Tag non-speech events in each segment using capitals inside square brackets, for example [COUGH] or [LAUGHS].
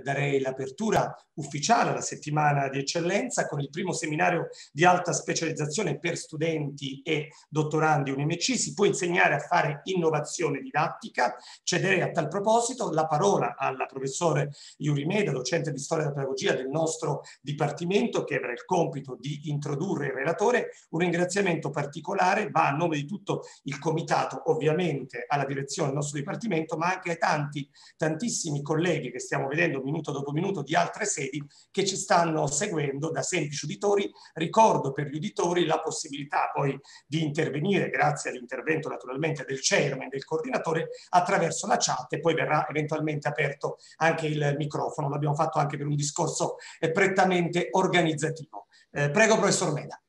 darei l'apertura ufficiale alla settimana di eccellenza con il primo seminario di alta specializzazione per studenti e dottorandi UNMC. Si può insegnare a fare innovazione didattica. Cederei a tal proposito la parola alla professore Iurimeda, docente di storia della pedagogia del nostro dipartimento, che avrà il compito di introdurre il relatore. Un ringraziamento particolare va a nome di tutto il comitato, ovviamente alla direzione del nostro dipartimento, ma anche ai tanti, tantissimi colleghi che stiamo vedendo minuto dopo minuto di altre sedi che ci stanno seguendo da semplici uditori. Ricordo per gli uditori la possibilità poi di intervenire, grazie all'intervento naturalmente del chairman, del coordinatore, attraverso la chat e poi verrà eventualmente aperto anche il microfono. L'abbiamo fatto anche per un discorso eh, prettamente organizzativo. Eh, prego, professor Meda.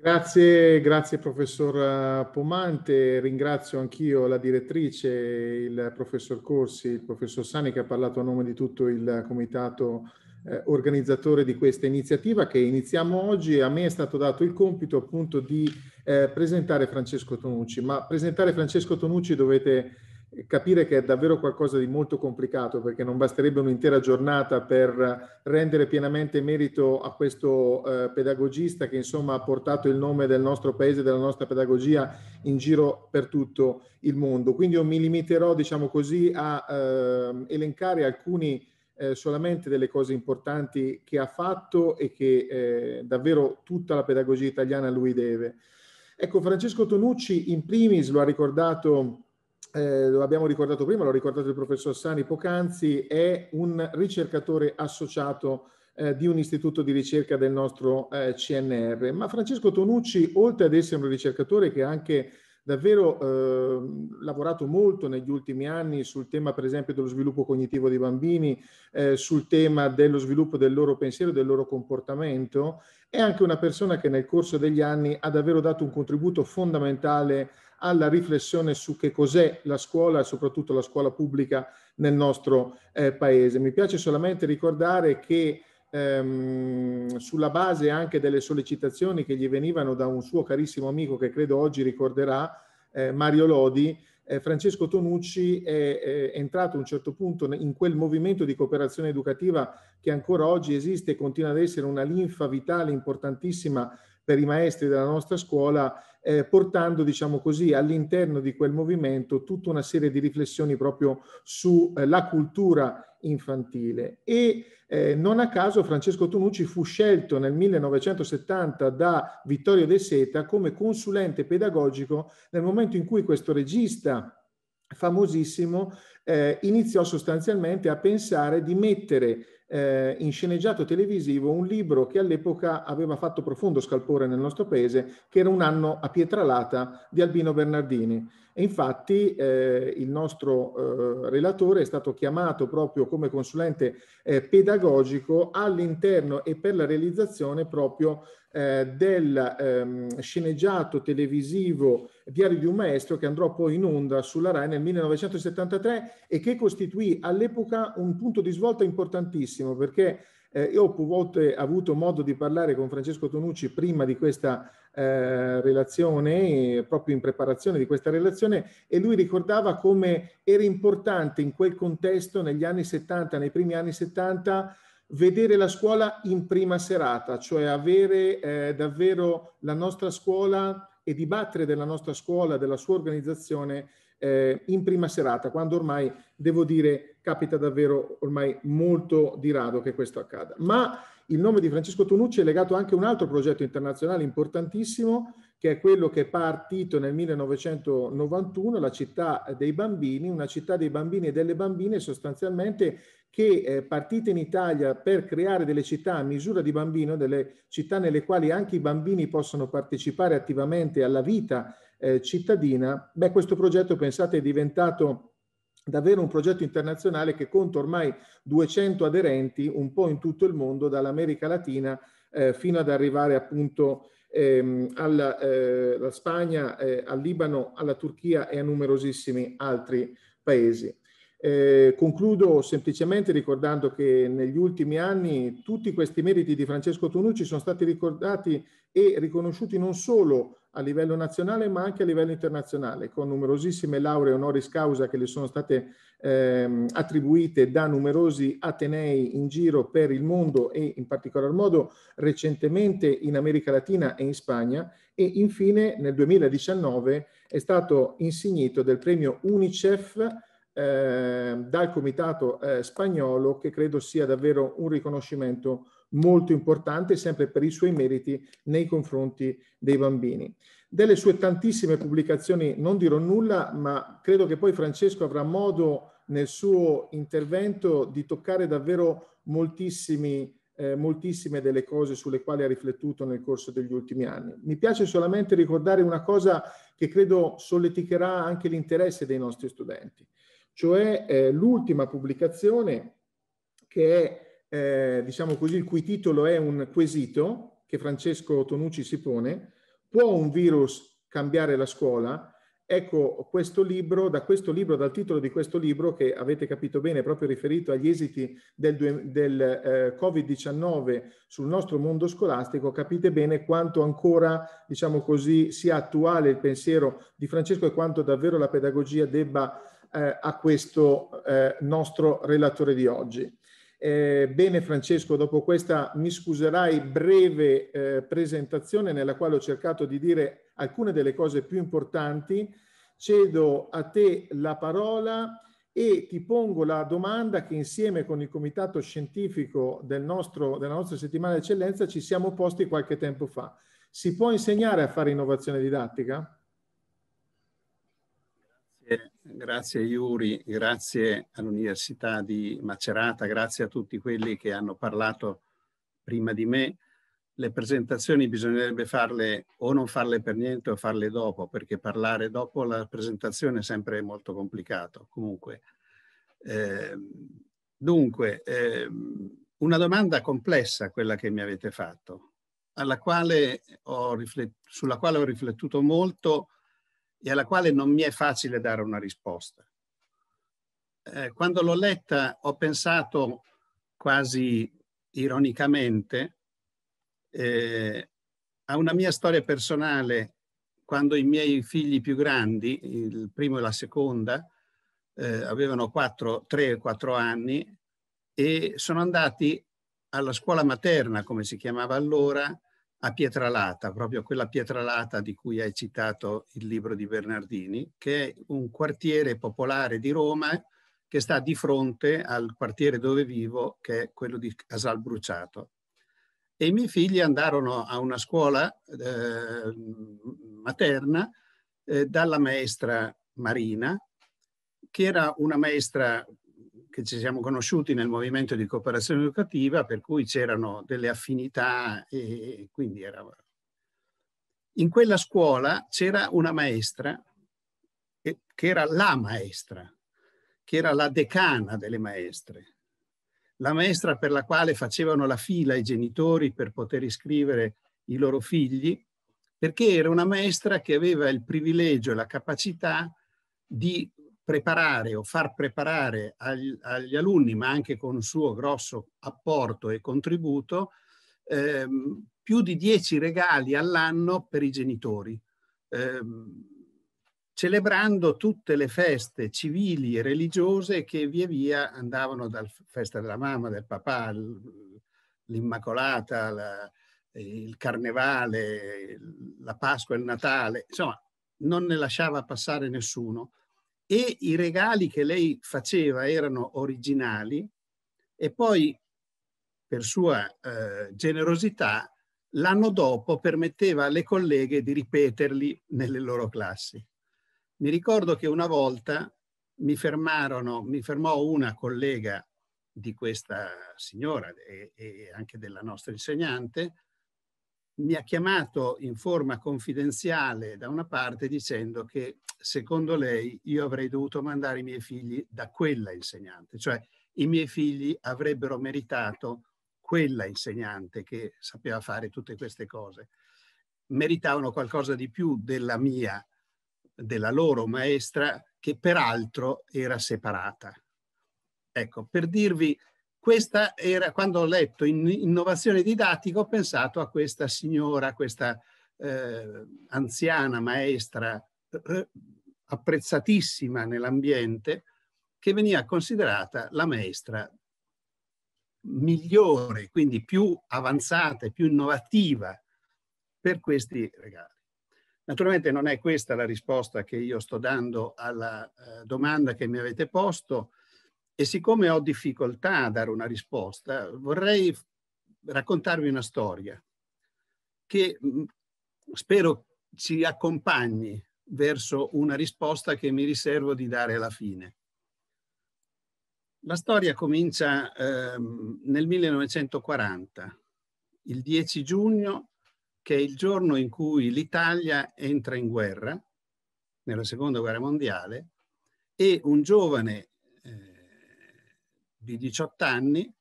Grazie, grazie professor eh, Pomante, ringrazio anch'io la direttrice, il professor Corsi, il professor Sani che ha parlato a nome di tutto il comitato eh, organizzatore di questa iniziativa che iniziamo oggi. A me è stato dato il compito appunto di eh, presentare Francesco Tonucci, ma presentare Francesco Tonucci dovete capire che è davvero qualcosa di molto complicato perché non basterebbe un'intera giornata per rendere pienamente merito a questo eh, pedagogista che insomma ha portato il nome del nostro paese, della nostra pedagogia in giro per tutto il mondo. Quindi io mi limiterò, diciamo così, a eh, elencare alcuni eh, solamente delle cose importanti che ha fatto e che eh, davvero tutta la pedagogia italiana lui deve. Ecco, Francesco Tonucci in primis lo ha ricordato eh, lo abbiamo ricordato prima, l'ho ricordato il professor Sani poc'anzi, è un ricercatore associato eh, di un istituto di ricerca del nostro eh, CNR. Ma Francesco Tonucci, oltre ad essere un ricercatore che ha anche davvero ehm, lavorato molto negli ultimi anni sul tema per esempio dello sviluppo cognitivo dei bambini, eh, sul tema dello sviluppo del loro pensiero, del loro comportamento, è anche una persona che nel corso degli anni ha davvero dato un contributo fondamentale alla riflessione su che cos'è la scuola soprattutto la scuola pubblica nel nostro eh, paese. Mi piace solamente ricordare che ehm, sulla base anche delle sollecitazioni che gli venivano da un suo carissimo amico che credo oggi ricorderà, eh, Mario Lodi, eh, Francesco Tonucci è, è, entrato a un certo punto in quel movimento di cooperazione educativa che ancora oggi esiste e continua ad essere una linfa vitale importantissima per i maestri della nostra scuola eh, portando diciamo così, all'interno di quel movimento tutta una serie di riflessioni proprio sulla eh, cultura infantile. E eh, non a caso Francesco Tonucci fu scelto nel 1970 da Vittorio De Seta come consulente pedagogico nel momento in cui questo regista famosissimo eh, iniziò sostanzialmente a pensare di mettere eh, in sceneggiato televisivo un libro che all'epoca aveva fatto profondo scalpore nel nostro paese, che era Un anno a Pietralata di Albino Bernardini. E infatti eh, il nostro eh, relatore è stato chiamato proprio come consulente eh, pedagogico all'interno e per la realizzazione proprio eh, del ehm, sceneggiato televisivo Diario di un maestro che andrò poi in onda sulla RAI nel 1973 e che costituì all'epoca un punto di svolta importantissimo perché eh, io ho più volte avuto modo di parlare con Francesco Tonucci prima di questa eh, relazione, proprio in preparazione di questa relazione, e lui ricordava come era importante in quel contesto, negli anni 70, nei primi anni 70, vedere la scuola in prima serata, cioè avere eh, davvero la nostra scuola e dibattere della nostra scuola, della sua organizzazione eh, in prima serata, quando ormai, devo dire, capita davvero ormai molto di rado che questo accada. Ma il nome di Francesco Tonucci è legato anche a un altro progetto internazionale importantissimo, che è quello che è partito nel 1991, la città dei bambini, una città dei bambini e delle bambine sostanzialmente che eh, partite in Italia per creare delle città a misura di bambino, delle città nelle quali anche i bambini possono partecipare attivamente alla vita eh, cittadina, beh, questo progetto pensate è diventato davvero un progetto internazionale che conta ormai 200 aderenti un po' in tutto il mondo, dall'America Latina eh, fino ad arrivare appunto ehm, alla, eh, alla Spagna, eh, al Libano, alla Turchia e a numerosissimi altri paesi. Eh, concludo semplicemente ricordando che negli ultimi anni tutti questi meriti di Francesco Tonucci sono stati ricordati e riconosciuti non solo a livello nazionale ma anche a livello internazionale, con numerosissime lauree honoris causa che le sono state ehm, attribuite da numerosi atenei in giro per il mondo e in particolar modo recentemente in America Latina e in Spagna e infine nel 2019 è stato insignito del premio UNICEF Ehm, dal Comitato eh, spagnolo che credo sia davvero un riconoscimento molto importante sempre per i suoi meriti nei confronti dei bambini. Delle sue tantissime pubblicazioni non dirò nulla, ma credo che poi Francesco avrà modo nel suo intervento di toccare davvero moltissimi eh, moltissime delle cose sulle quali ha riflettuto nel corso degli ultimi anni. Mi piace solamente ricordare una cosa che credo solleticherà anche l'interesse dei nostri studenti cioè eh, l'ultima pubblicazione che è, eh, diciamo così, il cui titolo è un quesito che Francesco Tonucci si pone, può un virus cambiare la scuola? Ecco, questo libro, da questo libro, dal titolo di questo libro, che avete capito bene, è proprio riferito agli esiti del, del eh, Covid-19 sul nostro mondo scolastico, capite bene quanto ancora, diciamo così, sia attuale il pensiero di Francesco e quanto davvero la pedagogia debba eh, a questo eh, nostro relatore di oggi. Eh, bene Francesco, dopo questa mi scuserai breve eh, presentazione nella quale ho cercato di dire alcune delle cose più importanti, cedo a te la parola e ti pongo la domanda che insieme con il comitato scientifico del nostro, della nostra settimana d'eccellenza ci siamo posti qualche tempo fa. Si può insegnare a fare innovazione didattica? Grazie Iuri, grazie all'Università di Macerata, grazie a tutti quelli che hanno parlato prima di me. Le presentazioni bisognerebbe farle o non farle per niente o farle dopo, perché parlare dopo la presentazione è sempre molto complicato. Comunque, eh, dunque, eh, una domanda complessa quella che mi avete fatto, quale riflet- sulla quale ho riflettuto molto e alla quale non mi è facile dare una risposta. Eh, quando l'ho letta ho pensato quasi ironicamente eh, a una mia storia personale quando i miei figli più grandi, il primo e la seconda, eh, avevano 4, 3 e 4 anni e sono andati alla scuola materna, come si chiamava allora, a Pietralata, proprio quella Pietralata di cui hai citato il libro di Bernardini, che è un quartiere popolare di Roma che sta di fronte al quartiere dove vivo, che è quello di Casal Bruciato. E i miei figli andarono a una scuola eh, materna eh, dalla maestra Marina, che era una maestra che ci siamo conosciuti nel movimento di cooperazione educativa, per cui c'erano delle affinità e quindi eravamo. In quella scuola c'era una maestra che, che era la maestra, che era la decana delle maestre, la maestra per la quale facevano la fila i genitori per poter iscrivere i loro figli, perché era una maestra che aveva il privilegio e la capacità di preparare o far preparare agli, agli alunni, ma anche con un suo grosso apporto e contributo, ehm, più di dieci regali all'anno per i genitori, ehm, celebrando tutte le feste civili e religiose che via via andavano dalla festa della mamma, del papà, l'Immacolata, la, il Carnevale, la Pasqua, il Natale, insomma non ne lasciava passare nessuno e i regali che lei faceva erano originali e poi per sua eh, generosità l'anno dopo permetteva alle colleghe di ripeterli nelle loro classi. Mi ricordo che una volta mi fermarono, mi fermò una collega di questa signora e, e anche della nostra insegnante mi ha chiamato in forma confidenziale da una parte dicendo che secondo lei io avrei dovuto mandare i miei figli da quella insegnante, cioè i miei figli avrebbero meritato quella insegnante che sapeva fare tutte queste cose. Meritavano qualcosa di più della mia, della loro maestra, che peraltro era separata. Ecco, per dirvi questa era, quando ho letto in, innovazione didattica, ho pensato a questa signora, questa eh, anziana maestra eh, apprezzatissima nell'ambiente, che veniva considerata la maestra migliore, quindi più avanzata e più innovativa per questi regali. Naturalmente non è questa la risposta che io sto dando alla eh, domanda che mi avete posto, e siccome ho difficoltà a dare una risposta, vorrei raccontarvi una storia che mm, spero ci accompagni verso una risposta che mi riservo di dare alla fine. La storia comincia ehm, nel 1940, il 10 giugno, che è il giorno in cui l'Italia entra in guerra, nella seconda guerra mondiale, e un giovane di 18 anni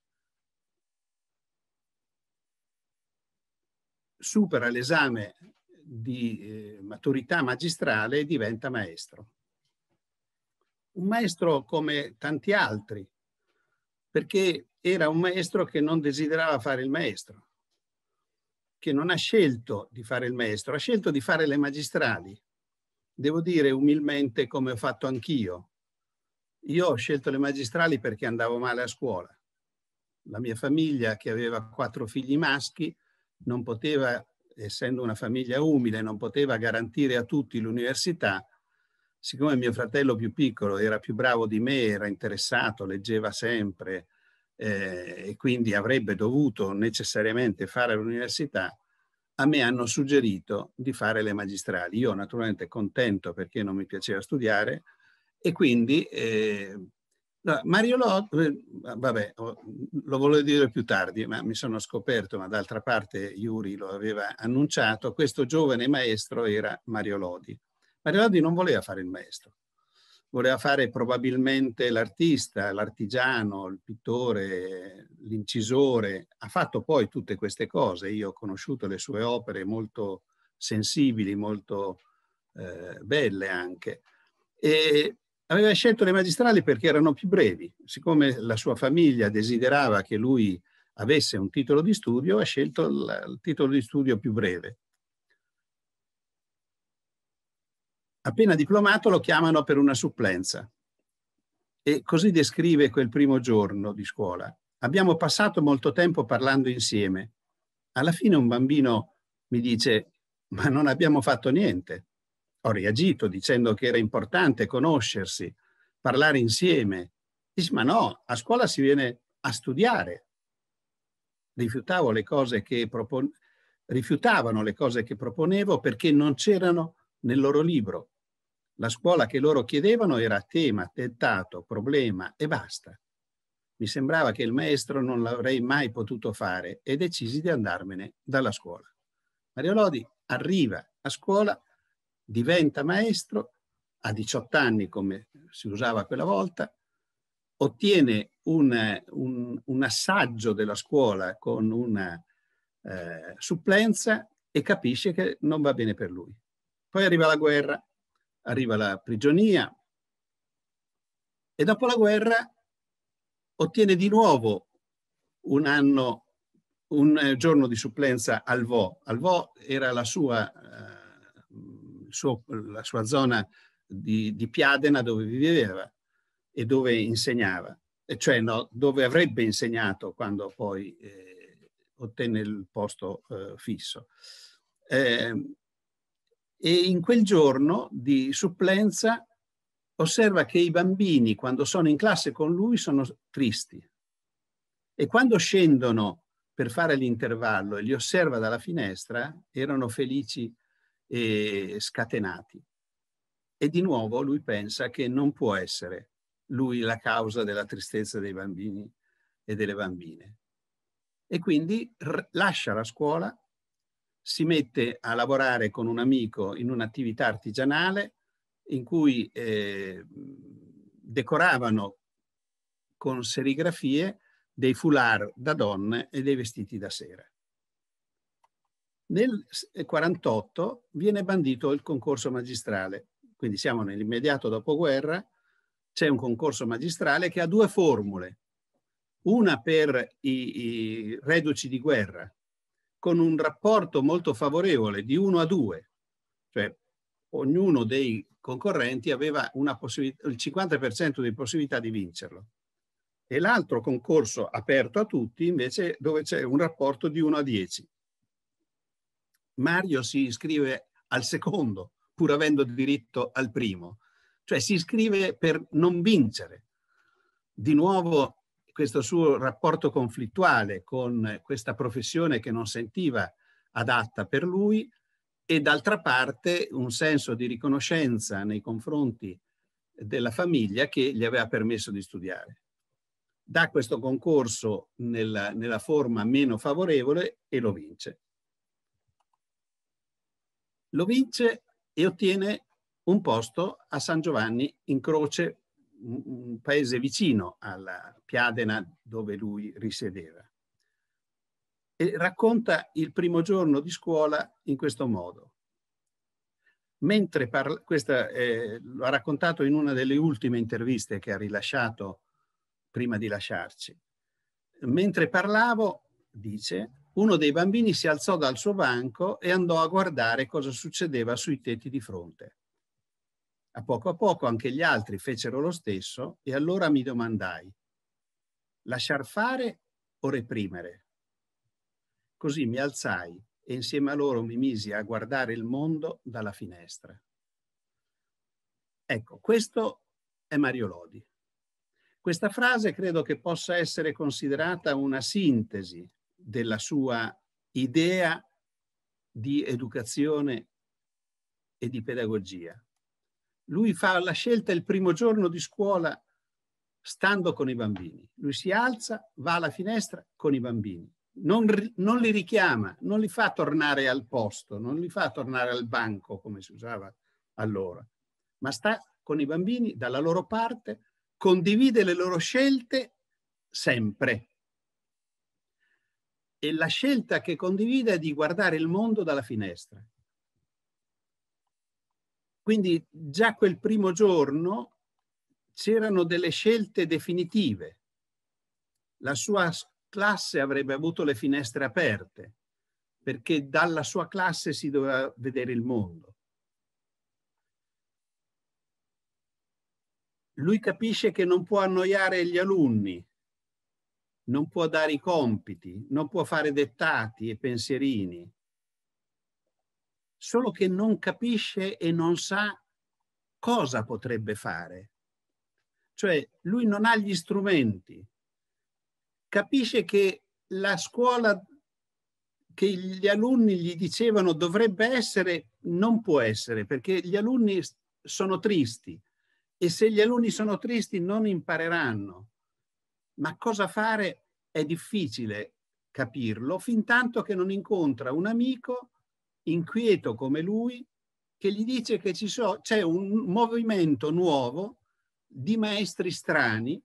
supera l'esame di eh, maturità magistrale e diventa maestro. Un maestro come tanti altri, perché era un maestro che non desiderava fare il maestro, che non ha scelto di fare il maestro, ha scelto di fare le magistrali. Devo dire umilmente come ho fatto anch'io, io ho scelto le magistrali perché andavo male a scuola. La mia famiglia, che aveva quattro figli maschi, non poteva, essendo una famiglia umile, non poteva garantire a tutti l'università. Siccome mio fratello più piccolo era più bravo di me, era interessato, leggeva sempre eh, e quindi avrebbe dovuto necessariamente fare l'università, a me hanno suggerito di fare le magistrali. Io naturalmente contento perché non mi piaceva studiare, e quindi eh, Mario Lotto, eh, vabbè, lo volevo dire più tardi, ma mi sono scoperto, ma d'altra parte Iuri lo aveva annunciato, questo giovane maestro era Mario Lodi. Mario Lodi non voleva fare il maestro, voleva fare probabilmente l'artista, l'artigiano, il pittore, l'incisore. Ha fatto poi tutte queste cose. Io ho conosciuto le sue opere molto sensibili, molto eh, belle anche. E Aveva scelto le magistrali perché erano più brevi. Siccome la sua famiglia desiderava che lui avesse un titolo di studio, ha scelto il titolo di studio più breve. Appena diplomato lo chiamano per una supplenza e così descrive quel primo giorno di scuola. Abbiamo passato molto tempo parlando insieme. Alla fine un bambino mi dice, ma non abbiamo fatto niente ho reagito dicendo che era importante conoscersi, parlare insieme. Dici, ma no, a scuola si viene a studiare. Rifiutavo le cose che propon- rifiutavano le cose che proponevo perché non c'erano nel loro libro. La scuola che loro chiedevano era tema, tentato, problema e basta. Mi sembrava che il maestro non l'avrei mai potuto fare e decisi di andarmene dalla scuola. Mario Lodi arriva a scuola diventa maestro a 18 anni, come si usava quella volta, ottiene un, un, un assaggio della scuola con una eh, supplenza e capisce che non va bene per lui. Poi arriva la guerra, arriva la prigionia e dopo la guerra ottiene di nuovo un anno, un eh, giorno di supplenza al VO. Al VO era la sua eh, suo, la sua zona di, di, Piadena dove viveva e dove insegnava, e cioè no, dove avrebbe insegnato quando poi eh, ottenne il posto eh, fisso. Eh, e in quel giorno di supplenza osserva che i bambini quando sono in classe con lui sono tristi e quando scendono per fare l'intervallo e li osserva dalla finestra erano felici e scatenati. E di nuovo lui pensa che non può essere lui la causa della tristezza dei bambini e delle bambine. E quindi lascia la scuola, si mette a lavorare con un amico in un'attività artigianale in cui eh, decoravano con serigrafie dei foulard da donne e dei vestiti da sera. Nel 1948 eh, viene bandito il concorso magistrale, quindi siamo nell'immediato dopoguerra, c'è un concorso magistrale che ha due formule, una per i, i reduci di guerra, con un rapporto molto favorevole di uno a due, cioè ognuno dei concorrenti aveva una il 50% di possibilità di vincerlo. E l'altro concorso aperto a tutti invece dove c'è un rapporto di 1 a 10. Mario si iscrive al secondo, pur avendo diritto al primo. Cioè si iscrive per non vincere. Di nuovo questo suo rapporto conflittuale con questa professione che non sentiva adatta per lui e d'altra parte un senso di riconoscenza nei confronti della famiglia che gli aveva permesso di studiare. Da questo concorso nella, nella forma meno favorevole e lo vince. Lo vince e ottiene un posto a San Giovanni in Croce, un paese vicino alla Piadena dove lui risiedeva. E racconta il primo giorno di scuola in questo modo. Mentre parla, questa eh, lo ha raccontato in una delle ultime interviste che ha rilasciato prima di lasciarci. Mentre parlavo, dice, uno dei bambini si alzò dal suo banco e andò a guardare cosa succedeva sui tetti di fronte. A poco a poco anche gli altri fecero lo stesso e allora mi domandai, lasciar fare o reprimere? Così mi alzai e insieme a loro mi misi a guardare il mondo dalla finestra. Ecco, questo è Mario Lodi. Questa frase credo che possa essere considerata una sintesi della sua idea di educazione e di pedagogia. Lui fa la scelta il primo giorno di scuola stando con i bambini. Lui si alza, va alla finestra con i bambini. Non, non, li richiama, non li fa tornare al posto, non li fa tornare al banco come si usava allora, ma sta con i bambini dalla loro parte, condivide le loro scelte sempre e la scelta che condivide è di guardare il mondo dalla finestra. Quindi già quel primo giorno c'erano delle scelte definitive. La sua classe avrebbe avuto le finestre aperte, perché dalla sua classe si doveva vedere il mondo. Lui capisce che non può annoiare gli alunni, non può dare i compiti, non può fare dettati e pensierini, solo che non capisce e non sa cosa potrebbe fare. Cioè lui non ha gli strumenti, capisce che la scuola che gli alunni gli dicevano dovrebbe essere, non può essere, perché gli alunni sono tristi e se gli alunni sono tristi non impareranno ma cosa fare è difficile capirlo fin tanto che non incontra un amico inquieto come lui che gli dice che so, c'è un movimento nuovo di maestri strani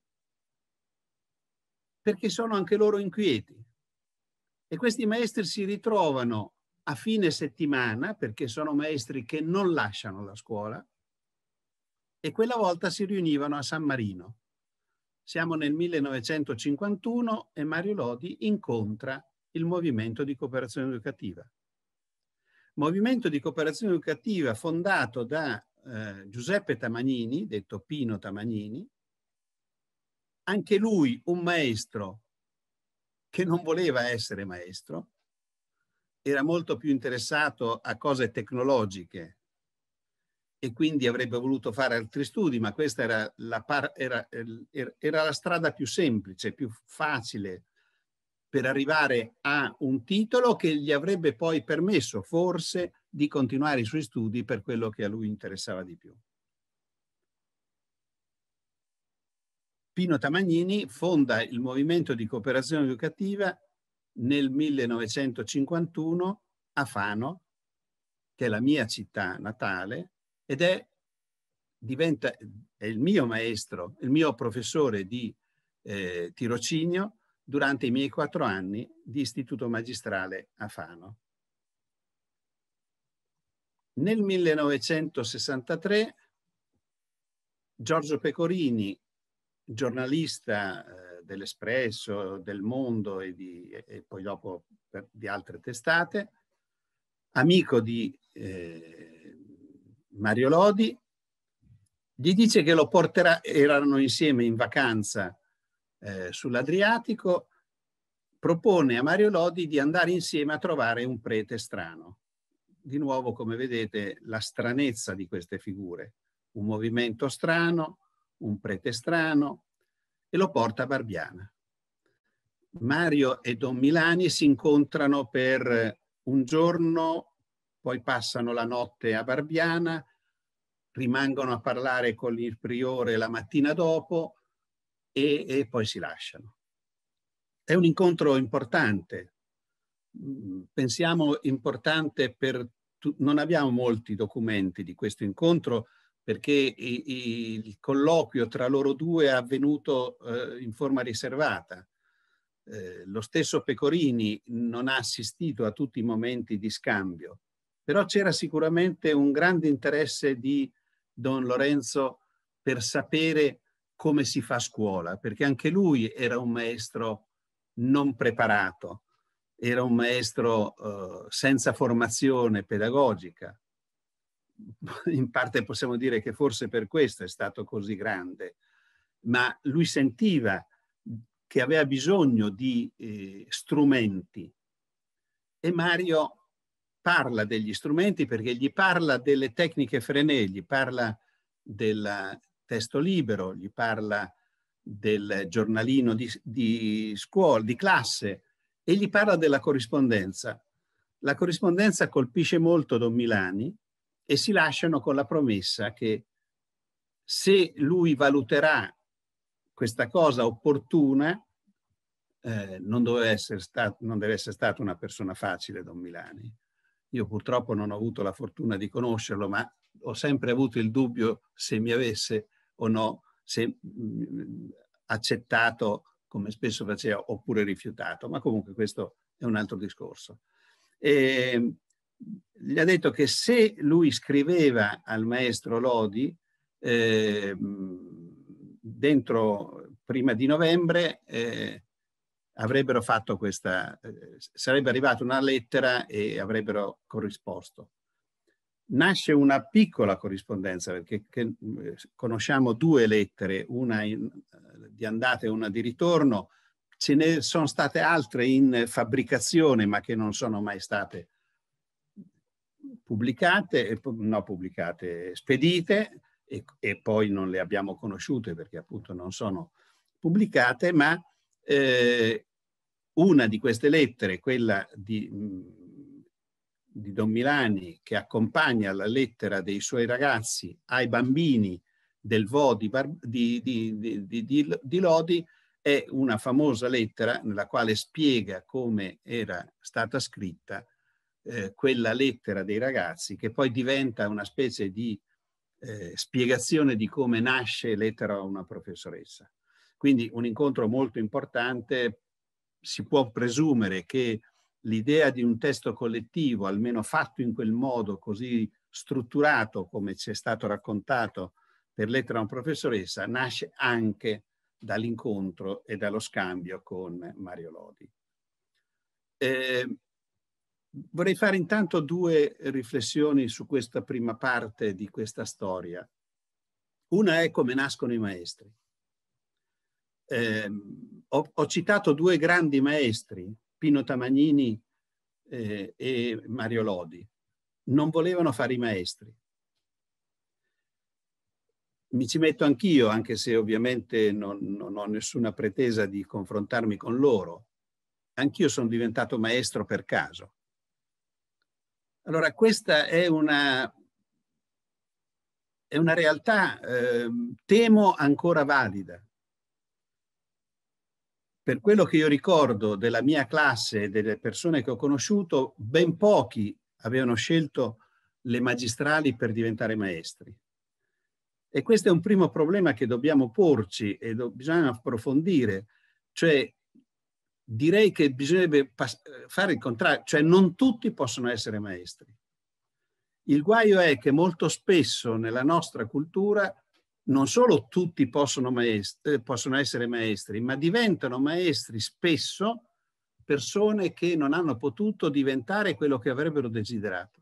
perché sono anche loro inquieti. E questi maestri si ritrovano a fine settimana perché sono maestri che non lasciano la scuola e quella volta si riunivano a San Marino siamo nel 1951 e Mario Lodi incontra il movimento di cooperazione educativa. Movimento di cooperazione educativa fondato da eh, Giuseppe Tamagnini, detto Pino Tamagnini, anche lui un maestro che non voleva essere maestro, era molto più interessato a cose tecnologiche e quindi avrebbe voluto fare altri studi, ma questa era la, era, er, era la strada più semplice, più facile per arrivare a un titolo che gli avrebbe poi permesso forse di continuare i suoi studi per quello che a lui interessava di più. Pino Tamagnini fonda il movimento di cooperazione educativa nel 1951 a Fano, che è la mia città natale, ed è, diventa, è il mio maestro, il mio professore di eh, tirocinio durante i miei quattro anni di istituto magistrale a Fano. Nel 1963 Giorgio Pecorini, giornalista eh, dell'Espresso, del Mondo e, di, e poi dopo per, di altre testate, amico di eh, Mario Lodi, gli dice che lo porterà, erano insieme in vacanza eh, sull'Adriatico, propone a Mario Lodi di andare insieme a trovare un prete strano. Di nuovo, come vedete, la stranezza di queste figure, un movimento strano, un prete strano, e lo porta a Barbiana. Mario e Don Milani si incontrano per un giorno poi passano la notte a Barbiana, rimangono a parlare con il priore la mattina dopo e, e poi si lasciano. È un incontro importante, mm, pensiamo importante per... Tu- non abbiamo molti documenti di questo incontro perché i- il colloquio tra loro due è avvenuto eh, in forma riservata. Eh, lo stesso Pecorini non ha assistito a tutti i momenti di scambio però c'era sicuramente un grande interesse di Don Lorenzo per sapere come si fa a scuola, perché anche lui era un maestro non preparato, era un maestro eh, senza formazione pedagogica. [LAUGHS] In parte possiamo dire che forse per questo è stato così grande, ma lui sentiva che aveva bisogno di eh, strumenti e Mario parla degli strumenti perché gli parla delle tecniche Frenet, gli parla del testo libero, gli parla del giornalino di, di scuola, di classe e gli parla della corrispondenza. La corrispondenza colpisce molto Don Milani e si lasciano con la promessa che se lui valuterà questa cosa opportuna, eh, non, deve essere stato, non deve essere stata una persona facile Don Milani, io purtroppo non ho avuto la fortuna di conoscerlo, ma ho sempre avuto il dubbio se mi avesse o no se, mh, mm, accettato, come spesso faceva, oppure rifiutato. Ma comunque questo è un altro discorso. E, ehm, gli ha detto che se lui scriveva al maestro Lodi eh, dentro prima di novembre, eh, avrebbero fatto questa, eh, sarebbe arrivata una lettera e avrebbero corrisposto. Nasce una piccola corrispondenza perché che, eh, conosciamo due lettere, una in, eh, di andata e una di ritorno, ce ne sono state altre in fabbricazione ma che non sono mai state pubblicate, no pubblicate, spedite e, e poi non le abbiamo conosciute perché appunto non sono pubblicate, ma eh, una di queste lettere, quella di, mm, di Don Milani, che accompagna la lettera dei suoi ragazzi ai bambini del Vo di, di, di, di, Lodi è una famosa lettera nella quale spiega come era stata scritta eh, quella lettera dei ragazzi che poi diventa una specie di eh, spiegazione di come nasce lettera a una professoressa. Quindi un incontro molto importante si può presumere che l'idea di un testo collettivo, almeno fatto in quel modo, così strutturato come ci è stato raccontato per lettera a un professoressa, nasce anche dall'incontro e dallo scambio con Mario Lodi. Eh, vorrei fare intanto due riflessioni su questa prima parte di questa storia. Una è come nascono i maestri. Eh, ho, ho citato due grandi maestri, Pino Tamagnini eh, e Mario Lodi. Non volevano fare i maestri. Mi ci metto anch'io, anche se ovviamente non, non ho nessuna pretesa di confrontarmi con loro. Anch'io sono diventato maestro per caso. Allora, questa è una, è una realtà, eh, temo, ancora valida per quello che io ricordo della mia classe e delle persone che ho conosciuto, ben pochi avevano scelto le magistrali per diventare maestri. E questo è un primo problema che dobbiamo porci e do, bisogna approfondire, cioè direi che bisognerebbe fare il contrario, cioè non tutti possono essere maestri. Il guaio è che molto spesso nella nostra cultura non solo tutti possono, maestri, eh, possono essere maestri, ma diventano maestri spesso persone che non hanno potuto diventare quello che avrebbero desiderato.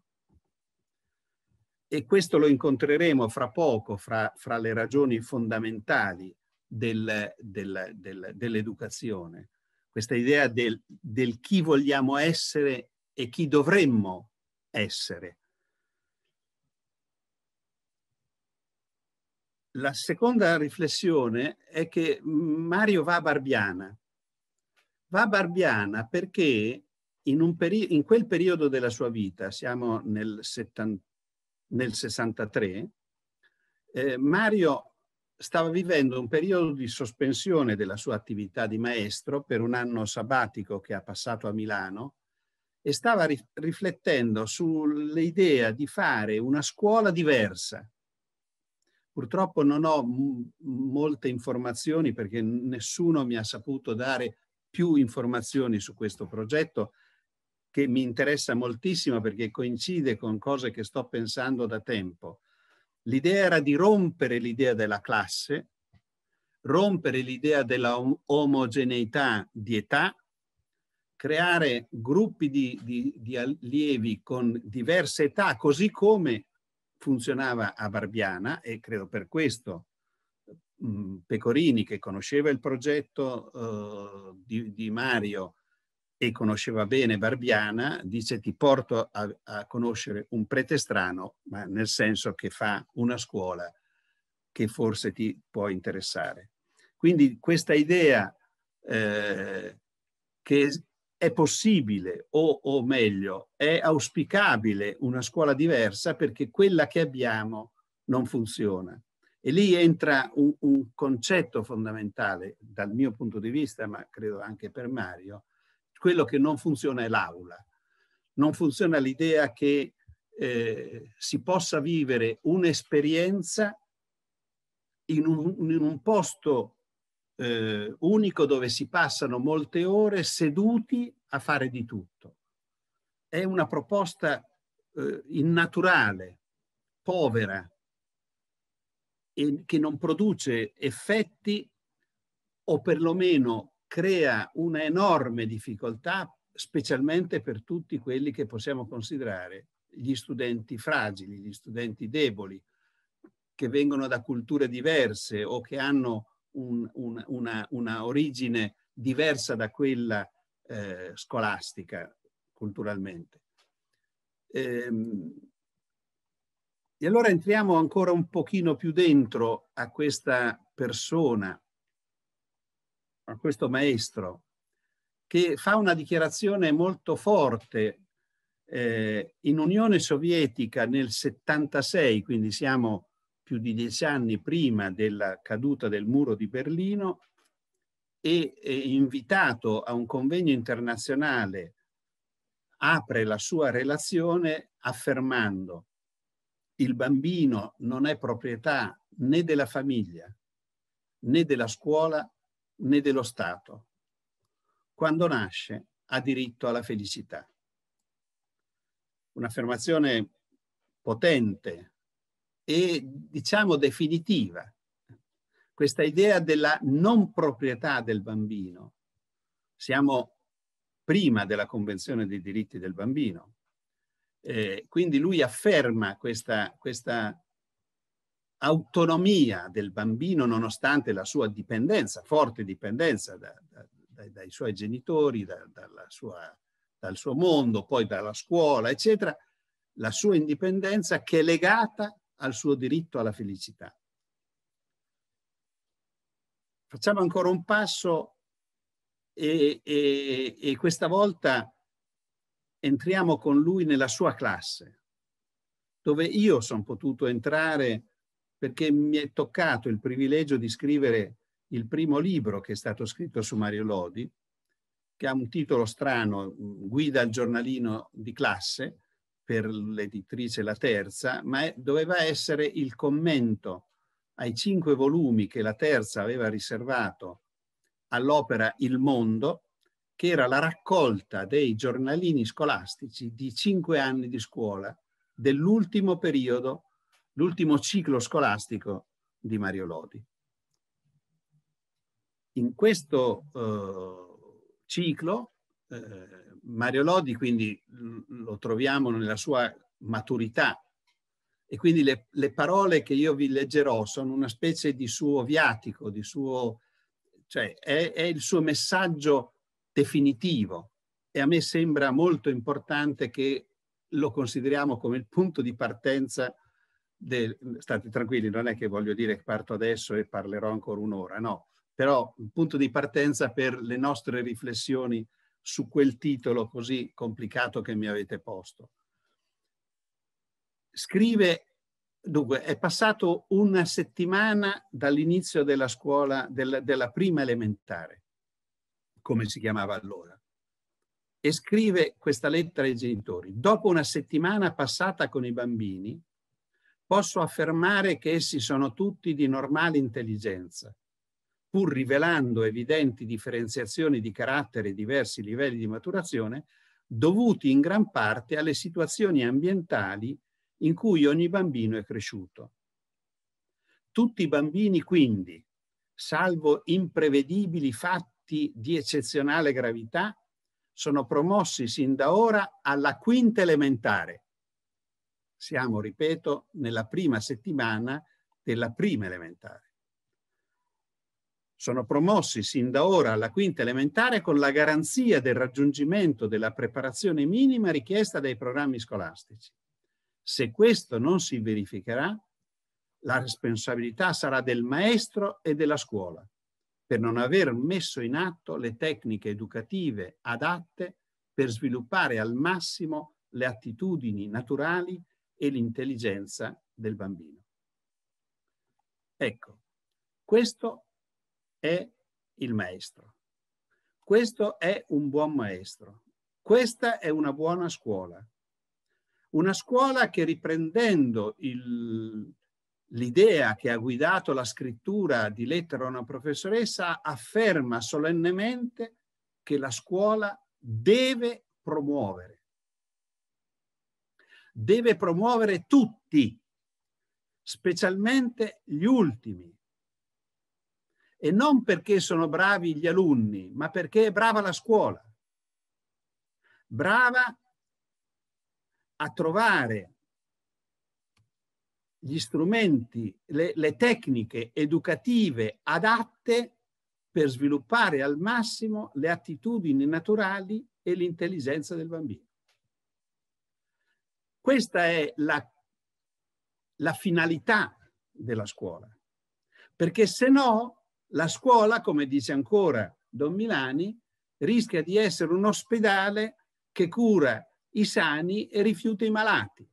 E questo lo incontreremo fra poco, fra, fra le ragioni fondamentali del, del, del, dell'educazione. Questa idea del chi vogliamo essere e chi dovremmo essere La seconda riflessione è che Mario va a Barbiana. Va a Barbiana perché in, un peri- in quel periodo della sua vita, siamo nel, 70, nel 63, eh, Mario stava vivendo un periodo di sospensione della sua attività di maestro per un anno sabbatico che ha passato a Milano e stava riflettendo sull'idea di fare una scuola diversa, Purtroppo non ho molte informazioni perché nessuno mi ha saputo dare più informazioni su questo progetto che mi interessa moltissimo perché coincide con cose che sto pensando da tempo. L'idea era di rompere l'idea della classe, rompere l'idea della omogeneità di età, creare gruppi di, di, di allievi con diverse età, così come funzionava a Barbiana e credo per questo mh, mm, Pecorini, che conosceva il progetto eh, di, di, Mario e conosceva bene Barbiana, dice ti porto a, a conoscere un prete strano, ma nel senso che fa una scuola che forse ti può interessare. Quindi questa idea eh, che è possibile o, o meglio è auspicabile una scuola diversa perché quella che abbiamo non funziona. E lì entra un, un, concetto fondamentale dal mio punto di vista, ma credo anche per Mario, quello che non funziona è l'aula. Non funziona l'idea che eh, si possa vivere un'esperienza in un, in un posto eh, unico dove si passano molte ore seduti a fare di tutto. È una proposta eh, innaturale, povera, e che non produce effetti o perlomeno crea una enorme difficoltà, specialmente per tutti quelli che possiamo considerare gli studenti fragili, gli studenti deboli, che vengono da culture diverse o che hanno un, un, una, una, origine diversa da quella eh, scolastica culturalmente. Ehm, e allora entriamo ancora un pochino più dentro a questa persona, a questo maestro, che fa una dichiarazione molto forte eh, in Unione Sovietica nel 76, quindi siamo più di dieci anni prima della caduta del muro di Berlino e invitato a un convegno internazionale apre la sua relazione affermando il bambino non è proprietà né della famiglia, né della scuola, né dello Stato. Quando nasce ha diritto alla felicità. Un'affermazione potente e diciamo definitiva. Questa idea della non proprietà del bambino. Siamo prima della Convenzione dei diritti del bambino. Eh, quindi lui afferma questa, questa autonomia del bambino nonostante la sua dipendenza, forte dipendenza da, da, dai, dai, suoi genitori, da, sua, dal suo mondo, poi dalla scuola, eccetera, la sua indipendenza che è legata al suo diritto alla felicità. Facciamo ancora un passo e, e, e questa volta entriamo con lui nella sua classe, dove io sono potuto entrare perché mi è toccato il privilegio di scrivere il primo libro che è stato scritto su Mario Lodi, che ha un titolo strano, Guida al giornalino di classe, per l'editrice La Terza, ma è, doveva essere il commento ai cinque volumi che La Terza aveva riservato all'opera Il Mondo, che era la raccolta dei giornalini scolastici di cinque anni di scuola dell'ultimo periodo, l'ultimo ciclo scolastico di Mario Lodi. In questo eh, ciclo eh, Mario Lodi quindi lo troviamo nella sua maturità e quindi le, le, parole che io vi leggerò sono una specie di suo viatico, di suo, cioè è, è il suo messaggio definitivo e a me sembra molto importante che lo consideriamo come il punto di partenza del, state tranquilli, non è che voglio dire che parto adesso e parlerò ancora un'ora, no, però un punto di partenza per le nostre riflessioni su quel titolo così complicato che mi avete posto. Scrive, dunque, è passato una settimana dall'inizio della scuola, del, della prima elementare, come si chiamava allora, e scrive questa lettera ai genitori. Dopo una settimana passata con i bambini, posso affermare che essi sono tutti di normale intelligenza pur rivelando evidenti differenziazioni di carattere e diversi livelli di maturazione, dovuti in gran parte alle situazioni ambientali in cui ogni bambino è cresciuto. Tutti i bambini, quindi, salvo imprevedibili fatti di eccezionale gravità, sono promossi sin da ora alla quinta elementare. Siamo, ripeto, nella prima settimana della prima elementare sono promossi sin da ora alla quinta elementare con la garanzia del raggiungimento della preparazione minima richiesta dai programmi scolastici. Se questo non si verificherà, la responsabilità sarà del maestro e della scuola per non aver messo in atto le tecniche educative adatte per sviluppare al massimo le attitudini naturali e l'intelligenza del bambino. Ecco, questo è il maestro. Questo è un buon maestro. Questa è una buona scuola. Una scuola che riprendendo il, l'idea che ha guidato la scrittura di lettera a una professoressa afferma solennemente che la scuola deve promuovere. Deve promuovere tutti, specialmente gli ultimi, e non perché sono bravi gli alunni, ma perché è brava la scuola. Brava a trovare gli strumenti, le, le tecniche educative adatte per sviluppare al massimo le attitudini naturali e l'intelligenza del bambino. Questa è la, la finalità della scuola, perché se no la scuola, come dice ancora Don Milani, rischia di essere un ospedale che cura i sani e rifiuta i malati.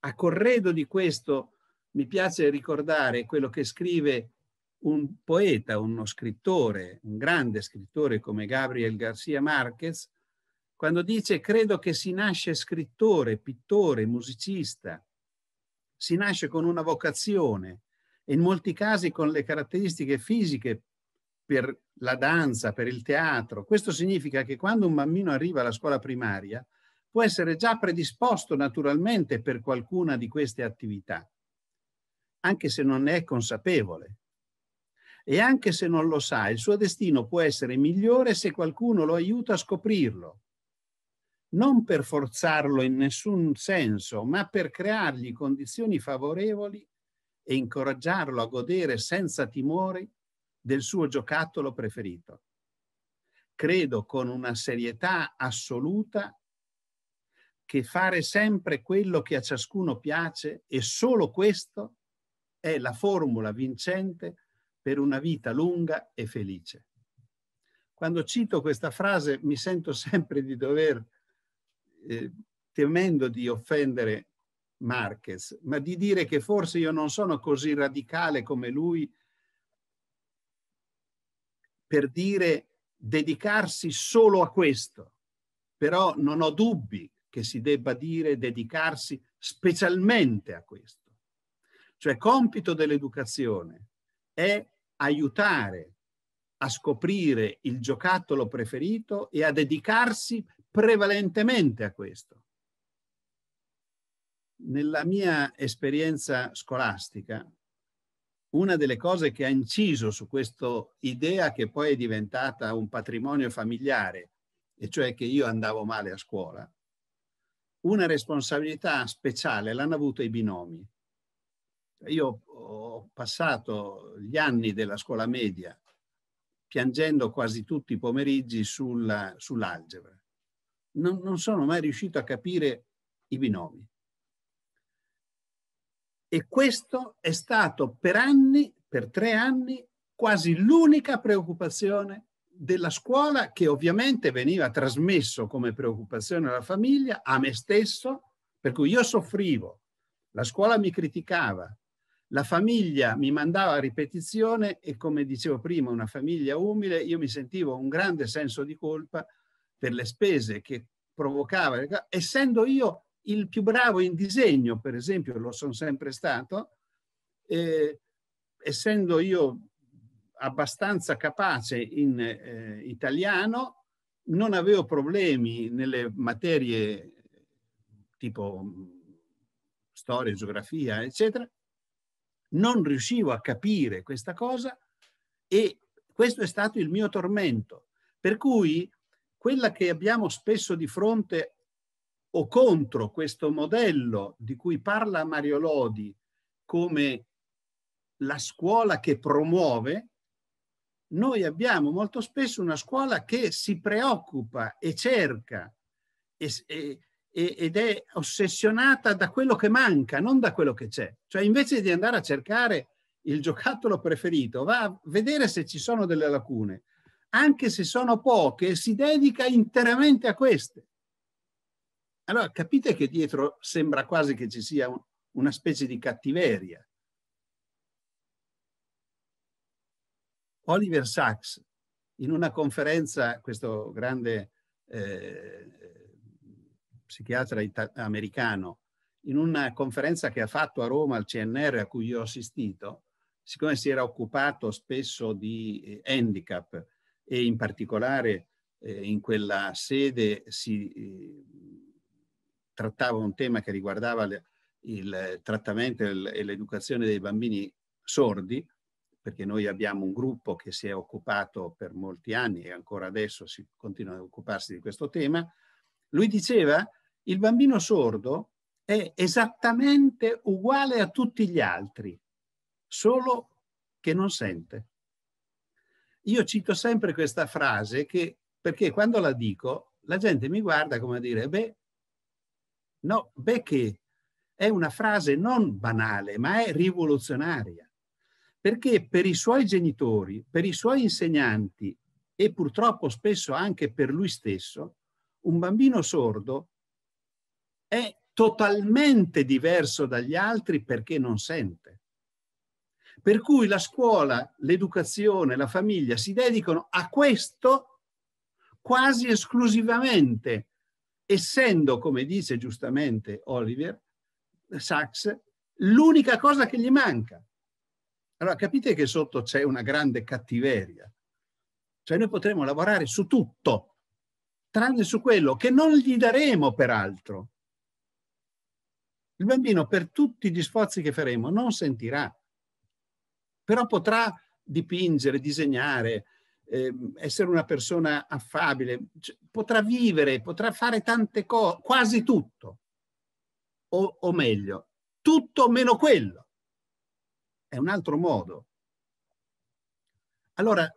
A corredo di questo mi piace ricordare quello che scrive un poeta, uno scrittore, un grande scrittore come Gabriel Garcia Marquez, quando dice credo che si nasce scrittore, pittore, musicista, si nasce con una vocazione, in molti casi con le caratteristiche fisiche per la danza, per il teatro. Questo significa che quando un bambino arriva alla scuola primaria può essere già predisposto naturalmente per qualcuna di queste attività, anche se non ne è consapevole. E anche se non lo sa, il suo destino può essere migliore se qualcuno lo aiuta a scoprirlo non per forzarlo in nessun senso, ma per creargli condizioni favorevoli e incoraggiarlo a godere senza timori del suo giocattolo preferito. Credo con una serietà assoluta che fare sempre quello che a ciascuno piace e solo questo è la formula vincente per una vita lunga e felice. Quando cito questa frase mi sento [LAUGHS] sempre di dover, eh, temendo di offendere Marquez, ma di dire che forse io non sono così radicale come lui per dire dedicarsi solo a questo. Però non ho dubbi che si debba dire dedicarsi specialmente a questo. Cioè compito dell'educazione è aiutare a scoprire il giocattolo preferito e a dedicarsi prevalentemente a questo nella mia esperienza scolastica, una delle cose che ha inciso su questa idea che poi è diventata un patrimonio familiare, e cioè che io andavo male a scuola, una responsabilità speciale l'hanno avuta i binomi. Io ho passato gli anni della scuola media piangendo quasi tutti i pomeriggi sulla, sull'algebra. Non, non sono mai riuscito a capire i binomi. E questo è stato per anni, per tre anni, quasi l'unica preoccupazione della scuola che ovviamente veniva trasmesso come preoccupazione alla famiglia, a me stesso, per cui io soffrivo, la scuola mi criticava, la famiglia mi mandava a ripetizione e come dicevo prima, una famiglia umile, io mi sentivo un grande senso di colpa per le spese che provocava, essendo io il più bravo in disegno, per esempio, lo sono sempre stato, eh, essendo io abbastanza capace in eh, italiano, non avevo problemi nelle materie tipo storia, geografia, eccetera, non riuscivo a capire questa cosa e questo è stato il mio tormento. Per cui quella che abbiamo spesso di fronte o contro questo modello di cui parla Mario Lodi come la scuola che promuove, noi abbiamo molto spesso una scuola che si preoccupa e cerca e, e, ed è ossessionata da quello che manca, non da quello che c'è. Cioè invece di andare a cercare il giocattolo preferito, va a vedere se ci sono delle lacune, anche se sono poche, si dedica interamente a queste. Allora capite che dietro sembra quasi che ci sia un, una specie di cattiveria. Oliver Sacks, in una conferenza, questo grande eh, psichiatra americano, in una conferenza che ha fatto a Roma al CNR a cui io ho assistito, siccome si era occupato spesso di eh, handicap e in particolare eh, in quella sede si, eh, trattava un tema che riguardava le, il trattamento e l'educazione dei bambini sordi, perché noi abbiamo un gruppo che si è occupato per molti anni e ancora adesso si continua a occuparsi di questo tema, lui diceva il bambino sordo è esattamente uguale a tutti gli altri, solo che non sente. Io cito sempre questa frase che, perché quando la dico la gente mi guarda come a dire, beh, No, Becky, è una frase non banale, ma è rivoluzionaria, perché per i suoi genitori, per i suoi insegnanti e purtroppo spesso anche per lui stesso, un bambino sordo è totalmente diverso dagli altri perché non sente. Per cui la scuola, l'educazione, la famiglia si dedicano a questo quasi esclusivamente essendo, come dice giustamente Oliver Sachs, l'unica cosa che gli manca. Allora capite che sotto c'è una grande cattiveria. Cioè noi potremo lavorare su tutto, tranne su quello che non gli daremo peraltro. Il bambino per tutti gli sforzi che faremo non sentirà, però potrà dipingere, disegnare, eh, essere una persona affabile, cioè, potrà vivere, potrà fare tante cose, quasi tutto, o, o meglio, tutto meno quello. È un altro modo. Allora,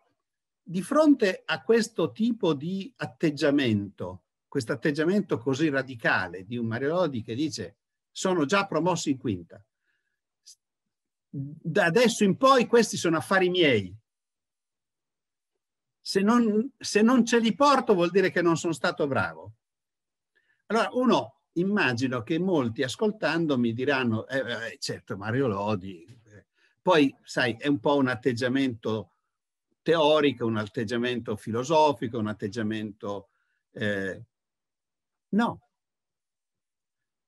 di fronte a questo tipo di atteggiamento, questo atteggiamento così radicale di un Lodi che dice sono già promosso in quinta, da adesso in poi questi sono affari miei, se non, se non ce li porto vuol dire che non sono stato bravo. Allora uno immagino che molti ascoltandomi diranno, eh, eh, eh, certo Mario Lodi, eh. poi sai è un po' un atteggiamento teorico, un atteggiamento filosofico, un atteggiamento... Eh, no.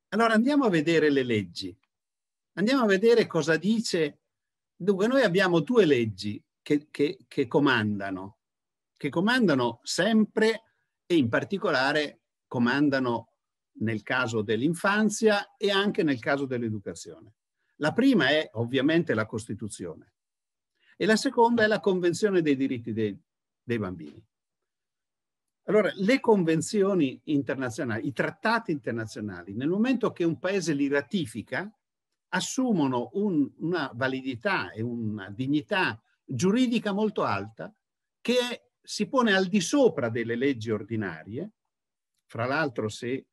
Allora andiamo a vedere le leggi, andiamo a vedere cosa dice. Dunque noi abbiamo due leggi che, che, che comandano che comandano sempre e in particolare comandano nel caso dell'infanzia e anche nel caso dell'educazione. La prima è ovviamente la Costituzione e la seconda è la Convenzione dei diritti dei, dei bambini. Allora, le convenzioni internazionali, i trattati internazionali, nel momento che un paese li ratifica, assumono un, una validità e una dignità giuridica molto alta che è si pone al di sopra delle leggi ordinarie, fra l'altro se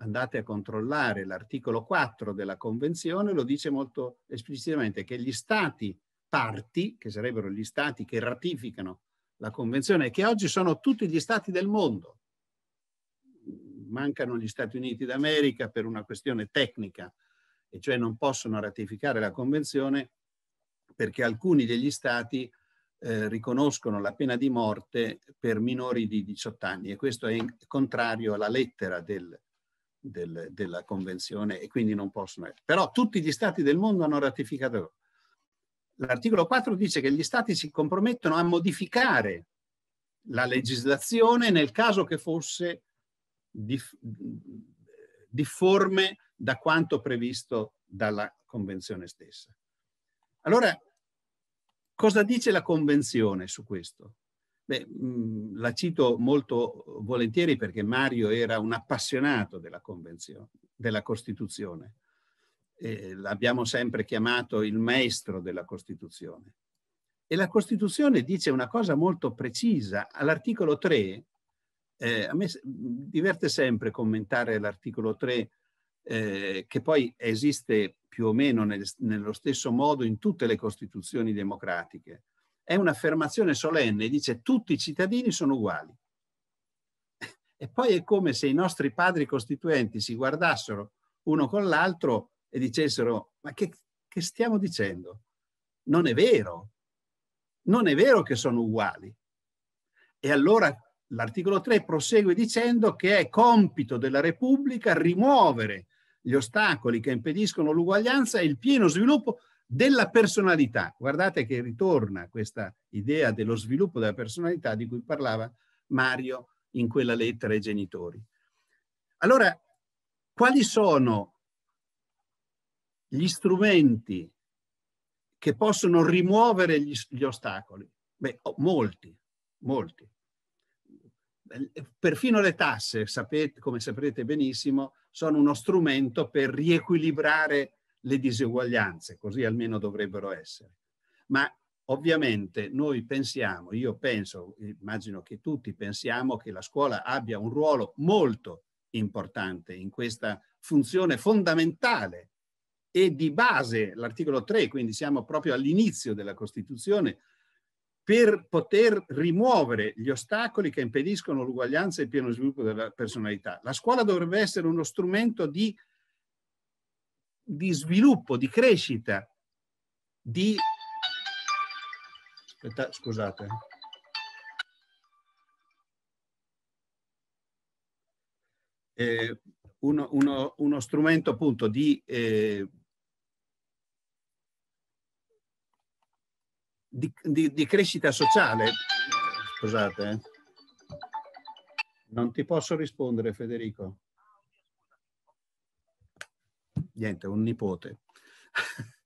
andate a controllare l'articolo 4 della Convenzione, lo dice molto esplicitamente che gli stati parti, che sarebbero gli stati che ratificano la Convenzione, che oggi sono tutti gli stati del mondo. Mancano gli Stati Uniti d'America per una questione tecnica, e cioè non possono ratificare la Convenzione perché alcuni degli stati eh, riconoscono la pena di morte per minori di 18 anni e questo è in, contrario alla lettera del, del, della convenzione e quindi non possono essere. Però tutti gli stati del mondo hanno ratificato. L'articolo 4 dice che gli stati si compromettono a modificare la legislazione nel caso che fosse dif, difforme da quanto previsto dalla Convenzione stessa. Allora, Cosa dice la Convenzione su questo? Beh, mh, mm, la cito molto volentieri perché Mario era un appassionato della Convenzione, della Costituzione. Eh, l'abbiamo sempre chiamato il maestro della Costituzione. E la Costituzione dice una cosa molto precisa. All'articolo 3, eh, a me diverte sempre commentare l'articolo 3, eh, che poi esiste più o meno nel, nello stesso modo in tutte le costituzioni democratiche. È un'affermazione solenne, dice tutti i cittadini sono uguali. [LAUGHS] E poi è come se i nostri padri costituenti si guardassero uno con l'altro e dicessero, ma che, che stiamo dicendo? Non è vero, non è vero che sono uguali. E allora l'articolo 3 prosegue dicendo che è compito della Repubblica rimuovere gli ostacoli che impediscono l'uguaglianza e il pieno sviluppo della personalità. Guardate che ritorna questa idea dello sviluppo della personalità di cui parlava Mario in quella lettera ai genitori. Allora, quali sono gli strumenti che possono rimuovere gli, gli ostacoli? Beh, oh, molti, molti. Perfino le tasse, sapete, come saprete benissimo, sono uno strumento per riequilibrare le diseguaglianze, così almeno dovrebbero essere. Ma ovviamente noi pensiamo, io penso, immagino che tutti pensiamo che la scuola abbia un ruolo molto importante in questa funzione fondamentale e di base l'articolo 3, quindi siamo proprio all'inizio della Costituzione, per poter rimuovere gli ostacoli che impediscono l'uguaglianza e il pieno sviluppo della personalità. La scuola dovrebbe essere uno strumento di, di sviluppo, di crescita, di... Aspetta, scusate. Eh, uno, uno, uno, strumento appunto di eh, di, di, di crescita sociale. Scusate, eh. non ti posso rispondere Federico. Niente, un nipote. [LAUGHS]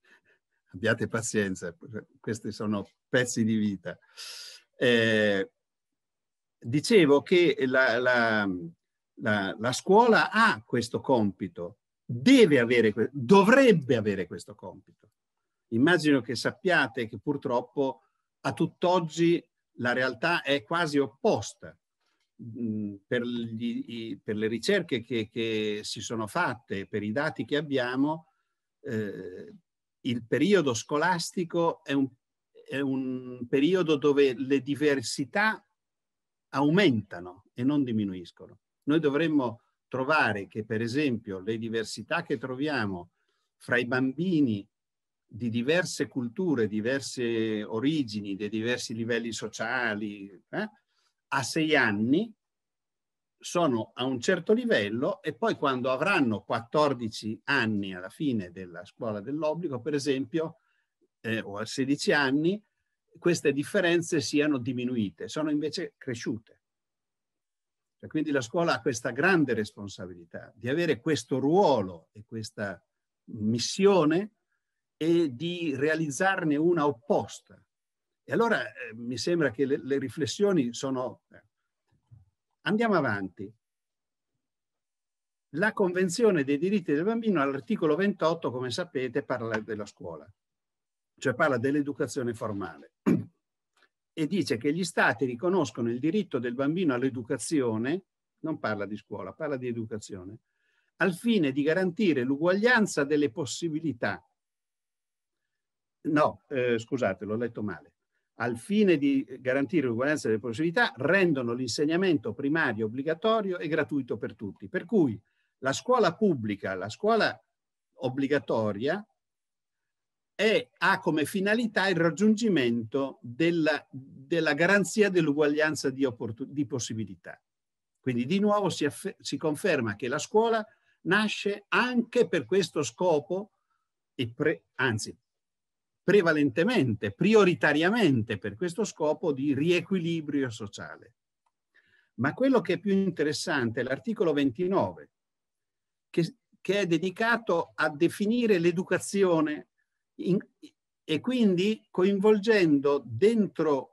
Abbiate pazienza, questi sono pezzi di vita. Eh, dicevo che la, la, la, la, scuola ha questo compito, deve avere, dovrebbe avere questo compito immagino che sappiate che purtroppo a tutt'oggi la realtà è quasi opposta. Mm, per, gli, per le ricerche che, che, si sono fatte, per i dati che abbiamo, eh, il periodo scolastico è un, è un periodo dove le diversità aumentano e non diminuiscono. Noi dovremmo trovare che, per esempio, le diversità che troviamo fra i bambini di diverse culture, diverse origini, dei diversi livelli sociali, eh? a sei anni sono a un certo livello e poi quando avranno 14 anni alla fine della scuola dell'obbligo, per esempio, eh, o a 16 anni, queste differenze siano diminuite, sono invece cresciute. Cioè, quindi la scuola ha questa grande responsabilità di avere questo ruolo e questa missione e di realizzarne una opposta. E allora eh, mi sembra che le, le riflessioni sono... Eh, andiamo avanti. La Convenzione dei diritti del bambino all'articolo 28, come sapete, parla della scuola, cioè parla dell'educazione formale [CLEARS THROAT] e dice che gli stati riconoscono il diritto del bambino all'educazione, non parla di scuola, parla di educazione, al fine di garantire l'uguaglianza delle possibilità no, eh, scusate, l'ho letto male. Al fine di garantire l'uguaglianza delle possibilità, rendono l'insegnamento primario obbligatorio e gratuito per tutti. Per cui la scuola pubblica, la scuola obbligatoria, è, ha come finalità il raggiungimento della, della garanzia dell'uguaglianza di, di, possibilità. Quindi di nuovo si, si conferma che la scuola nasce anche per questo scopo, e pre, anzi prevalentemente, prioritariamente per questo scopo di riequilibrio sociale. Ma quello che è più interessante è l'articolo 29, che, che è dedicato a definire l'educazione in, e quindi coinvolgendo dentro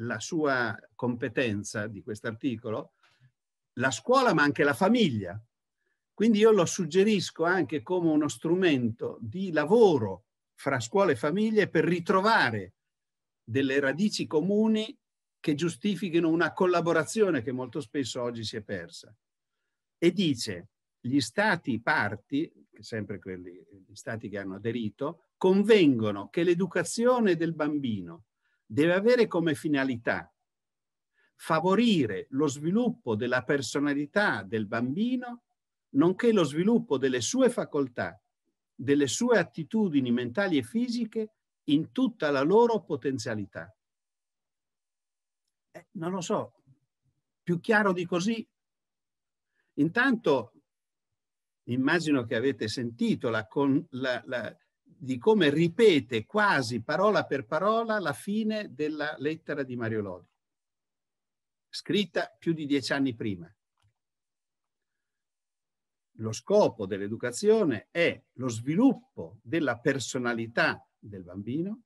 la sua competenza di quest'articolo la scuola ma anche la famiglia. Quindi io lo suggerisco anche come uno strumento di lavoro fra scuole e famiglie per ritrovare delle radici comuni che giustifichino una collaborazione che molto spesso oggi si è persa. E dice, gli stati parti, sempre quelli, gli stati che hanno aderito, convengono che l'educazione del bambino deve avere come finalità favorire lo sviluppo della personalità del bambino, nonché lo sviluppo delle sue facoltà delle sue attitudini mentali e fisiche in tutta la loro potenzialità. Eh, non lo so, più chiaro di così. Intanto immagino che avete sentito la, la, la, di come ripete quasi parola per parola la fine della lettera di Mario Lodi, scritta più di dieci anni prima lo scopo dell'educazione è lo sviluppo della personalità del bambino,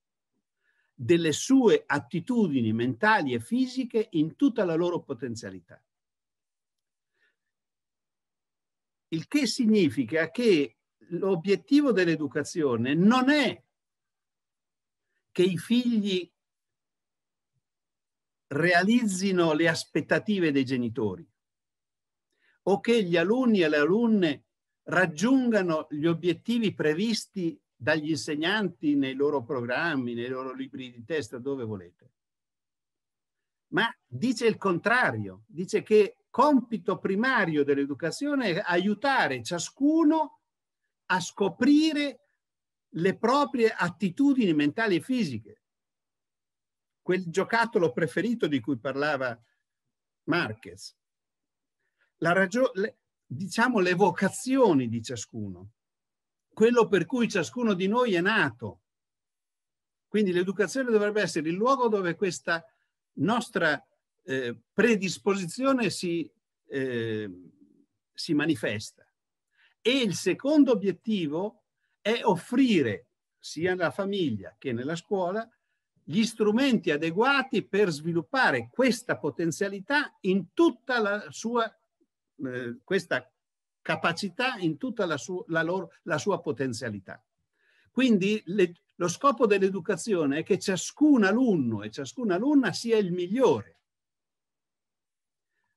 delle sue attitudini mentali e fisiche in tutta la loro potenzialità. Il che significa che l'obiettivo dell'educazione non è che i figli realizzino le aspettative dei genitori, o che gli alunni e le alunne raggiungano gli obiettivi previsti dagli insegnanti nei loro programmi, nei loro libri di testa, dove volete. Ma dice il contrario, dice che compito primario dell'educazione è aiutare ciascuno a scoprire le proprie attitudini mentali e fisiche. Quel giocattolo preferito di cui parlava Marquez, ragione, le, diciamo le vocazioni di ciascuno, quello per cui ciascuno di noi è nato. Quindi l'educazione dovrebbe essere il luogo dove questa nostra eh, predisposizione si, eh, si manifesta. E il secondo obiettivo è offrire sia alla famiglia che nella scuola gli strumenti adeguati per sviluppare questa potenzialità in tutta la sua eh, questa capacità in tutta la, su, la, loro, la sua potenzialità. Quindi le, lo scopo dell'educazione è che ciascun alunno e ciascuna alunna sia il migliore.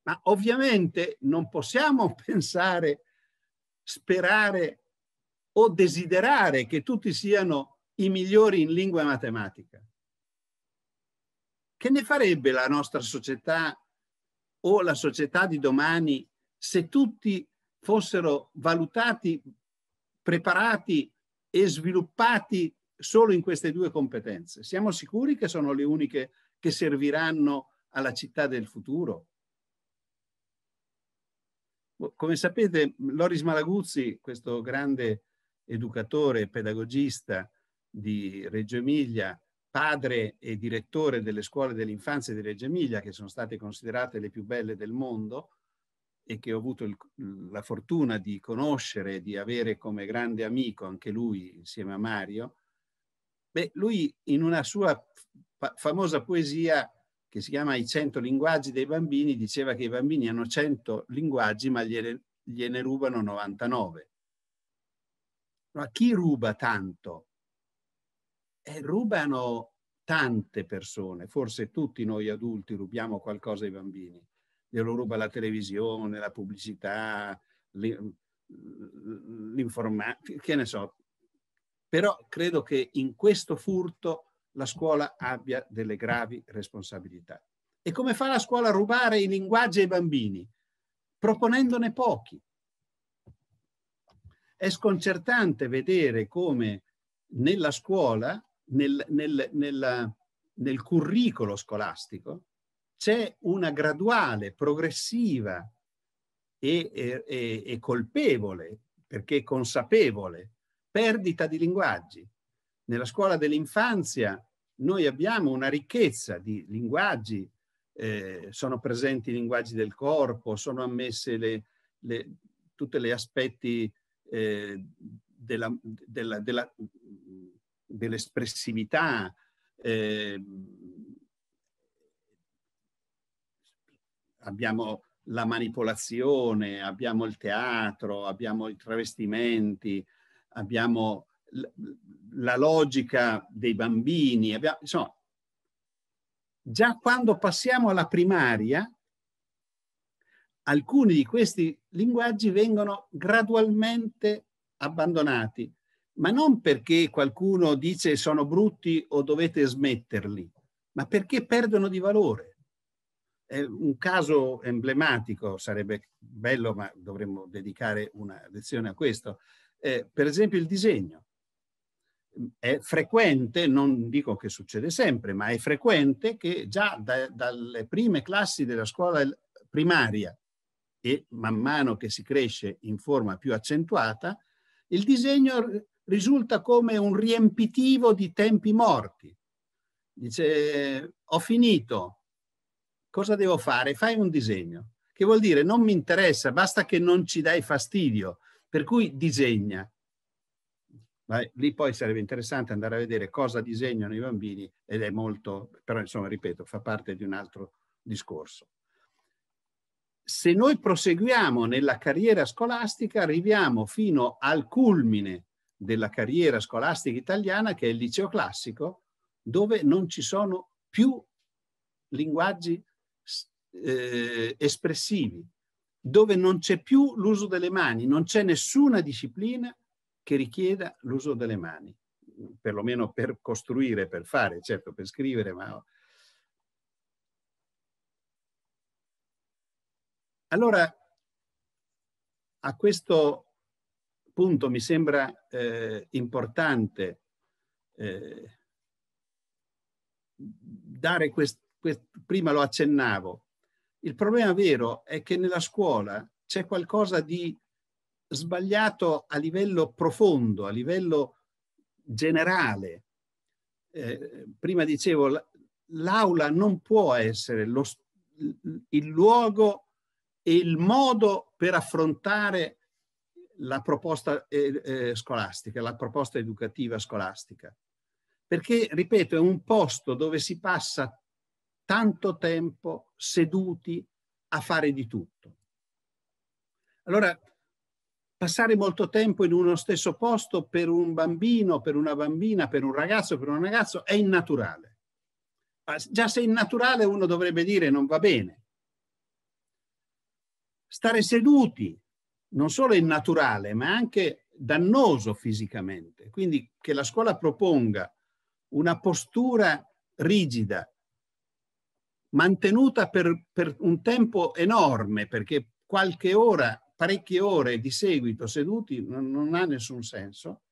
Ma ovviamente non possiamo [LAUGHS] pensare, sperare o desiderare che tutti siano i migliori in lingua e matematica. Che ne farebbe la nostra società o la società di domani se tutti fossero valutati, preparati e sviluppati solo in queste due competenze. Siamo sicuri che sono le uniche che serviranno alla città del futuro? Boh, come sapete, Loris Malaguzzi, questo grande educatore e pedagogista di Reggio Emilia, padre e direttore delle scuole dell'infanzia di Reggio Emilia, che sono state considerate le più belle del mondo, e che ho avuto il, la fortuna di conoscere, di avere come grande amico anche lui insieme a Mario, beh, lui in una sua famosa poesia che si chiama I cento linguaggi dei bambini, diceva che i bambini hanno cento linguaggi ma gliene, gliene rubano 99. Ma chi ruba tanto? Eh, rubano tante persone, forse tutti noi adulti rubiamo qualcosa ai bambini, glielo ruba la televisione, la pubblicità, l'informatica, che ne so. Però credo che in questo furto la scuola abbia delle gravi responsabilità. E come fa la scuola a rubare i linguaggi ai bambini? Proponendone pochi. È sconcertante vedere come nella scuola, nel, nel, nella, nel curriculum scolastico, c'è una graduale, progressiva e, e, e, colpevole, perché consapevole, perdita di linguaggi. Nella scuola dell'infanzia noi abbiamo una ricchezza di linguaggi, eh, sono presenti i linguaggi del corpo, sono ammesse le, le, tutti gli aspetti eh, dell'espressività, eh, abbiamo la manipolazione, abbiamo il teatro, abbiamo i travestimenti, abbiamo la logica dei bambini, abbiamo, insomma, già quando passiamo alla primaria, alcuni di questi linguaggi vengono gradualmente abbandonati, ma non perché qualcuno dice sono brutti o dovete smetterli, ma perché perdono di valore. Eh, un caso emblematico, sarebbe bello, ma dovremmo dedicare una lezione a questo, eh, per esempio il disegno. È frequente, non dico che succede sempre, ma è frequente che già da, dalle prime classi della scuola primaria e man mano che si cresce in forma più accentuata, il disegno risulta come un riempitivo di tempi morti. Dice, ho finito, Cosa devo fare? Fai un disegno, che vuol dire non mi interessa, basta che non ci dai fastidio, per cui disegna. Ma lì poi sarebbe interessante andare a vedere cosa disegnano i bambini ed è molto, però insomma, ripeto, fa parte di un altro discorso. Se noi proseguiamo nella carriera scolastica, arriviamo fino al culmine della carriera scolastica italiana, che è il liceo classico, dove non ci sono più linguaggi eh, espressivi, dove non c'è più l'uso delle mani, non c'è nessuna disciplina che richieda l'uso delle mani, perlomeno per costruire, per fare, certo per scrivere, ma... Allora, a questo punto mi sembra eh, importante eh, dare quest prima lo accennavo, il problema vero è che nella scuola c'è qualcosa di sbagliato a livello profondo, a livello generale. Eh, prima dicevo, l'aula non può essere lo, il luogo e il modo per affrontare la proposta eh, eh, scolastica, la proposta educativa scolastica. Perché, ripeto, è un posto dove si passa tanto tempo seduti a fare di tutto. Allora, passare molto tempo in uno stesso posto per un bambino, per una bambina, per un ragazzo, per un ragazzo è innaturale. Ma già se è innaturale uno dovrebbe dire non va bene. Stare seduti non solo è innaturale, ma anche dannoso fisicamente. Quindi che la scuola proponga una postura rigida mantenuta per, per un tempo enorme, perché qualche ora, parecchie ore di seguito seduti non, non ha nessun senso.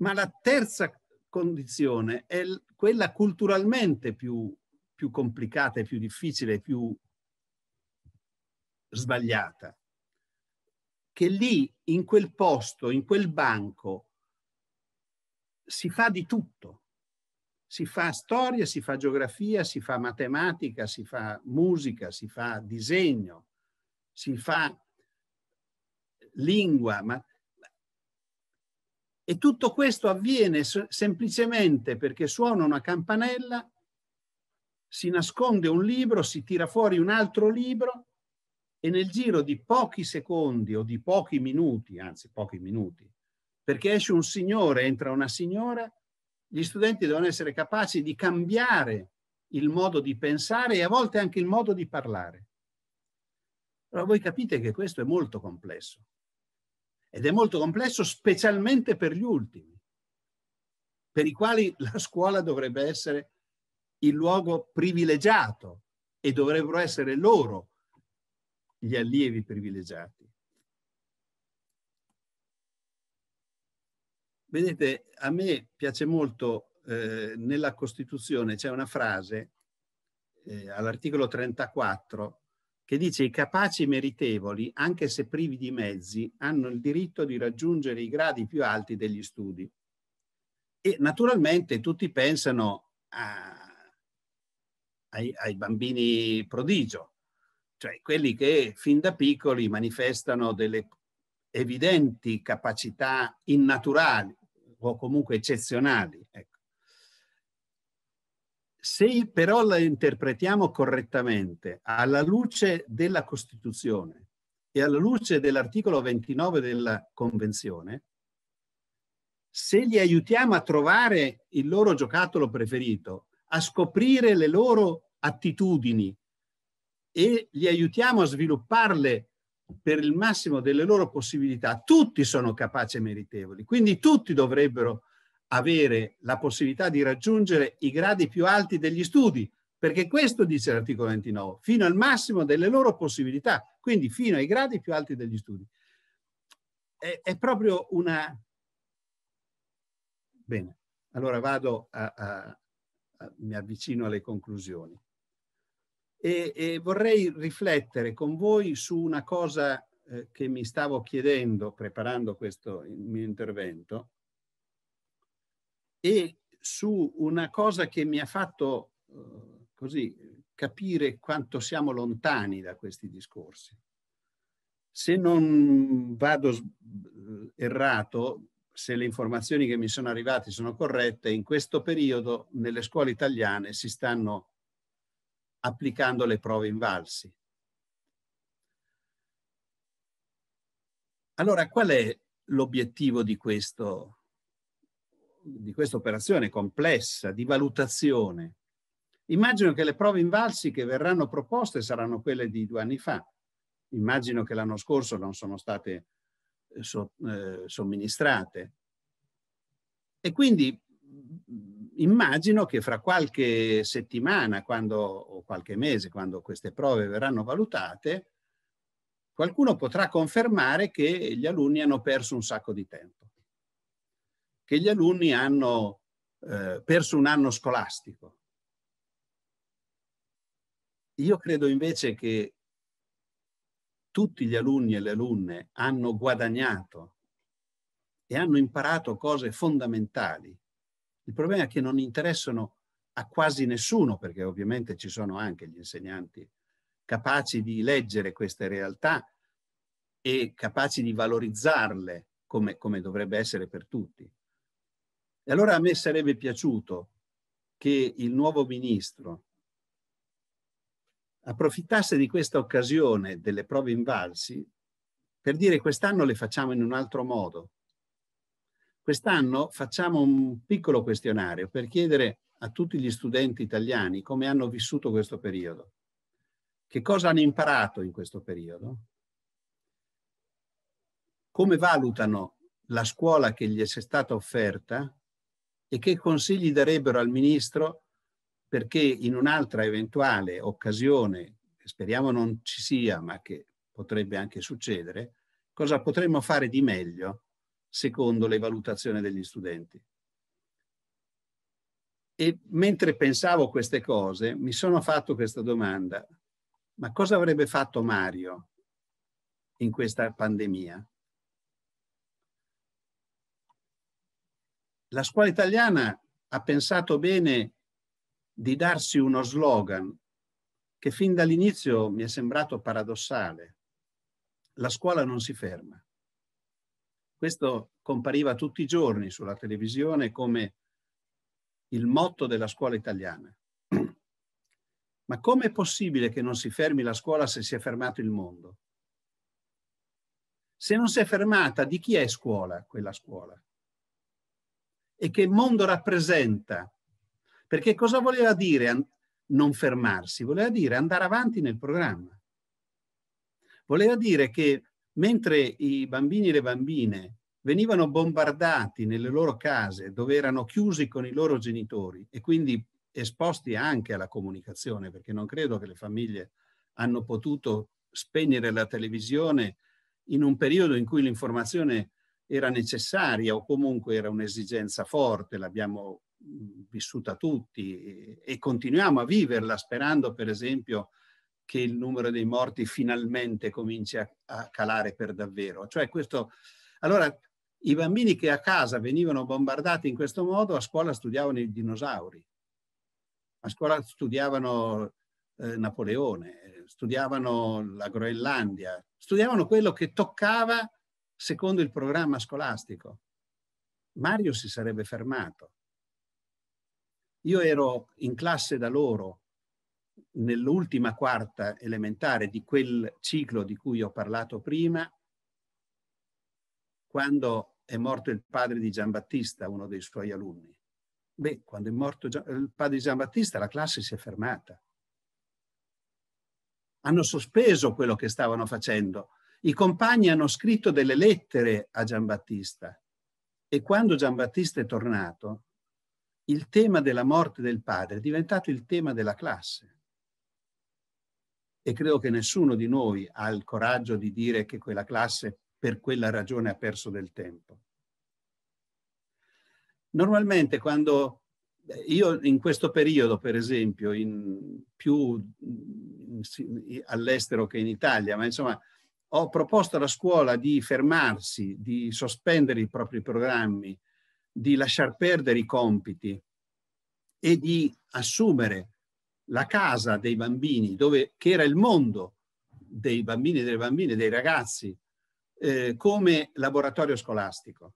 Ma la terza condizione è quella culturalmente più, più complicata, più difficile, più sbagliata. Che lì, in quel posto, in quel banco, si fa di tutto si fa storia, si fa geografia, si fa matematica, si fa musica, si fa disegno, si fa lingua, ma... e tutto questo avviene semplicemente perché suona una campanella, si nasconde un libro, si tira fuori un altro libro e nel giro di pochi secondi o di pochi minuti, anzi pochi minuti, perché esce un signore, entra una signora, gli studenti devono essere capaci di cambiare il modo di pensare e a volte anche il modo di parlare. Allora voi capite che questo è molto complesso ed è molto complesso specialmente per gli ultimi, per i quali la scuola dovrebbe essere il luogo privilegiato e dovrebbero essere loro gli allievi privilegiati. Vedete, a me piace molto eh, nella Costituzione c'è una frase eh, all'articolo 34 che dice i capaci meritevoli, anche se privi di mezzi, hanno il diritto di raggiungere i gradi più alti degli studi. E naturalmente tutti pensano a, ai, ai bambini prodigio, cioè quelli che fin da piccoli manifestano delle evidenti capacità innaturali o comunque eccezionali. Ecco. Se però la interpretiamo correttamente alla luce della Costituzione e alla luce dell'articolo 29 della Convenzione, se li aiutiamo a trovare il loro giocattolo preferito, a scoprire le loro attitudini e li aiutiamo a svilupparle per il massimo delle loro possibilità. Tutti sono capaci e meritevoli, quindi tutti dovrebbero avere la possibilità di raggiungere i gradi più alti degli studi, perché questo dice l'articolo 29, fino al massimo delle loro possibilità, quindi fino ai gradi più alti degli studi. È, è proprio una... Bene, allora vado a, a, a, mi avvicino alle conclusioni. E, e vorrei riflettere con voi su una cosa eh, che mi stavo chiedendo preparando questo mio intervento e su una cosa che mi ha fatto eh, così capire quanto siamo lontani da questi discorsi. Se non vado eh, errato, se le informazioni che mi sono arrivate sono corrette, in questo periodo nelle scuole italiane si stanno applicando le prove invalsi. Allora, qual è l'obiettivo di, di questa operazione complessa di valutazione? Immagino che le prove invalsi che verranno proposte saranno quelle di due anni fa. Immagino che l'anno scorso non sono state eh, eh, somministrate. E quindi immagino che fra qualche settimana quando, o qualche mese, quando queste prove verranno valutate, qualcuno potrà confermare che gli alunni hanno perso un sacco di tempo, che gli alunni hanno eh, perso un anno scolastico. Io credo invece che tutti gli alunni e le alunne hanno guadagnato e hanno imparato cose fondamentali il problema è che non interessano a quasi nessuno, perché ovviamente ci sono anche gli insegnanti capaci di leggere queste realtà e capaci di valorizzarle come, come dovrebbe essere per tutti. E allora a me sarebbe piaciuto che il nuovo ministro approfittasse di questa occasione delle prove invalsi per dire quest'anno le facciamo in un altro modo, Quest'anno facciamo un piccolo questionario per chiedere a tutti gli studenti italiani come hanno vissuto questo periodo, che cosa hanno imparato in questo periodo, come valutano la scuola che gli è stata offerta e che consigli darebbero al Ministro perché in un'altra eventuale occasione, che speriamo non ci sia, ma che potrebbe anche succedere, cosa potremmo fare di meglio secondo le valutazioni degli studenti. E mentre pensavo queste cose, mi sono fatto questa domanda, ma cosa avrebbe fatto Mario in questa pandemia? La scuola italiana ha pensato bene di darsi uno slogan che fin dall'inizio mi è sembrato paradossale. La scuola non si ferma. Questo compariva tutti i giorni sulla televisione come il motto della scuola italiana. [CLEARS THROAT] Ma com'è possibile che non si fermi la scuola se si è fermato il mondo? Se non si è fermata, di chi è scuola quella scuola? E che mondo rappresenta? Perché cosa voleva dire non fermarsi? Voleva dire andare avanti nel programma. Voleva dire che mentre i bambini e le bambine venivano bombardati nelle loro case dove erano chiusi con i loro genitori e quindi esposti anche alla comunicazione, perché non credo che le famiglie hanno potuto spegnere la televisione in un periodo in cui l'informazione era necessaria o comunque era un'esigenza forte, l'abbiamo vissuta tutti e, continuiamo a viverla sperando per esempio che il numero dei morti finalmente cominci a, a calare per davvero. Cioè questo, allora, i bambini che a casa venivano bombardati in questo modo, a scuola studiavano i dinosauri, a scuola studiavano eh, Napoleone, studiavano la Groenlandia, studiavano quello che toccava secondo il programma scolastico. Mario si sarebbe fermato. Io ero in classe da loro nell'ultima quarta elementare di quel ciclo di cui ho parlato prima, quando è morto il padre di Giambattista, uno dei suoi alunni. Beh, quando è morto il padre di Giambattista la classe si è fermata. Hanno sospeso quello che stavano facendo. I compagni hanno scritto delle lettere a Giambattista e quando Giambattista è tornato, il tema della morte del padre è diventato il tema della classe e credo che nessuno di noi ha il coraggio di dire che quella classe per quella ragione ha perso del tempo. Normalmente quando eh, io in questo periodo, per esempio, in, più all'estero che in Italia, ma insomma, ho proposto alla scuola di fermarsi, di sospendere i propri programmi, di lasciar perdere i compiti e di assumere la casa dei bambini, dove, che era il mondo dei bambini e delle bambine, dei ragazzi, eh, come laboratorio scolastico.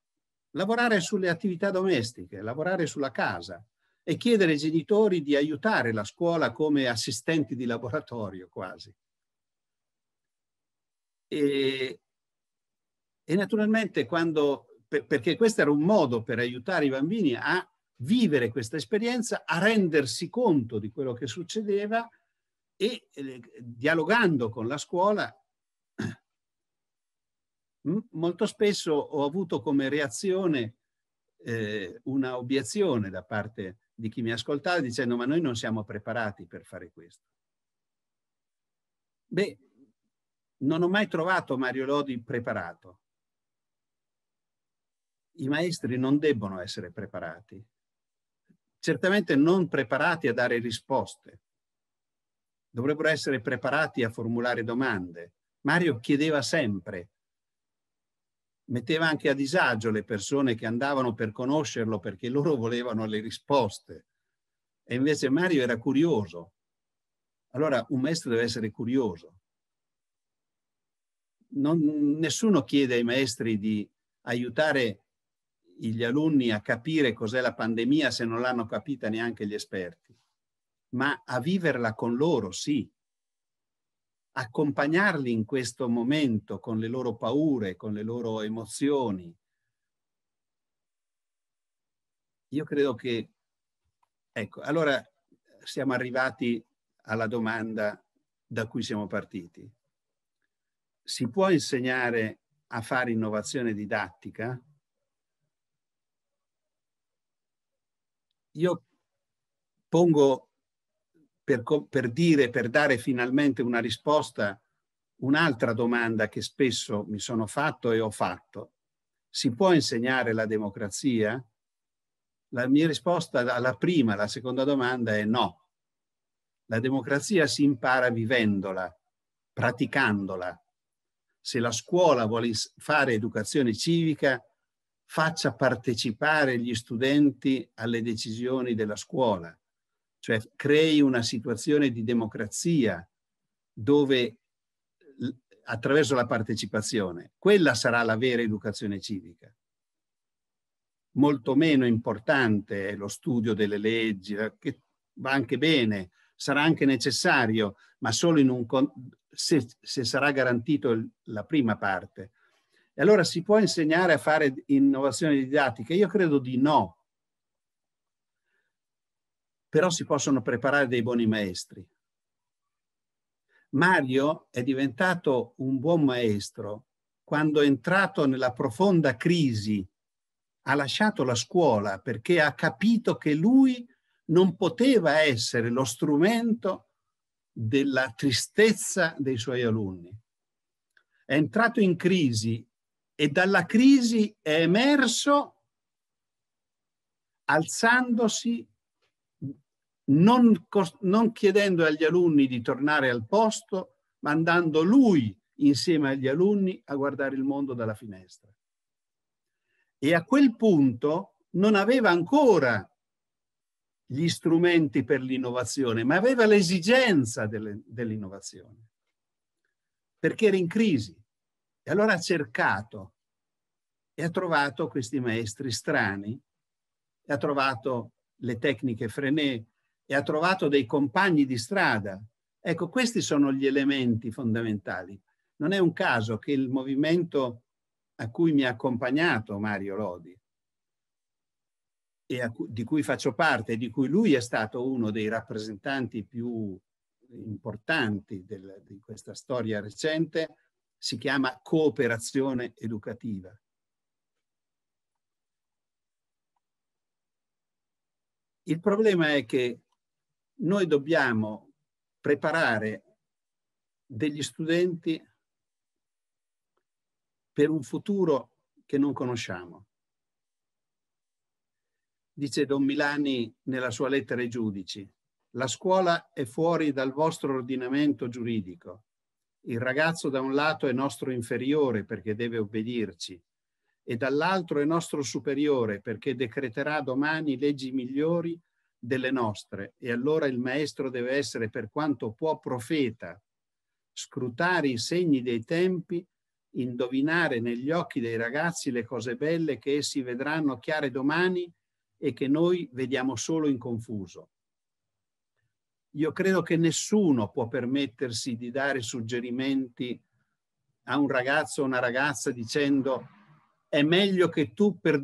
Lavorare sulle attività domestiche, lavorare sulla casa e chiedere ai genitori di aiutare la scuola come assistenti di laboratorio quasi. E, e naturalmente quando, per, perché questo era un modo per aiutare i bambini a vivere questa esperienza, a rendersi conto di quello che succedeva e eh, dialogando con la scuola [CLEARS THROAT] molto spesso ho avuto come reazione eh, una obiezione da parte di chi mi ascoltava dicendo ma noi non siamo preparati per fare questo. Beh, non ho mai trovato Mario Lodi preparato. I maestri non debbono essere preparati certamente non preparati a dare risposte. Dovrebbero essere preparati a formulare domande. Mario chiedeva sempre, metteva anche a disagio le persone che andavano per conoscerlo perché loro volevano le risposte. E invece Mario era curioso. Allora un maestro deve essere curioso. Non, nessuno chiede ai maestri di aiutare gli alunni a capire cos'è la pandemia se non l'hanno capita neanche gli esperti, ma a viverla con loro, sì. Accompagnarli in questo momento con le loro paure, con le loro emozioni. Io credo che, ecco, allora siamo arrivati alla domanda da cui siamo partiti. Si può insegnare a fare innovazione didattica? io pongo per, per dire, per dare finalmente una risposta, un'altra domanda che spesso mi sono fatto e ho fatto. Si può insegnare la democrazia? La mia risposta alla prima, alla seconda domanda è no. La democrazia si impara vivendola, praticandola. Se la scuola vuole fare educazione civica, faccia partecipare gli studenti alle decisioni della scuola, cioè crei una situazione di democrazia dove attraverso la partecipazione, quella sarà la vera educazione civica. Molto meno importante è lo studio delle leggi, eh, che va anche bene, sarà anche necessario, ma solo in un, se, se sarà garantito la prima parte, e allora si può insegnare a fare innovazioni didattiche? Io credo di no. Però si possono preparare dei buoni maestri. Mario è diventato un buon maestro quando è entrato nella profonda crisi, ha lasciato la scuola perché ha capito che lui non poteva essere lo strumento della tristezza dei suoi alunni. È entrato in crisi e dalla crisi è emerso alzandosi, non, non chiedendo agli alunni di tornare al posto, ma andando lui insieme agli alunni a guardare il mondo dalla finestra. E a quel punto non aveva ancora gli strumenti per l'innovazione, ma aveva l'esigenza dell'innovazione, perché era in crisi. E allora ha cercato e ha trovato questi maestri strani, e ha trovato le tecniche Frenet, e ha trovato dei compagni di strada. Ecco, questi sono gli elementi fondamentali. Non è un caso che il movimento a cui mi ha accompagnato Mario Lodi, e cu di cui faccio parte, di cui lui è stato uno dei rappresentanti più importanti del, di questa storia recente, si chiama cooperazione educativa. Il problema è che noi dobbiamo preparare degli studenti per un futuro che non conosciamo. Dice Don Milani nella sua lettera ai giudici, la scuola è fuori dal vostro ordinamento giuridico, il ragazzo da un lato è nostro inferiore perché deve obbedirci e dall'altro è nostro superiore perché decreterà domani leggi migliori delle nostre e allora il maestro deve essere per quanto può profeta, scrutare i segni dei tempi, indovinare negli occhi dei ragazzi le cose belle che essi vedranno chiare domani e che noi vediamo solo in confuso. Io credo che nessuno può permettersi di dare suggerimenti a un ragazzo o una ragazza dicendo è meglio che tu per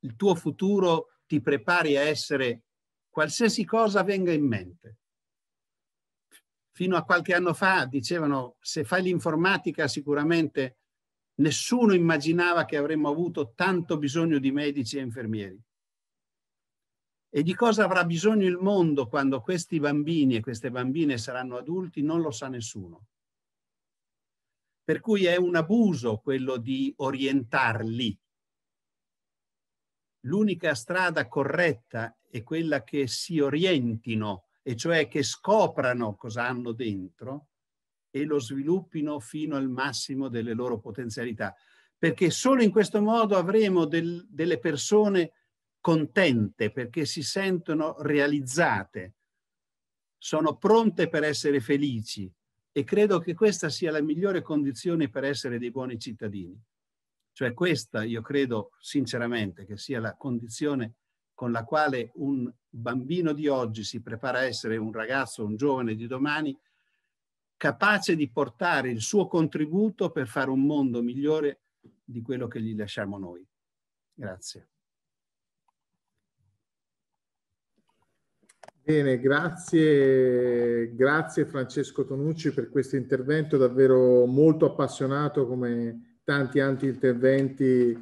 il tuo futuro ti prepari a essere qualsiasi cosa venga in mente. Fino a qualche anno fa dicevano se fai l'informatica sicuramente nessuno immaginava che avremmo avuto tanto bisogno di medici e infermieri. E di cosa avrà bisogno il mondo quando questi bambini e queste bambine saranno adulti non lo sa nessuno. Per cui è un abuso quello di orientarli. L'unica strada corretta è quella che si orientino, e cioè che scoprano cosa hanno dentro e lo sviluppino fino al massimo delle loro potenzialità. Perché solo in questo modo avremo del, delle persone contente perché si sentono realizzate, sono pronte per essere felici e credo che questa sia la migliore condizione per essere dei buoni cittadini. Cioè questa io credo sinceramente che sia la condizione con la quale un bambino di oggi si prepara a essere un ragazzo, un giovane di domani, capace di portare il suo contributo per fare un mondo migliore di quello che gli lasciamo noi. Grazie. Bene, grazie, grazie Francesco Tonucci per questo intervento davvero molto appassionato come tanti altri interventi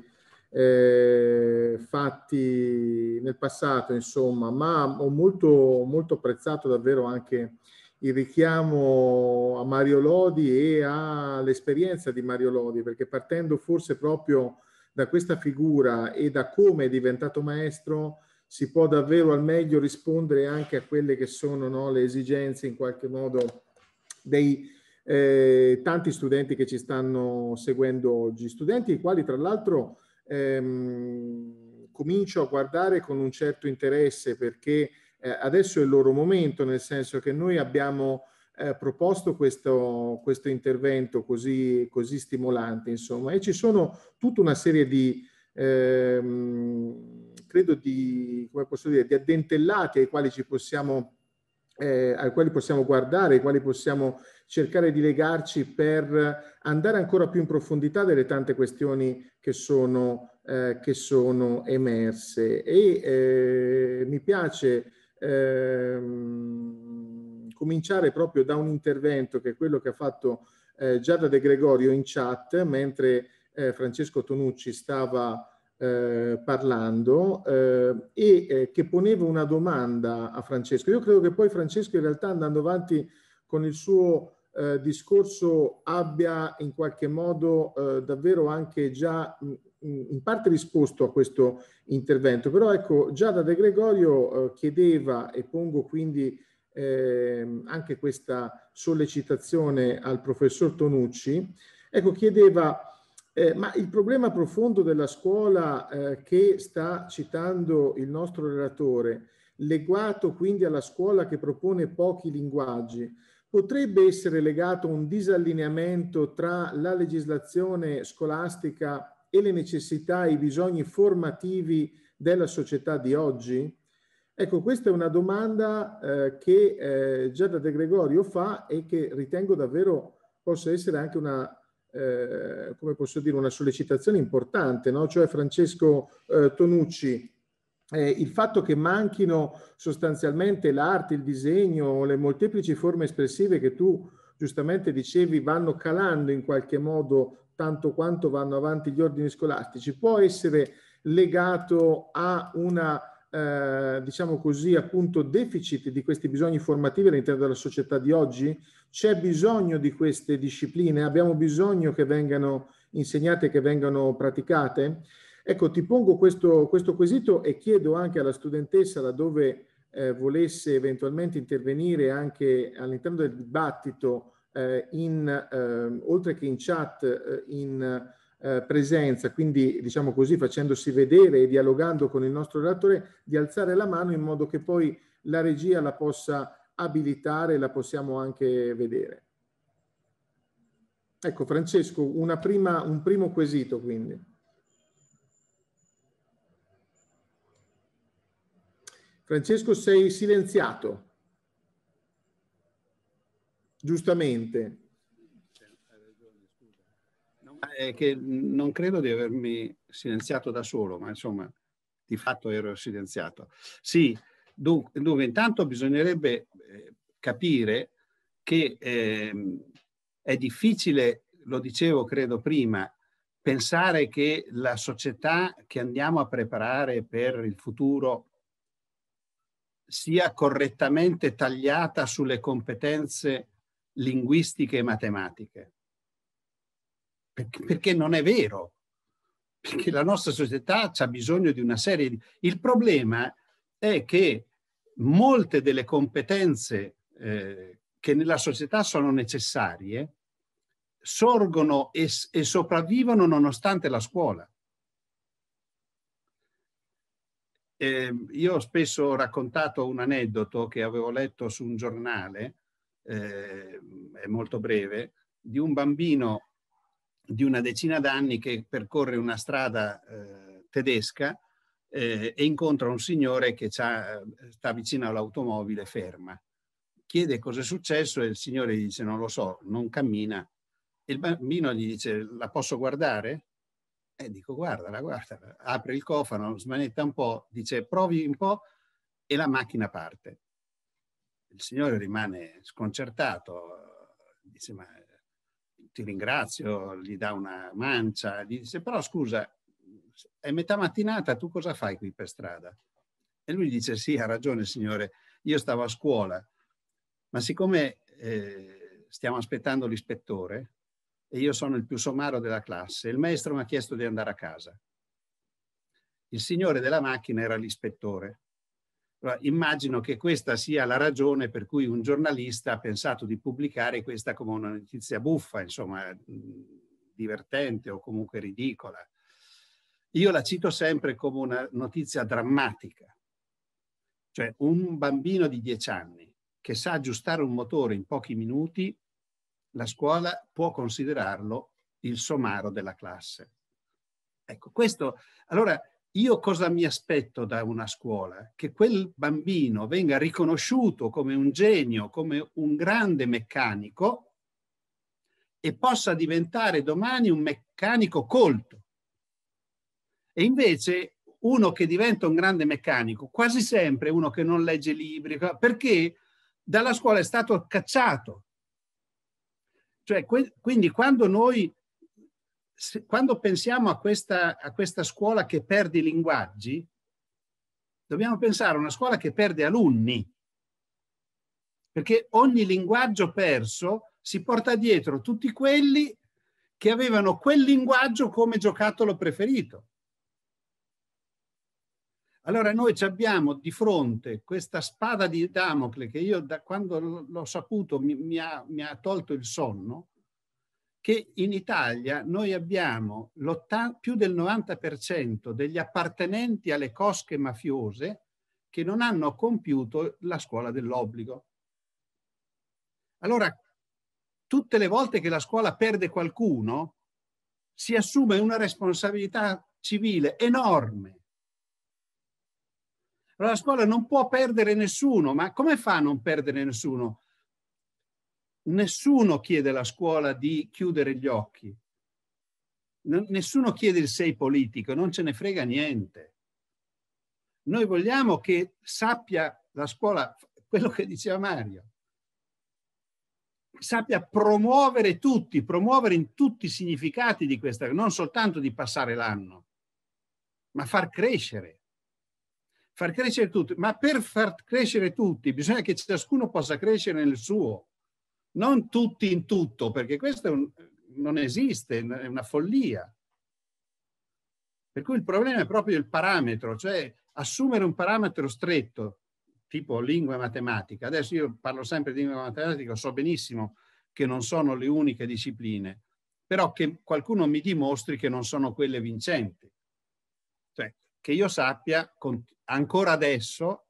eh, fatti nel passato, insomma, ma ho molto, molto apprezzato davvero anche il richiamo a Mario Lodi e all'esperienza di Mario Lodi, perché partendo forse proprio da questa figura e da come è diventato maestro, si può davvero al meglio rispondere anche a quelle che sono no, le esigenze in qualche modo dei eh, tanti studenti che ci stanno seguendo oggi, studenti i quali tra l'altro ehm, comincio a guardare con un certo interesse perché eh, adesso è il loro momento, nel senso che noi abbiamo eh, proposto questo, questo intervento così, così stimolante, insomma, e ci sono tutta una serie di... Ehm, credo, di, come posso dire, di addentellati ai quali ci possiamo eh, ai quali possiamo guardare, ai quali possiamo cercare di legarci per andare ancora più in profondità delle tante questioni che sono, eh, che sono emerse. E eh, mi piace ehm, cominciare proprio da un intervento che è quello che ha fatto eh, Giada De Gregorio in chat, mentre eh, Francesco Tonucci stava eh, parlando eh, e eh, che poneva una domanda a Francesco. Io credo che poi Francesco in realtà andando avanti con il suo eh, discorso abbia in qualche modo eh, davvero anche già mh, mm, mm, in parte risposto a questo intervento, però ecco già da De Gregorio chiedeva e pongo quindi ehm, anche questa sollecitazione al professor Tonucci, ecco chiedeva eh, ma il problema profondo della scuola eh, che sta citando il nostro relatore, legato quindi alla scuola che propone pochi linguaggi, potrebbe essere legato a un disallineamento tra la legislazione scolastica e le necessità e i bisogni formativi della società di oggi? Ecco, questa è una domanda eh, che eh, Giada De Gregorio fa e che ritengo davvero possa essere anche una eh, come posso dire, una sollecitazione importante, no? cioè Francesco eh, Tonucci, eh, il fatto che manchino sostanzialmente l'arte, il disegno, le molteplici forme espressive che tu giustamente dicevi vanno calando in qualche modo tanto quanto vanno avanti gli ordini scolastici, può essere legato a una eh, diciamo così appunto deficit di questi bisogni formativi all'interno della società di oggi? c'è bisogno di queste discipline, abbiamo bisogno che vengano insegnate, che vengano praticate? Ecco, ti pongo questo, questo quesito e chiedo anche alla studentessa laddove eh, volesse eventualmente intervenire anche all'interno del dibattito, eh, in, eh, oltre che in chat, eh, in eh, presenza, quindi diciamo così facendosi vedere e dialogando con il nostro relatore, di alzare la mano in modo che poi la regia la possa abilitare la possiamo anche vedere. Ecco Francesco, prima, un primo quesito quindi. Francesco sei silenziato. Giustamente. È eh, che non credo di avermi silenziato da solo, ma insomma di fatto ero silenziato. Sì, Dunque, dunque intanto bisognerebbe eh, capire che eh, è difficile, lo dicevo credo prima, pensare che la società che andiamo a preparare per il futuro sia correttamente tagliata sulle competenze linguistiche e matematiche. Perché, perché non è vero, perché la nostra società ha bisogno di una serie di... Il problema è che molte delle competenze eh, che nella società sono necessarie sorgono e, e sopravvivono nonostante la scuola. Eh, io ho raccontato un aneddoto che avevo letto su un giornale, eh, è molto breve, di un bambino di una decina d'anni che percorre una strada eh, tedesca eh, e incontra un signore che eh, sta vicino all'automobile ferma. Chiede cosa è successo e il signore gli dice non lo so, non cammina. E il bambino gli dice la posso guardare? E dico guardala, guardala. Apre il cofano, smanetta un po', dice provi un po' e la macchina parte. Il signore rimane sconcertato, dice ma ti ringrazio, gli dà una mancia, gli dice però scusa, è metà mattinata, tu cosa fai qui per strada? E lui dice, sì, ha ragione signore, io stavo a scuola, ma siccome eh, stiamo aspettando l'ispettore e io sono il più somaro della classe, il maestro mi ha chiesto di andare a casa. Il signore della macchina era l'ispettore. Allora, immagino che questa sia la ragione per cui un giornalista ha pensato di pubblicare questa come una notizia buffa, insomma, divertente o comunque ridicola. Io la cito sempre come una notizia drammatica, cioè un bambino di 10 anni che sa aggiustare un motore in pochi minuti, la scuola può considerarlo il somaro della classe. Ecco, questo, allora io cosa mi aspetto da una scuola? Che quel bambino venga riconosciuto come un genio, come un grande meccanico e possa diventare domani un meccanico colto. E invece uno che diventa un grande meccanico, quasi sempre uno che non legge libri, perché dalla scuola è stato cacciato. Cioè, que- quindi quando noi quando pensiamo a questa, a questa, scuola che perde i linguaggi, dobbiamo pensare a una scuola che perde alunni, perché ogni linguaggio perso si porta dietro tutti quelli che avevano quel linguaggio come giocattolo preferito. Allora noi abbiamo di fronte questa spada di Damocle che io da quando l'ho saputo mi, mi, ha, mi ha tolto il sonno, che in Italia noi abbiamo più del 90% degli appartenenti alle cosche mafiose che non hanno compiuto la scuola dell'obbligo. Allora, tutte le volte che la scuola perde qualcuno, si assume una responsabilità civile enorme allora la scuola non può perdere nessuno, ma come fa a non perdere nessuno? Nessuno chiede alla scuola di chiudere gli occhi, nessuno chiede il sei politico, non ce ne frega niente. Noi vogliamo che sappia la scuola quello che diceva Mario, sappia promuovere tutti, promuovere in tutti i significati di questa, non soltanto di passare l'anno, ma far crescere far crescere tutti, ma per far crescere tutti bisogna che ciascuno possa crescere nel suo, non tutti in tutto, perché questo un, non esiste, è una follia. Per cui il problema è proprio il parametro, cioè assumere un parametro stretto, tipo lingua e matematica. Adesso io parlo sempre di lingua e matematica, so benissimo che non sono le uniche discipline, però che qualcuno mi dimostri che non sono quelle vincenti. Cioè, che io sappia, con, ancora adesso,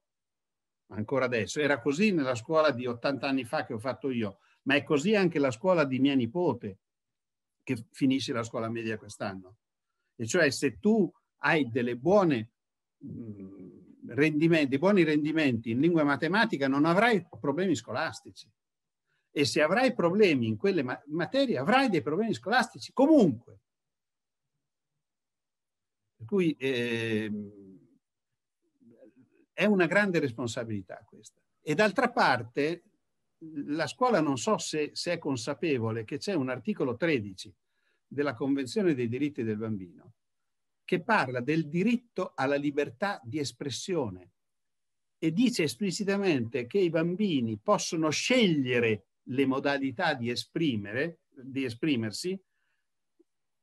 ancora adesso, era così nella scuola di 80 anni fa che ho fatto io, ma è così anche la scuola di mia nipote che finisce la scuola media quest'anno. E cioè se tu hai delle buone mm, rendimenti, buoni rendimenti in lingua e matematica non avrai problemi scolastici. E se avrai problemi in quelle materie avrai dei problemi scolastici comunque. Per cui eh, è una grande responsabilità questa. E d'altra parte la scuola non so se, se è consapevole che c'è un articolo 13 della Convenzione dei diritti del bambino che parla del diritto alla libertà di espressione e dice esplicitamente che i bambini possono scegliere le modalità di, esprimere, di esprimersi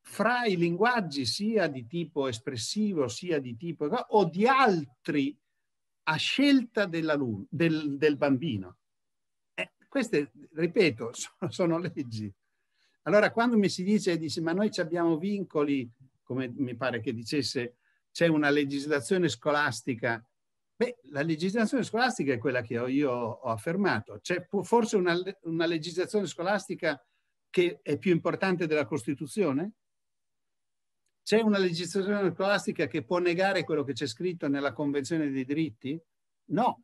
fra i linguaggi sia di tipo espressivo sia di tipo o di altri a scelta del, del, bambino. Eh, queste, ripeto, [LAUGHS] sono, sono, leggi. Allora quando mi si dice, dice, ma noi abbiamo vincoli, come mi pare che dicesse, c'è una legislazione scolastica. Beh, la legislazione scolastica è quella che io ho affermato. C'è forse una, una legislazione scolastica che è più importante della Costituzione? C'è una legislazione scolastica che può negare quello che c'è scritto nella Convenzione dei diritti? No.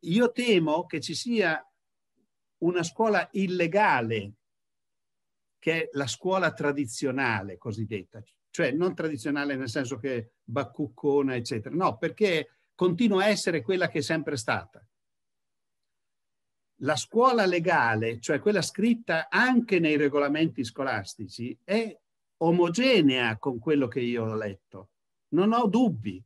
Io temo che ci sia una scuola illegale, che è la scuola tradizionale cosiddetta, cioè non tradizionale nel senso che baccuccona, eccetera, no, perché continua a essere quella che è sempre stata la scuola legale, cioè quella scritta anche nei regolamenti scolastici, è omogenea con quello che io ho letto. Non ho dubbi.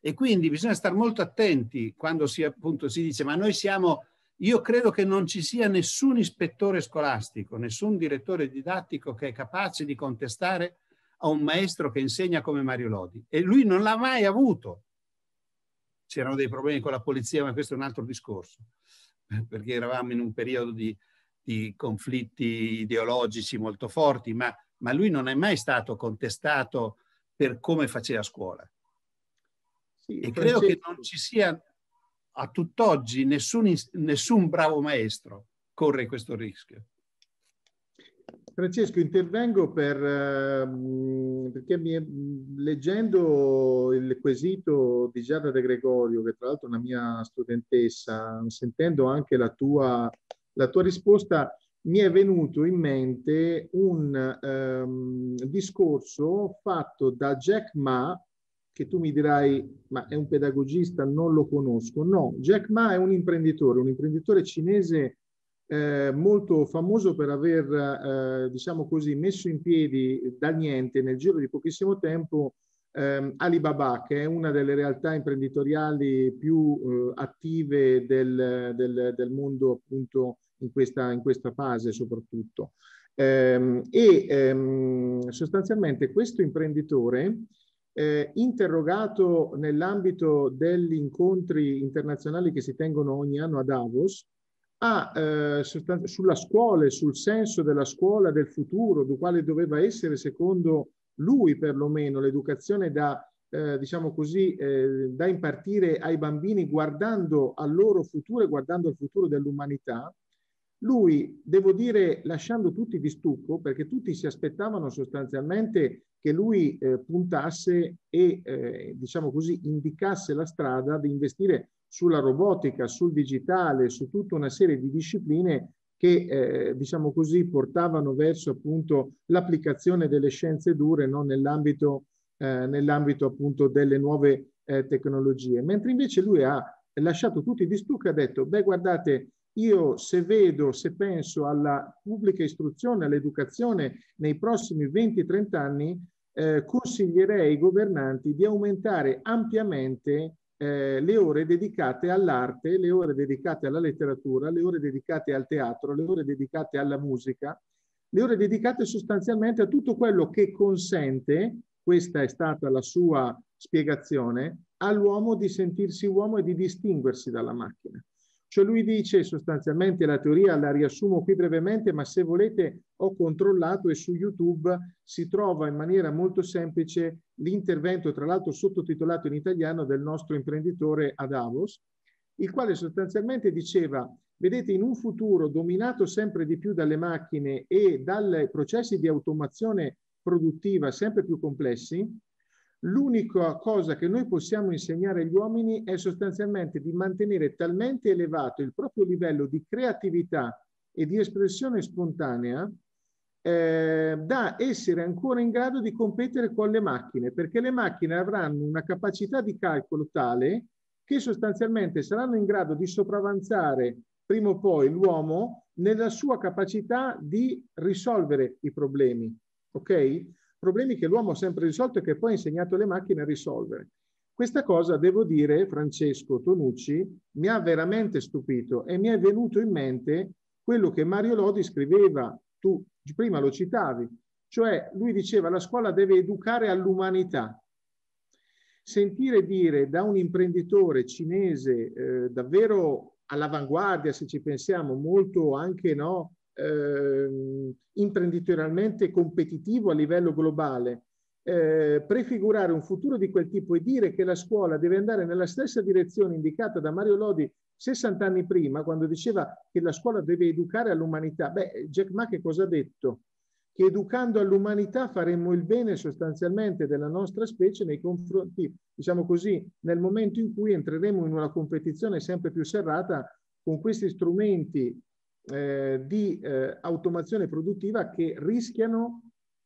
E quindi bisogna stare molto attenti quando si, appunto, si dice ma noi siamo, io credo che non ci sia nessun ispettore scolastico, nessun direttore didattico che è capace di contestare a un maestro che insegna come Mario Lodi. E lui non l'ha mai avuto c'erano dei problemi con la polizia, ma questo è un altro discorso, [LAUGHS] perché eravamo in un periodo di, di conflitti ideologici molto forti, ma, ma, lui non è mai stato contestato per come faceva scuola. Sì, e credo che non ci sia a tutt'oggi nessun, nessun bravo maestro corre questo rischio. Francesco, intervengo per, ehm, perché mi, leggendo il quesito di Giada De Gregorio, che tra l'altro è una mia studentessa, sentendo anche la tua, la tua risposta, mi è venuto in mente un um, discorso fatto da Jack Ma, che tu mi dirai, ma è un pedagogista, non lo conosco. No, Jack Ma è un imprenditore, un imprenditore cinese eh, molto famoso per aver, eh, diciamo così, messo in piedi da niente nel giro di pochissimo tempo ehm, Alibaba, che è una delle realtà imprenditoriali più eh, attive del, del, del, mondo appunto in questa, in questa fase soprattutto. Ehm, e ehm, sostanzialmente questo imprenditore eh, interrogato nell'ambito degli incontri internazionali che si tengono ogni anno a Davos, a, eh, sulla scuola e sul senso della scuola del futuro, di quale doveva essere secondo lui perlomeno l'educazione da, eh, diciamo così, eh, da impartire ai bambini guardando al loro futuro e guardando al futuro dell'umanità, lui, devo dire, lasciando tutti di stucco, perché tutti si aspettavano sostanzialmente che lui eh, puntasse e, eh, diciamo così, indicasse la strada di investire sulla robotica, sul digitale, su tutta una serie di discipline che, eh, diciamo così, portavano verso appunto l'applicazione delle scienze dure no? nell'ambito, eh, nell'ambito appunto delle nuove eh, tecnologie. Mentre invece lui ha lasciato tutti di stucco e ha detto, beh guardate, io se vedo, se penso alla pubblica istruzione, all'educazione nei prossimi 20-30 anni, eh, consiglierei ai governanti di aumentare ampiamente eh, le ore dedicate all'arte, le ore dedicate alla letteratura, le ore dedicate al teatro, le ore dedicate alla musica, le ore dedicate sostanzialmente a tutto quello che consente, questa è stata la sua spiegazione, all'uomo di sentirsi uomo e di distinguersi dalla macchina. Cioè lui dice sostanzialmente la teoria, la riassumo qui brevemente, ma se volete ho controllato e su YouTube si trova in maniera molto semplice l'intervento, tra l'altro sottotitolato in italiano, del nostro imprenditore Adavos, il quale sostanzialmente diceva, vedete, in un futuro dominato sempre di più dalle macchine e dai processi di automazione produttiva sempre più complessi, L'unica cosa che noi possiamo insegnare agli uomini è sostanzialmente di mantenere talmente elevato il proprio livello di creatività e di espressione spontanea eh, da essere ancora in grado di competere con le macchine, perché le macchine avranno una capacità di calcolo tale che sostanzialmente saranno in grado di sopravanzare prima o poi l'uomo nella sua capacità di risolvere i problemi. Ok? problemi che l'uomo ha sempre risolto e che poi ha insegnato le macchine a risolvere. Questa cosa, devo dire, Francesco Tonucci, mi ha veramente stupito e mi è venuto in mente quello che Mario Lodi scriveva, tu prima lo citavi, cioè lui diceva la scuola deve educare all'umanità. Sentire dire da un imprenditore cinese eh, davvero all'avanguardia, se ci pensiamo, molto anche no, eh, imprenditorialmente competitivo a livello globale, eh, prefigurare un futuro di quel tipo e dire che la scuola deve andare nella stessa direzione indicata da Mario Lodi 60 anni prima, quando diceva che la scuola deve educare all'umanità. Beh, Jack Ma che cosa ha detto? Che educando all'umanità faremmo il bene sostanzialmente della nostra specie nei confronti, diciamo così, nel momento in cui entreremo in una competizione sempre più serrata con questi strumenti eh, di eh, automazione produttiva che rischiano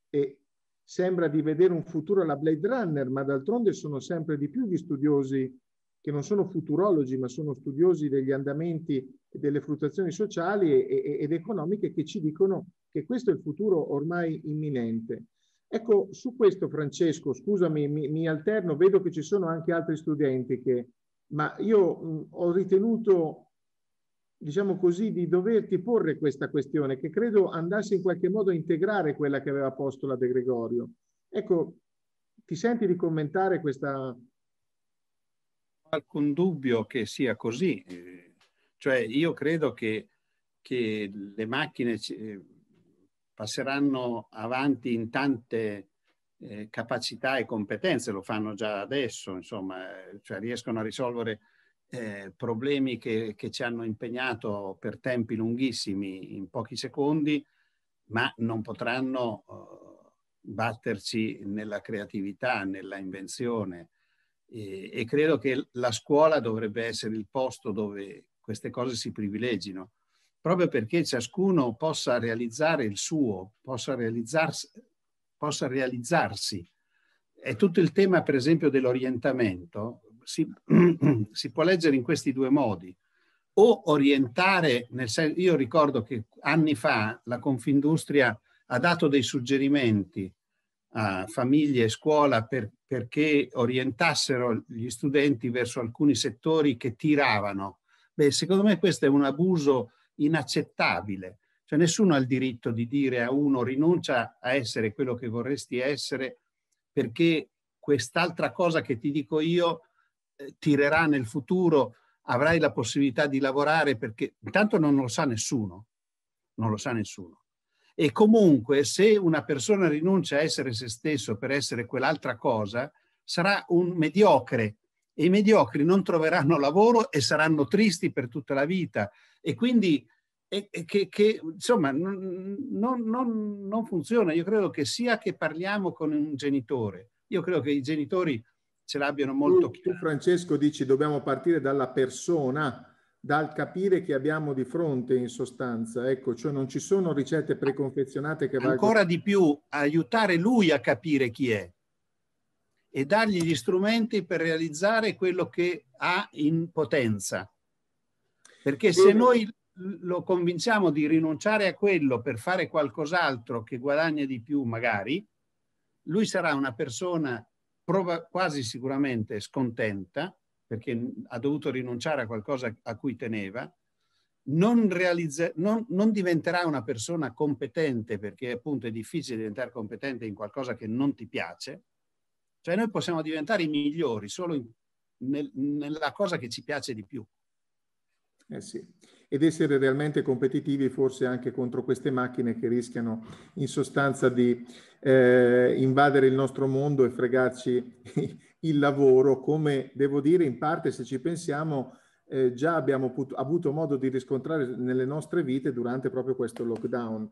e sembra di vedere un futuro alla Blade Runner, ma d'altronde sono sempre di più gli studiosi che non sono futurologi, ma sono studiosi degli andamenti e delle fluttuazioni sociali e, e, ed economiche che ci dicono che questo è il futuro ormai imminente. Ecco, su questo Francesco, scusami, mi, mi alterno, vedo che ci sono anche altri studenti che, ma io mh, ho ritenuto diciamo così, di doverti porre questa questione, che credo andasse in qualche modo a integrare quella che aveva posto la De Gregorio. Ecco, ti senti di commentare questa... Alcun dubbio che sia così. Cioè, io credo che, che le macchine eh, passeranno avanti in tante eh, capacità e competenze, lo fanno già adesso, insomma, eh, cioè riescono a risolvere eh, problemi che, che, ci hanno impegnato per tempi lunghissimi in pochi secondi, ma non potranno eh, batterci nella creatività, nella invenzione. E, e, credo che la scuola dovrebbe essere il posto dove queste cose si privilegino, proprio perché ciascuno possa realizzare il suo, possa, realizzarsi, possa realizzarsi. È tutto il tema, per esempio, dell'orientamento si, [CLEARS THROAT] si, può leggere in questi due modi. O orientare, nel senso, io ricordo che anni fa la Confindustria ha dato dei suggerimenti a famiglie e scuola per, perché orientassero gli studenti verso alcuni settori che tiravano. Beh, secondo me questo è un abuso inaccettabile. Cioè nessuno ha il diritto di dire a uno rinuncia a essere quello che vorresti essere perché quest'altra cosa che ti dico io tirerà nel futuro, avrai la possibilità di lavorare perché intanto non lo sa nessuno, non lo sa nessuno. E comunque se una persona rinuncia a essere se stesso per essere quell'altra cosa, sarà un mediocre e i mediocri non troveranno lavoro e saranno tristi per tutta la vita. E quindi e, e che, che, insomma non, non, non, non funziona. Io credo che sia che parliamo con un genitore, io credo che i genitori ce l'abbiano molto chiaro. Tu Francesco dici dobbiamo partire dalla persona, dal capire che abbiamo di fronte in sostanza, ecco, cioè non ci sono ricette preconfezionate che valgono. Ancora di più, aiutare lui a capire chi è e dargli gli strumenti per realizzare quello che ha in potenza. Perché se noi lo convinciamo di rinunciare a quello per fare qualcos'altro che guadagna di più magari, lui sarà una persona prova- quasi sicuramente scontenta, perché ha dovuto rinunciare a qualcosa a cui teneva, non, realizza- non, non diventerà una persona competente, perché appunto è difficile diventare competente in qualcosa che non ti piace. Cioè noi possiamo diventare i migliori solo in, nel, nella cosa che ci piace di più. Eh sì ed essere realmente competitivi forse anche contro queste macchine che rischiano in sostanza di eh, invadere il nostro mondo e fregarci [LAUGHS] il lavoro, come devo dire in parte se ci pensiamo eh, già abbiamo put- avuto modo di riscontrare nelle nostre vite durante proprio questo lockdown.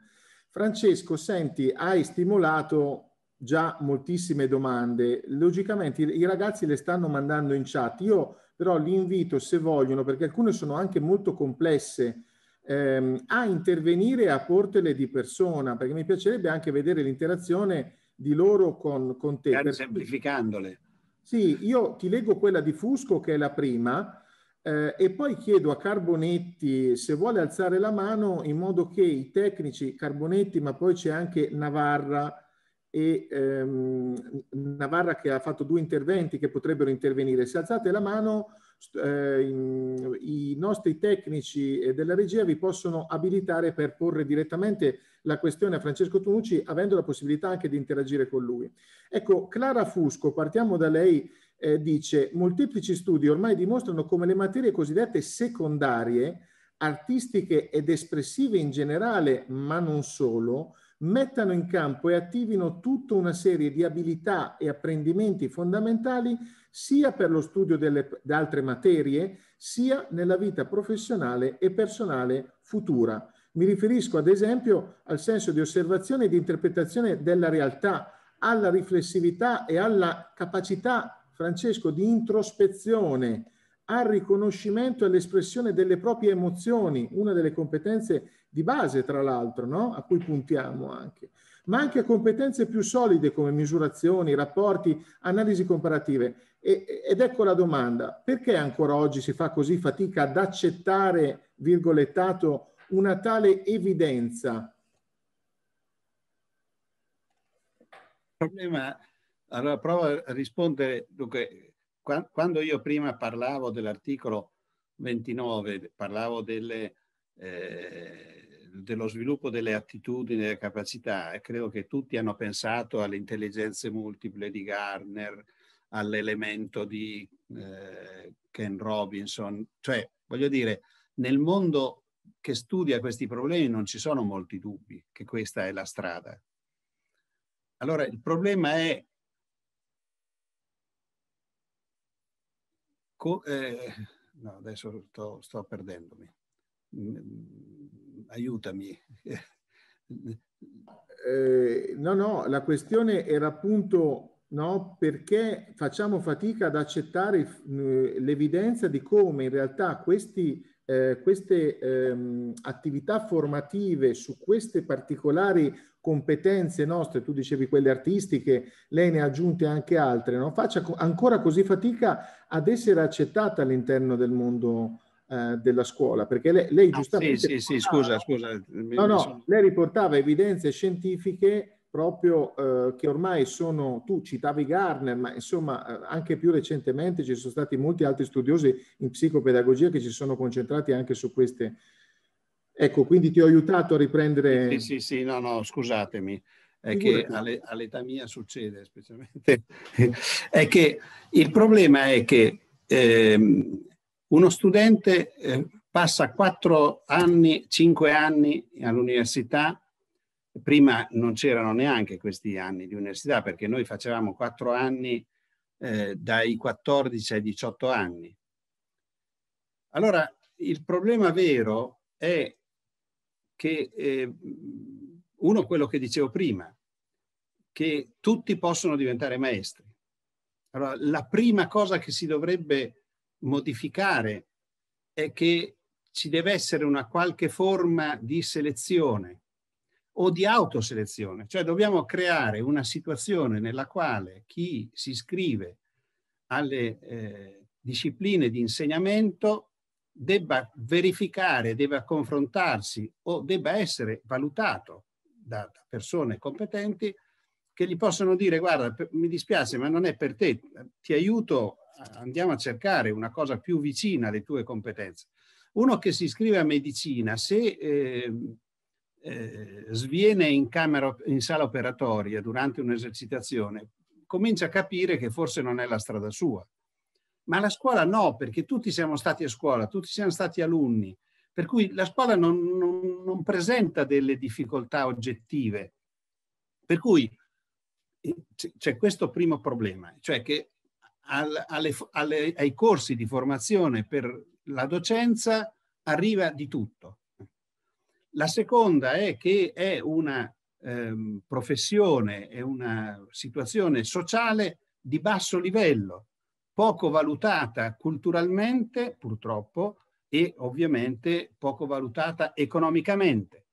Francesco, senti, hai stimolato già moltissime domande. Logicamente i ragazzi le stanno mandando in chat. Io però li invito se vogliono, perché alcune sono anche molto complesse, ehm, a intervenire e a portele di persona, perché mi piacerebbe anche vedere l'interazione di loro con, con te. Per... Semplificandole. Sì, io ti leggo quella di Fusco che è la prima eh, e poi chiedo a Carbonetti se vuole alzare la mano in modo che i tecnici, Carbonetti ma poi c'è anche Navarra, e ehm, Navarra che ha fatto due interventi che potrebbero intervenire. Se alzate la mano, eh, i nostri tecnici della regia vi possono abilitare per porre direttamente la questione a Francesco Tunucci, avendo la possibilità anche di interagire con lui. Ecco, Clara Fusco, partiamo da lei, eh, dice, molteplici studi ormai dimostrano come le materie cosiddette secondarie, artistiche ed espressive in generale, ma non solo, mettano in campo e attivino tutta una serie di abilità e apprendimenti fondamentali sia per lo studio delle altre materie, sia nella vita professionale e personale futura. Mi riferisco ad esempio al senso di osservazione e di interpretazione della realtà, alla riflessività e alla capacità, Francesco, di introspezione, al riconoscimento e all'espressione delle proprie emozioni, una delle competenze di base, tra l'altro, no? a cui puntiamo anche, ma anche a competenze più solide come misurazioni, rapporti, analisi comparative. E, ed ecco la domanda, perché ancora oggi si fa così fatica ad accettare, virgolettato, una tale evidenza? Il problema, allora provo a rispondere, dunque quando io prima parlavo dell'articolo 29, parlavo delle, eh, dello sviluppo delle attitudini e delle capacità, e credo che tutti hanno pensato alle intelligenze multiple di Gardner, all'elemento di eh, Ken Robinson, cioè voglio dire, nel mondo che studia questi problemi non ci sono molti dubbi che questa è la strada. Allora il problema è Co- ecco, eh, no, adesso sto, sto perdendomi. Mm, aiutami. [LAUGHS] Eh, no, no, la questione era appunto no, perché facciamo fatica ad accettare eh, l'evidenza di come in realtà questi, eh, queste ehm, attività formative su queste particolari competenze nostre, tu dicevi quelle artistiche, lei ne ha aggiunte anche altre, non faccia ancora così fatica ad essere accettata all'interno del mondo eh, della scuola, perché lei, lei giustamente... Ah, sì, sì, sì, scusa, scusa. No, no, lei riportava evidenze scientifiche proprio eh, che ormai sono, tu citavi Garner, ma insomma eh, anche più recentemente ci sono stati molti altri studiosi in psicopedagogia che si sono concentrati anche su queste Ecco, quindi ti ho aiutato a riprendere... Sì, sì, sì, no, no, scusatemi. È che alle, all'età mia succede, specialmente. [LAUGHS] è che il problema è che ehm, uno studente eh, passa quattro anni, cinque anni all'università, prima non c'erano neanche questi anni di università, perché noi facevamo quattro anni eh, dai 14 ai 18 anni. Allora, il problema vero è che eh, uno quello che dicevo prima, che tutti possono diventare maestri. Allora, la prima cosa che si dovrebbe modificare è che ci deve essere una qualche forma di selezione o di autoselezione, cioè dobbiamo creare una situazione nella quale chi si iscrive alle eh, discipline di insegnamento debba verificare, debba confrontarsi o debba essere valutato da, persone competenti che gli possono dire guarda mi dispiace ma non è per te, ti aiuto, andiamo a cercare una cosa più vicina alle tue competenze. Uno che si iscrive a medicina, se eh, eh, sviene in, camera, in sala operatoria durante un'esercitazione, comincia a capire che forse non è la strada sua ma la scuola no, perché tutti siamo stati a scuola, tutti siamo stati alunni, per cui la scuola non, non, non presenta delle difficoltà oggettive. Per cui eh, c'è questo primo problema, cioè che al, alle, alle, ai corsi di formazione per la docenza arriva di tutto. La seconda è che è una ehm, professione, è una situazione sociale di basso livello, poco valutata culturalmente, purtroppo, e ovviamente poco valutata economicamente.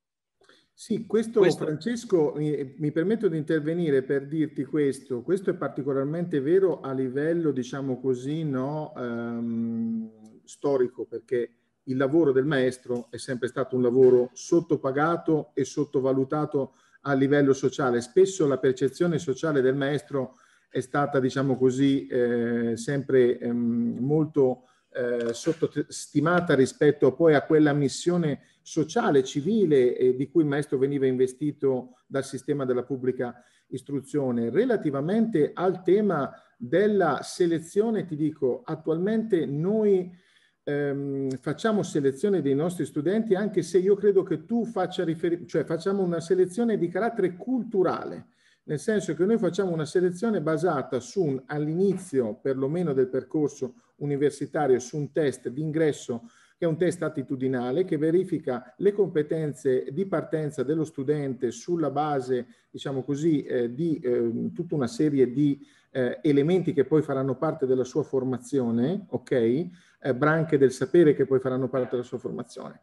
Sì, questo, questo... Francesco, mi, mi, permetto di intervenire per dirti questo. Questo è particolarmente vero a livello, diciamo così, no, ehm, storico, perché il lavoro del maestro è sempre stato un lavoro sottopagato e sottovalutato a livello sociale. Spesso la percezione sociale del maestro è è stata, diciamo così, eh, sempre ehm, molto eh, sottostimata rispetto poi a quella missione sociale, civile eh, di cui il maestro veniva investito dal sistema della pubblica istruzione. Relativamente al tema della selezione, ti dico, attualmente noi ehm, facciamo selezione dei nostri studenti anche se io credo che tu faccia riferimento, cioè facciamo una selezione di carattere culturale nel senso che noi facciamo una selezione basata su un, all'inizio perlomeno del percorso universitario, su un test di ingresso che è un test attitudinale che verifica le competenze di partenza dello studente sulla base, diciamo così, eh, di eh, tutta una serie di eh, elementi che poi faranno parte della sua formazione, ok? Eh, branche del sapere che poi faranno parte della sua formazione.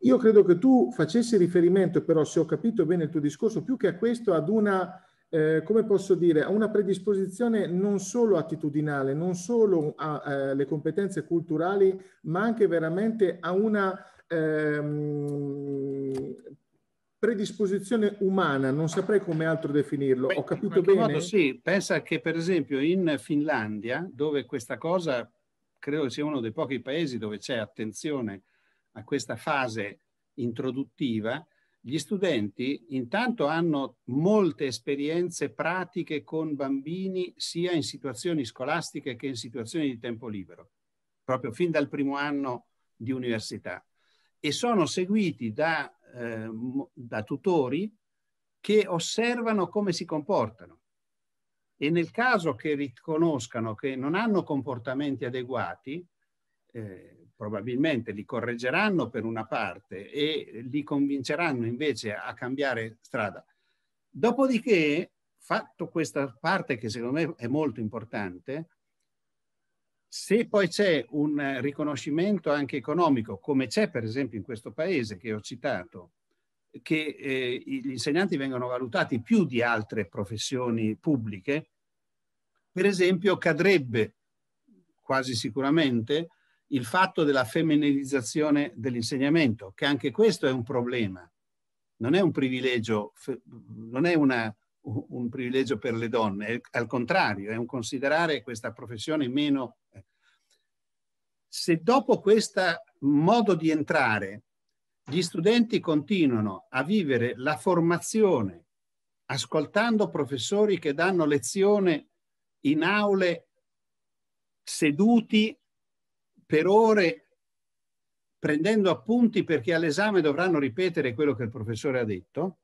Io credo che tu facessi riferimento, però, se ho capito bene il tuo discorso, più che a questo, ad una eh, come posso dire, a una predisposizione non solo attitudinale, non solo alle ah, eh, competenze culturali, ma anche veramente a una ehm, predisposizione umana, non saprei come altro definirlo. Beh, Ho capito bene? Modo, sì, pensa che per esempio in Finlandia, dove questa cosa credo sia uno dei pochi paesi dove c'è attenzione a questa fase introduttiva, gli studenti intanto hanno molte esperienze pratiche con bambini sia in situazioni scolastiche che in situazioni di tempo libero, proprio fin dal primo anno di università e sono seguiti da, eh, da tutori che osservano come si comportano e nel caso che riconoscano che non hanno comportamenti adeguati, eh, probabilmente li correggeranno per una parte e li convinceranno invece a cambiare strada. Dopodiché, fatto questa parte che secondo me è molto importante, se poi c'è un riconoscimento anche economico, come c'è per esempio in questo paese che ho citato, che eh, gli insegnanti vengono valutati più di altre professioni pubbliche, per esempio cadrebbe quasi sicuramente il fatto della femminilizzazione dell'insegnamento, che anche questo è un problema, non è un privilegio, non è una, un privilegio per le donne, al contrario, è un considerare questa professione meno... Eh. Se dopo questo modo di entrare gli studenti continuano a vivere la formazione ascoltando professori che danno lezione in aule seduti per ore prendendo appunti perché all'esame dovranno ripetere quello che il professore ha detto,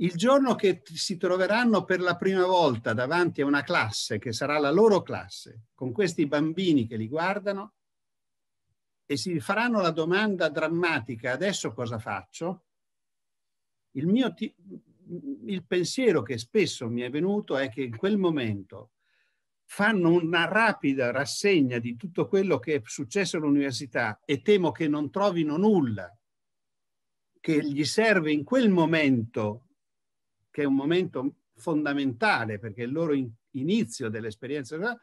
il giorno che si troveranno per la prima volta davanti a una classe che sarà la loro classe, con questi bambini che li guardano, e si faranno la domanda drammatica, adesso cosa faccio? Il, mio il pensiero che spesso mi è venuto è che in quel momento fanno una rapida rassegna di tutto quello che è successo all'università e temo che non trovino nulla che gli serve in quel momento, che è un momento fondamentale perché è il loro inizio dell'esperienza,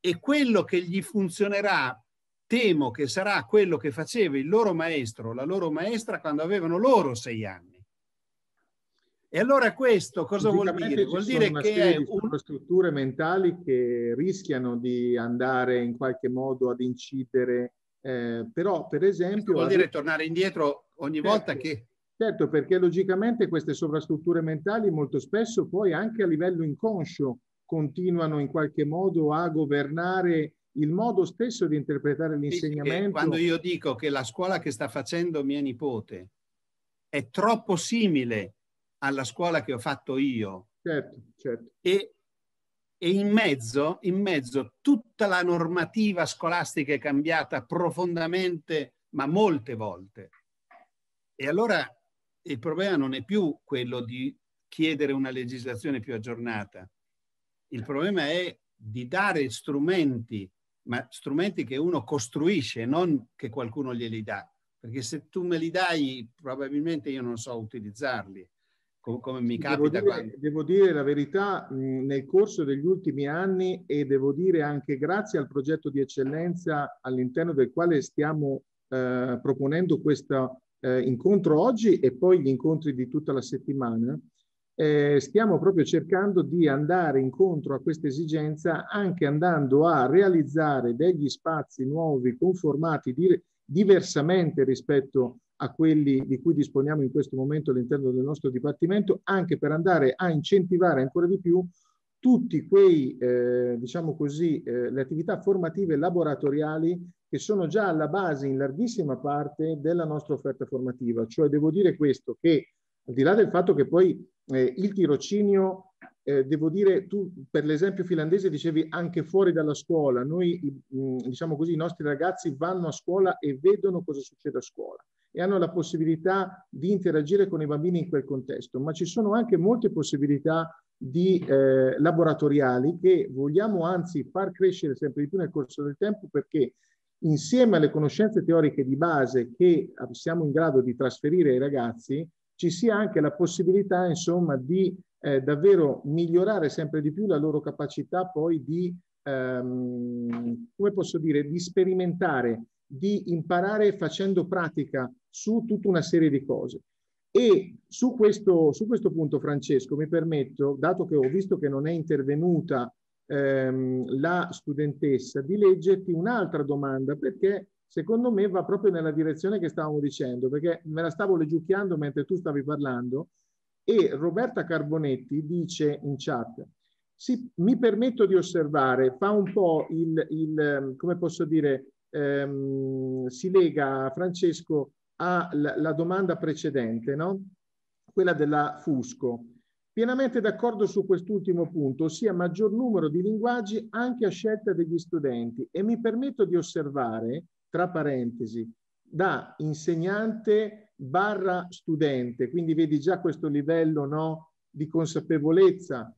e quello che gli funzionerà, temo che sarà quello che faceva il loro maestro, la loro maestra quando avevano loro sei anni e allora questo cosa vuol dire? Vuol dire che è un... strutture mentali che rischiano di andare in qualche modo ad incidere, eh, però per esempio... Questo vuol dire tornare indietro ogni certo, volta che... Certo, perché logicamente queste sovrastrutture mentali molto spesso poi anche a livello inconscio continuano in qualche modo a governare il modo stesso di interpretare l'insegnamento. Quando io dico che la scuola che sta facendo mia nipote è troppo simile alla scuola che ho fatto io. Certo, certo. E, e in, mezzo, in mezzo tutta la normativa scolastica è cambiata profondamente, ma molte volte. E allora il problema non è più quello di chiedere una legislazione più aggiornata. Il problema è di dare strumenti, ma strumenti che uno costruisce, non che qualcuno glieli dà. Perché se tu me li dai, probabilmente io non so utilizzarli come mi capita. Devo dire, devo dire la verità, nel corso degli ultimi anni e devo dire anche grazie al progetto di eccellenza all'interno del quale stiamo eh, proponendo questo eh, incontro oggi e poi gli incontri di tutta la settimana, eh, stiamo proprio cercando di andare incontro a questa esigenza anche andando a realizzare degli spazi nuovi conformati di, diversamente rispetto a a quelli di cui disponiamo in questo momento all'interno del nostro dipartimento, anche per andare a incentivare ancora di più tutte eh, diciamo eh, le attività formative laboratoriali che sono già alla base in larghissima parte della nostra offerta formativa. Cioè devo dire questo, che al di là del fatto che poi eh, il tirocinio, eh, devo dire, tu per l'esempio finlandese dicevi anche fuori dalla scuola, noi, mh, mm, diciamo così, i nostri ragazzi vanno a scuola e vedono cosa succede a scuola e hanno la possibilità di interagire con i bambini in quel contesto, ma ci sono anche molte possibilità di eh, laboratoriali che vogliamo anzi far crescere sempre di più nel corso del tempo perché insieme alle conoscenze teoriche di base che ah, siamo in grado di trasferire ai ragazzi, ci sia anche la possibilità insomma di eh, davvero migliorare sempre di più la loro capacità poi di, ehm, come posso dire, di sperimentare di imparare facendo pratica su tutta una serie di cose. E su questo, su questo punto, Francesco, mi permetto, dato che ho visto che non è intervenuta ehm, la studentessa, di leggerti un'altra domanda, perché secondo me va proprio nella direzione che stavamo dicendo, perché me la stavo leggiucchiando mentre tu stavi parlando, e Roberta Carbonetti dice in chat, sì, mi permetto di osservare, fa un po' il, il ehm, come posso dire, ehm, si lega, Francesco, alla domanda precedente, no? quella della Fusco. Pienamente d'accordo su quest'ultimo punto, ossia maggior numero di linguaggi anche a scelta degli studenti e mi permetto di osservare, tra parentesi, da insegnante barra studente, quindi vedi già questo livello no, di consapevolezza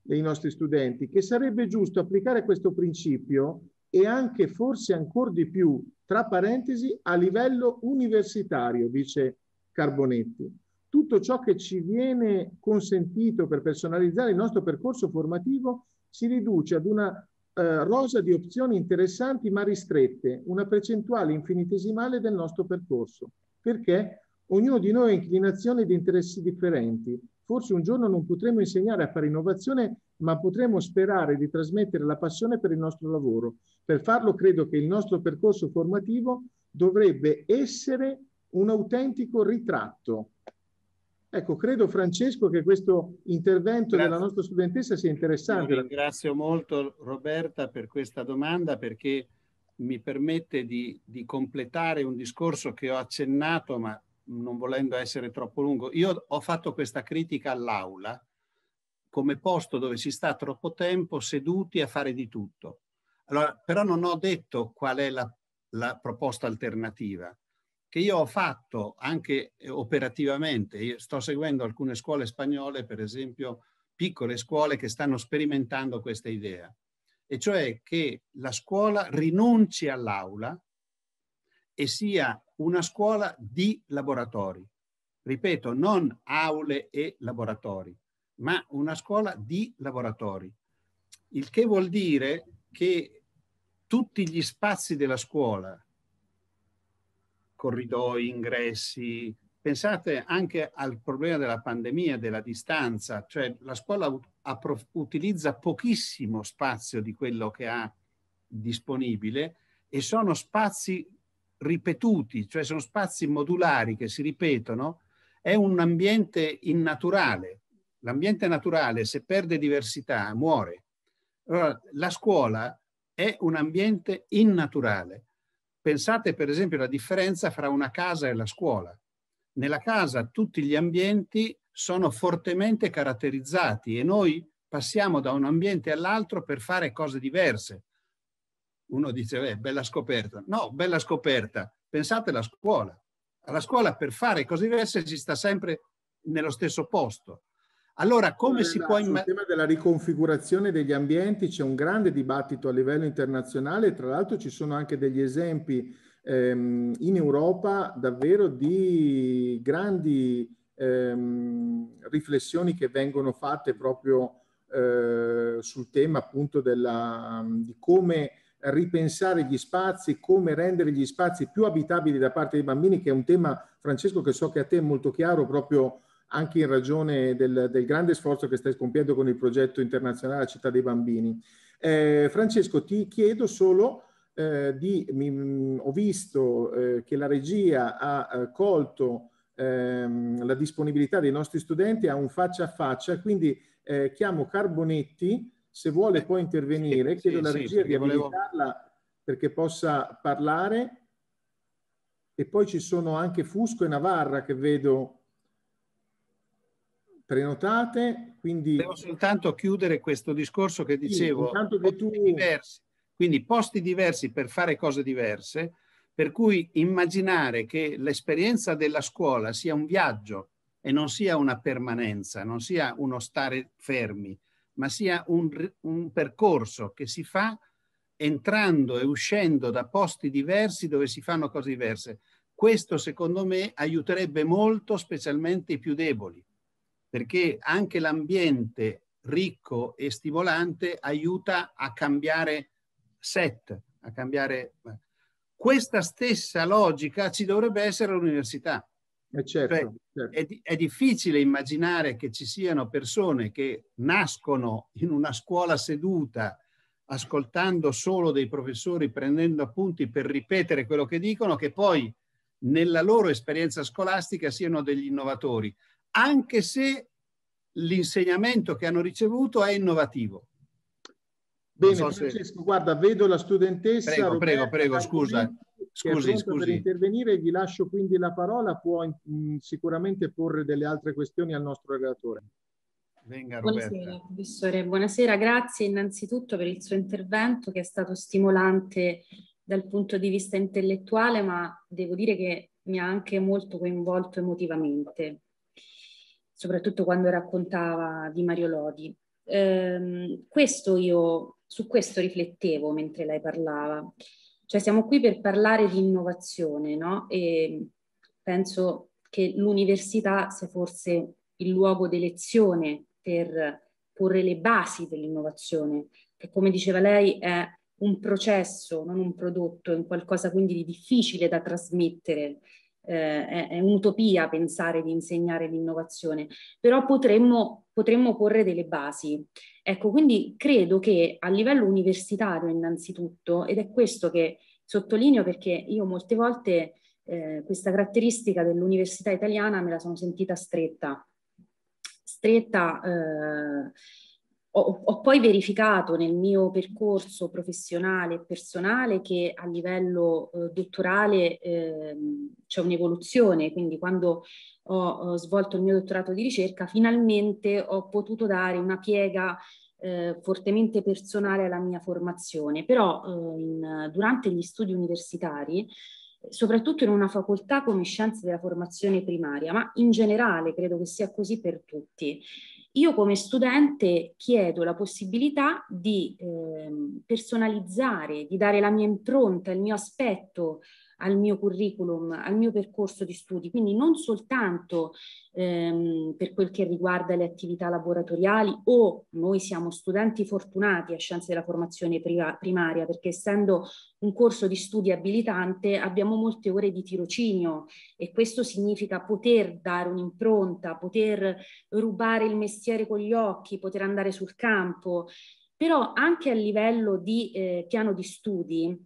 dei nostri studenti, che sarebbe giusto applicare questo principio e anche forse ancora di più, tra parentesi, a livello universitario, dice Carbonetti. Tutto ciò che ci viene consentito per personalizzare il nostro percorso formativo si riduce ad una eh, rosa di opzioni interessanti ma ristrette, una percentuale infinitesimale del nostro percorso, perché ognuno di noi ha inclinazioni ed interessi differenti. Forse un giorno non potremo insegnare a fare innovazione ma potremo sperare di trasmettere la passione per il nostro lavoro. Per farlo credo che il nostro percorso formativo dovrebbe essere un autentico ritratto. Ecco, credo Francesco che questo intervento Grazie. della nostra studentessa sia interessante. Io ringrazio molto Roberta per questa domanda perché mi permette di, di, completare un discorso che ho accennato, ma non volendo essere troppo lungo. Io ho fatto questa critica all'aula come posto dove si sta troppo tempo seduti a fare di tutto. Allora, però non ho detto qual è la, la proposta alternativa che io ho fatto anche eh, operativamente. Io sto seguendo alcune scuole spagnole, per esempio piccole scuole che stanno sperimentando questa idea, e cioè che la scuola rinunci all'aula e sia una scuola di laboratori. Ripeto, non aule e laboratori, ma una scuola di laboratori. Il che vuol dire che tutti gli spazi della scuola, corridoi, ingressi, pensate anche al problema della pandemia, della distanza, cioè la scuola utilizza pochissimo spazio di quello che ha disponibile e sono spazi ripetuti, cioè sono spazi modulari che si ripetono, è un ambiente innaturale L'ambiente naturale, se perde diversità, muore. Allora, la scuola è un ambiente innaturale. Pensate per esempio alla differenza fra una casa e la scuola. Nella casa tutti gli ambienti sono fortemente caratterizzati e noi passiamo da un ambiente all'altro per fare cose diverse. Uno dice, beh, bella scoperta. No, bella scoperta. Pensate alla scuola. Alla scuola per fare cose diverse si sta sempre nello stesso posto. Allora, come si può immaginare? Sul tema della riconfigurazione degli ambienti c'è un grande dibattito a livello internazionale, tra l'altro ci sono anche degli esempi ehm, in Europa davvero di grandi ehm, riflessioni che vengono fatte proprio eh, sul tema appunto della, di come ripensare gli spazi, come rendere gli spazi più abitabili da parte dei bambini, che è un tema, Francesco, che so che a te è molto chiaro proprio anche in ragione del, del grande sforzo che stai compiendo con il progetto internazionale La Città dei Bambini. Eh, Francesco, ti chiedo solo eh, di, mi, mm, ho visto eh, che la regia ha eh, colto ehm, la disponibilità dei nostri studenti a un faccia a faccia, quindi eh, chiamo Carbonetti, se vuole può intervenire, sì, chiedo alla regia sì, di abilitarla perché possa parlare e poi ci sono anche Fusco e Navarra che vedo prenotate, quindi... Devo soltanto chiudere questo discorso che dicevo, sì, che tu... diversi, quindi posti diversi per fare cose diverse, per cui immaginare che l'esperienza della scuola sia un viaggio e non sia una permanenza, non sia uno stare fermi, ma sia un, un percorso che si fa entrando e uscendo da posti diversi dove si fanno cose diverse. Questo secondo me aiuterebbe molto specialmente i più deboli perché anche l'ambiente ricco e stimolante aiuta a cambiare set, a cambiare... Eh, questa stessa logica ci dovrebbe essere all'università. Eh certo, cioè, certo. È, è, difficile immaginare che ci siano persone che nascono in una scuola seduta ascoltando solo dei professori, prendendo appunti per ripetere quello che dicono, che poi nella loro esperienza scolastica siano degli innovatori anche se l'insegnamento che hanno ricevuto è innovativo. Bene, so Francesco, guarda, vedo la studentessa. Prego, Roberta, prego, prego, scusa. Scusi, scusi. Per intervenire vi lascio quindi la parola, può mh, mm, sicuramente porre delle altre questioni al nostro relatore. Venga, buonasera, professore. Buonasera, grazie innanzitutto per il suo intervento che è stato stimolante dal punto di vista intellettuale, ma devo dire che mi ha anche molto coinvolto emotivamente soprattutto quando raccontava di Mario Lodi. Eh, questo io, su questo riflettevo mentre lei parlava. Cioè siamo qui per parlare di innovazione, no? E penso che l'università sia forse il luogo d'elezione per porre le basi dell'innovazione, che come diceva lei è un processo, non un prodotto, è un qualcosa quindi di difficile da trasmettere, eh, è, è un'utopia pensare di insegnare l'innovazione, però potremmo, potremmo porre delle basi. Ecco, quindi credo che a livello universitario innanzitutto, ed è questo che sottolineo perché io molte volte eh, questa caratteristica dell'università italiana me la sono sentita stretta, stretta eh, ho, ho, poi verificato nel mio percorso professionale e personale che a livello eh, dottorale eh, c'è un'evoluzione, quindi quando ho, ho, svolto il mio dottorato di ricerca finalmente ho potuto dare una piega eh, fortemente personale alla mia formazione, però eh, in, durante gli studi universitari eh, soprattutto in una facoltà come scienze della formazione primaria, ma in generale credo che sia così per tutti io come studente chiedo la possibilità di eh, personalizzare, di dare la mia impronta, il mio aspetto al mio curriculum, al mio percorso di studi, quindi non soltanto ehm, per quel che riguarda le attività laboratoriali o noi siamo studenti fortunati a Scienze della Formazione Primaria perché essendo un corso di studi abilitante abbiamo molte ore di tirocinio e questo significa poter dare un'impronta, poter rubare il mestiere con gli occhi, poter andare sul campo, però anche a livello di eh, piano di studi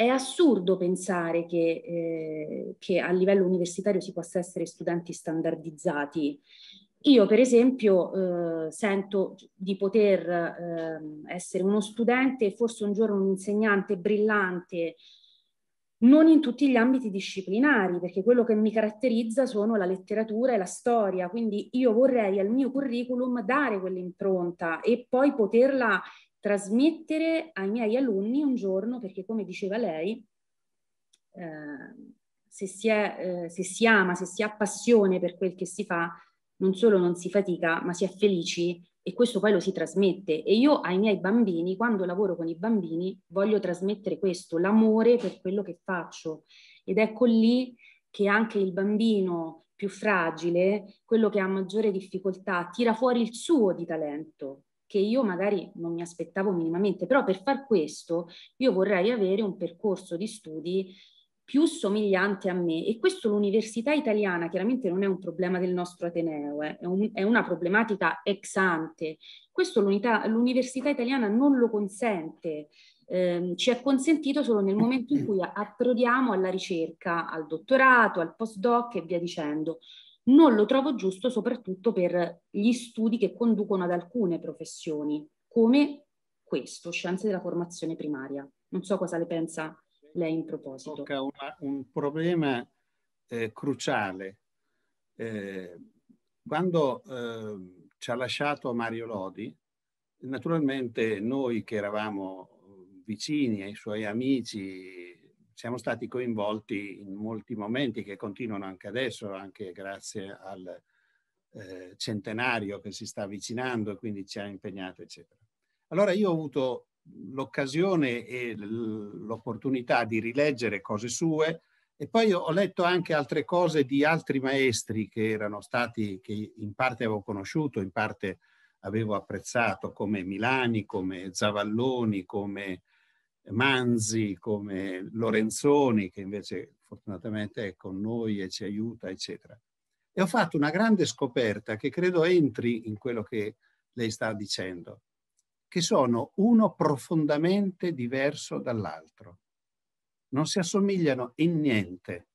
è assurdo pensare che, eh, che a livello universitario si possa essere studenti standardizzati. Io per esempio eh, sento di poter eh, essere uno studente, forse un giorno un insegnante brillante, non in tutti gli ambiti disciplinari, perché quello che mi caratterizza sono la letteratura e la storia, quindi io vorrei al mio curriculum dare quell'impronta e poi poterla trasmettere ai miei alunni un giorno, perché come diceva lei, eh, se, si è, eh, se si ama, se si ha passione per quel che si fa, non solo non si fatica, ma si è felici e questo poi lo si trasmette. E io ai miei bambini, quando lavoro con i bambini, voglio trasmettere questo, l'amore per quello che faccio. Ed ecco lì che anche il bambino più fragile, quello che ha maggiore difficoltà, tira fuori il suo di talento che io magari non mi aspettavo minimamente, però per far questo io vorrei avere un percorso di studi più somigliante a me e questo l'università italiana chiaramente non è un problema del nostro Ateneo, eh, è, un, è, una problematica ex ante, questo l'università italiana non lo consente, eh, ci è consentito solo nel momento in cui [CLEARS THROAT] approdiamo alla ricerca, al dottorato, al postdoc e via dicendo non lo trovo giusto soprattutto per gli studi che conducono ad alcune professioni, come questo, scienze della formazione primaria. Non so cosa le pensa lei in proposito. Tocca una, un problema eh, cruciale. Eh, quando eh, ci ha lasciato Mario Lodi, naturalmente noi che eravamo eh, vicini ai suoi amici, siamo stati coinvolti in molti momenti che continuano anche adesso, anche grazie al eh, centenario che si sta avvicinando e quindi ci ha impegnato, eccetera. Allora io ho avuto l'occasione e l'opportunità di rileggere cose sue e poi ho letto anche altre cose di altri maestri che erano stati, che in parte avevo conosciuto, in parte avevo apprezzato, come Milani, come Zavalloni, come Manzi, come Lorenzoni, che invece fortunatamente è con noi e ci aiuta, eccetera. E ho fatto una grande scoperta che credo entri in quello che lei sta dicendo, che sono uno profondamente diverso dall'altro. Non si assomigliano in niente.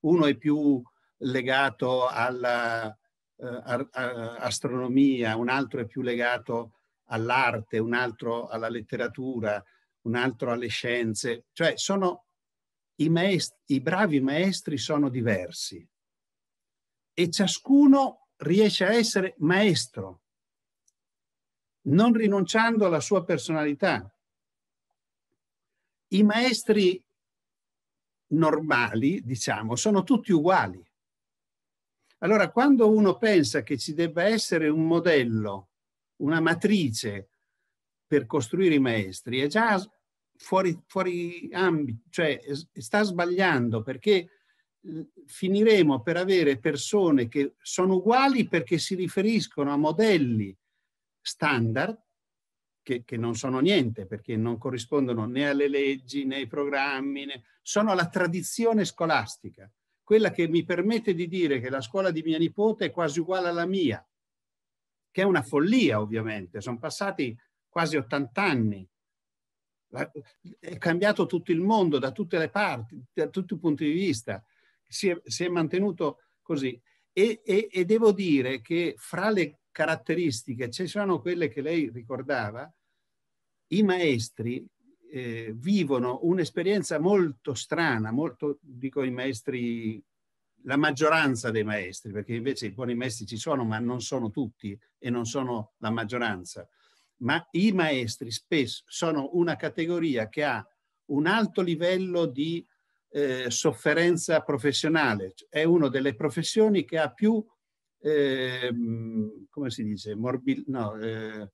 Uno è più legato all'astronomia, eh, un altro è più legato all'arte, un altro alla letteratura, un altro alle scienze, cioè sono i, maestri, i bravi maestri sono diversi e ciascuno riesce a essere maestro, non rinunciando alla sua personalità. I maestri normali, diciamo, sono tutti uguali. Allora, quando uno pensa che ci debba essere un modello, una matrice per costruire i maestri, è già fuori, fuori ambito, cioè sta sbagliando perché finiremo per avere persone che sono uguali perché si riferiscono a modelli standard che, che non sono niente perché non corrispondono né alle leggi né ai programmi, né, sono alla tradizione scolastica, quella che mi permette di dire che la scuola di mia nipote è quasi uguale alla mia, che è una follia ovviamente, sono passati quasi 80 anni è cambiato tutto il mondo da tutte le parti, da tutti i punti di vista, si è, si è mantenuto così. E, e, e, devo dire che fra le caratteristiche, ci sono quelle che lei ricordava, i maestri eh, vivono un'esperienza molto strana, molto, dico i maestri, la maggioranza dei maestri, perché invece i buoni maestri ci sono, ma non sono tutti e non sono la maggioranza ma i maestri spesso sono una categoria che ha un alto livello di eh, sofferenza professionale, è una delle professioni che ha più, eh, come si dice, morbil- no, eh,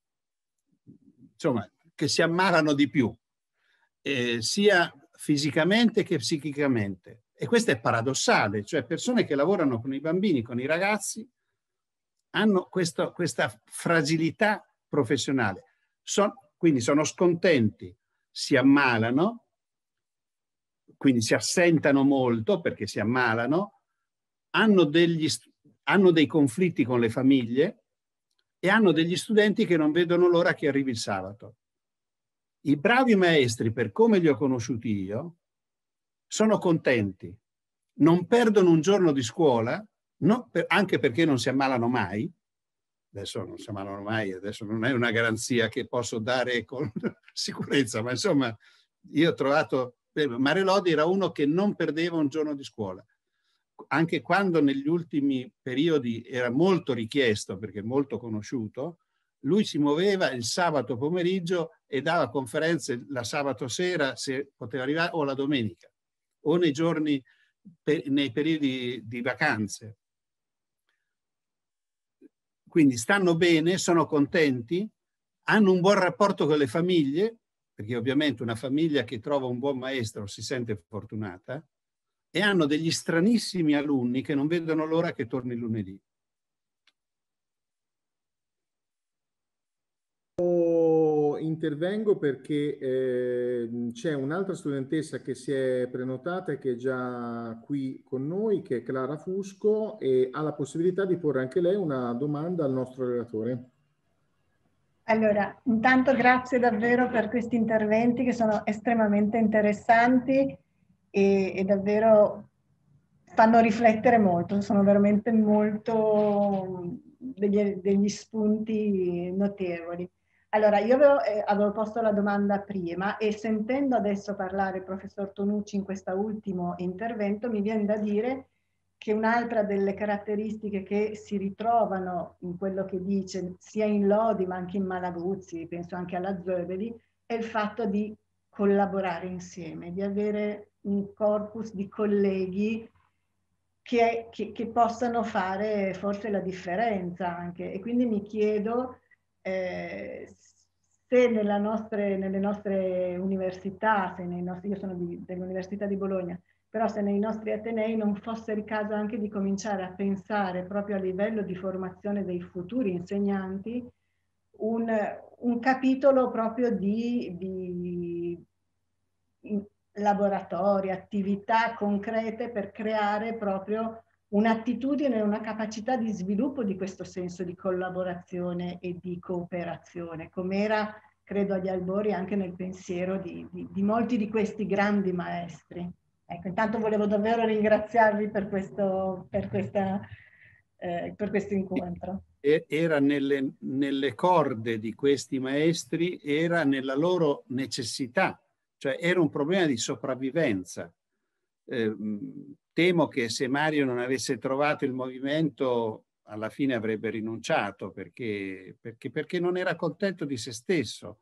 insomma, che si ammalano di più, eh, sia fisicamente che psichicamente. E questo è paradossale, cioè persone che lavorano con i bambini, con i ragazzi, hanno questo, questa fragilità professionale. Son, quindi sono scontenti, si ammalano, quindi si assentano molto perché si ammalano, hanno, degli, hanno dei conflitti con le famiglie e hanno degli studenti che non vedono l'ora che arrivi il sabato. I bravi maestri, per come li ho conosciuti io, sono contenti, non perdono un giorno di scuola, no, per, anche perché non si ammalano mai, adesso non si amano mai, adesso non è una garanzia che posso dare con [LAUGHS] sicurezza, ma insomma io ho trovato, eh, Mario Lodi era uno che non perdeva un giorno di scuola, anche quando negli ultimi periodi era molto richiesto perché molto conosciuto, lui si muoveva il sabato pomeriggio e dava conferenze la sabato sera se poteva arrivare o la domenica o nei giorni, nei periodi di vacanze quindi stanno bene, sono contenti, hanno un buon rapporto con le famiglie, perché ovviamente una famiglia che trova un buon maestro si sente fortunata, e hanno degli stranissimi alunni che non vedono l'ora che torni lunedì. intervengo perché eh, c'è un'altra studentessa che si è prenotata e che è già qui con noi, che è Clara Fusco, e ha la possibilità di porre anche lei una domanda al nostro relatore. Allora, intanto grazie davvero per questi interventi che sono estremamente interessanti e, e davvero fanno riflettere molto, sono veramente molto mm, degli, degli spunti notevoli. Allora, io avevo, eh, avevo, posto la domanda prima e sentendo adesso parlare il professor Tonucci in questo ultimo intervento mi viene da dire che un'altra delle caratteristiche che si ritrovano in quello che dice sia in Lodi ma anche in Malaguzzi, penso anche alla Zöbeli, è il fatto di collaborare insieme, di avere un corpus di colleghi che, che, che possano fare forse la differenza anche. E quindi mi chiedo eh, se nostre, nelle nostre università, nostri, io sono di, dell'Università di Bologna, però se nei nostri Atenei non fosse il caso anche di cominciare a pensare proprio a livello di formazione dei futuri insegnanti un, un capitolo proprio di, di laboratori, attività concrete per creare proprio un'attitudine e una capacità di sviluppo di questo senso di collaborazione e di cooperazione, come era credo agli albori anche nel pensiero di, di, di molti di questi grandi maestri. Ecco, intanto volevo davvero ringraziarvi per questo, per questa, eh, per questo incontro. Era nelle, nelle corde di questi maestri, era nella loro necessità, cioè era un problema di sopravvivenza. Eh, Temo che se Mario non avesse trovato il movimento alla fine avrebbe rinunciato perché, perché, perché non era contento di se stesso.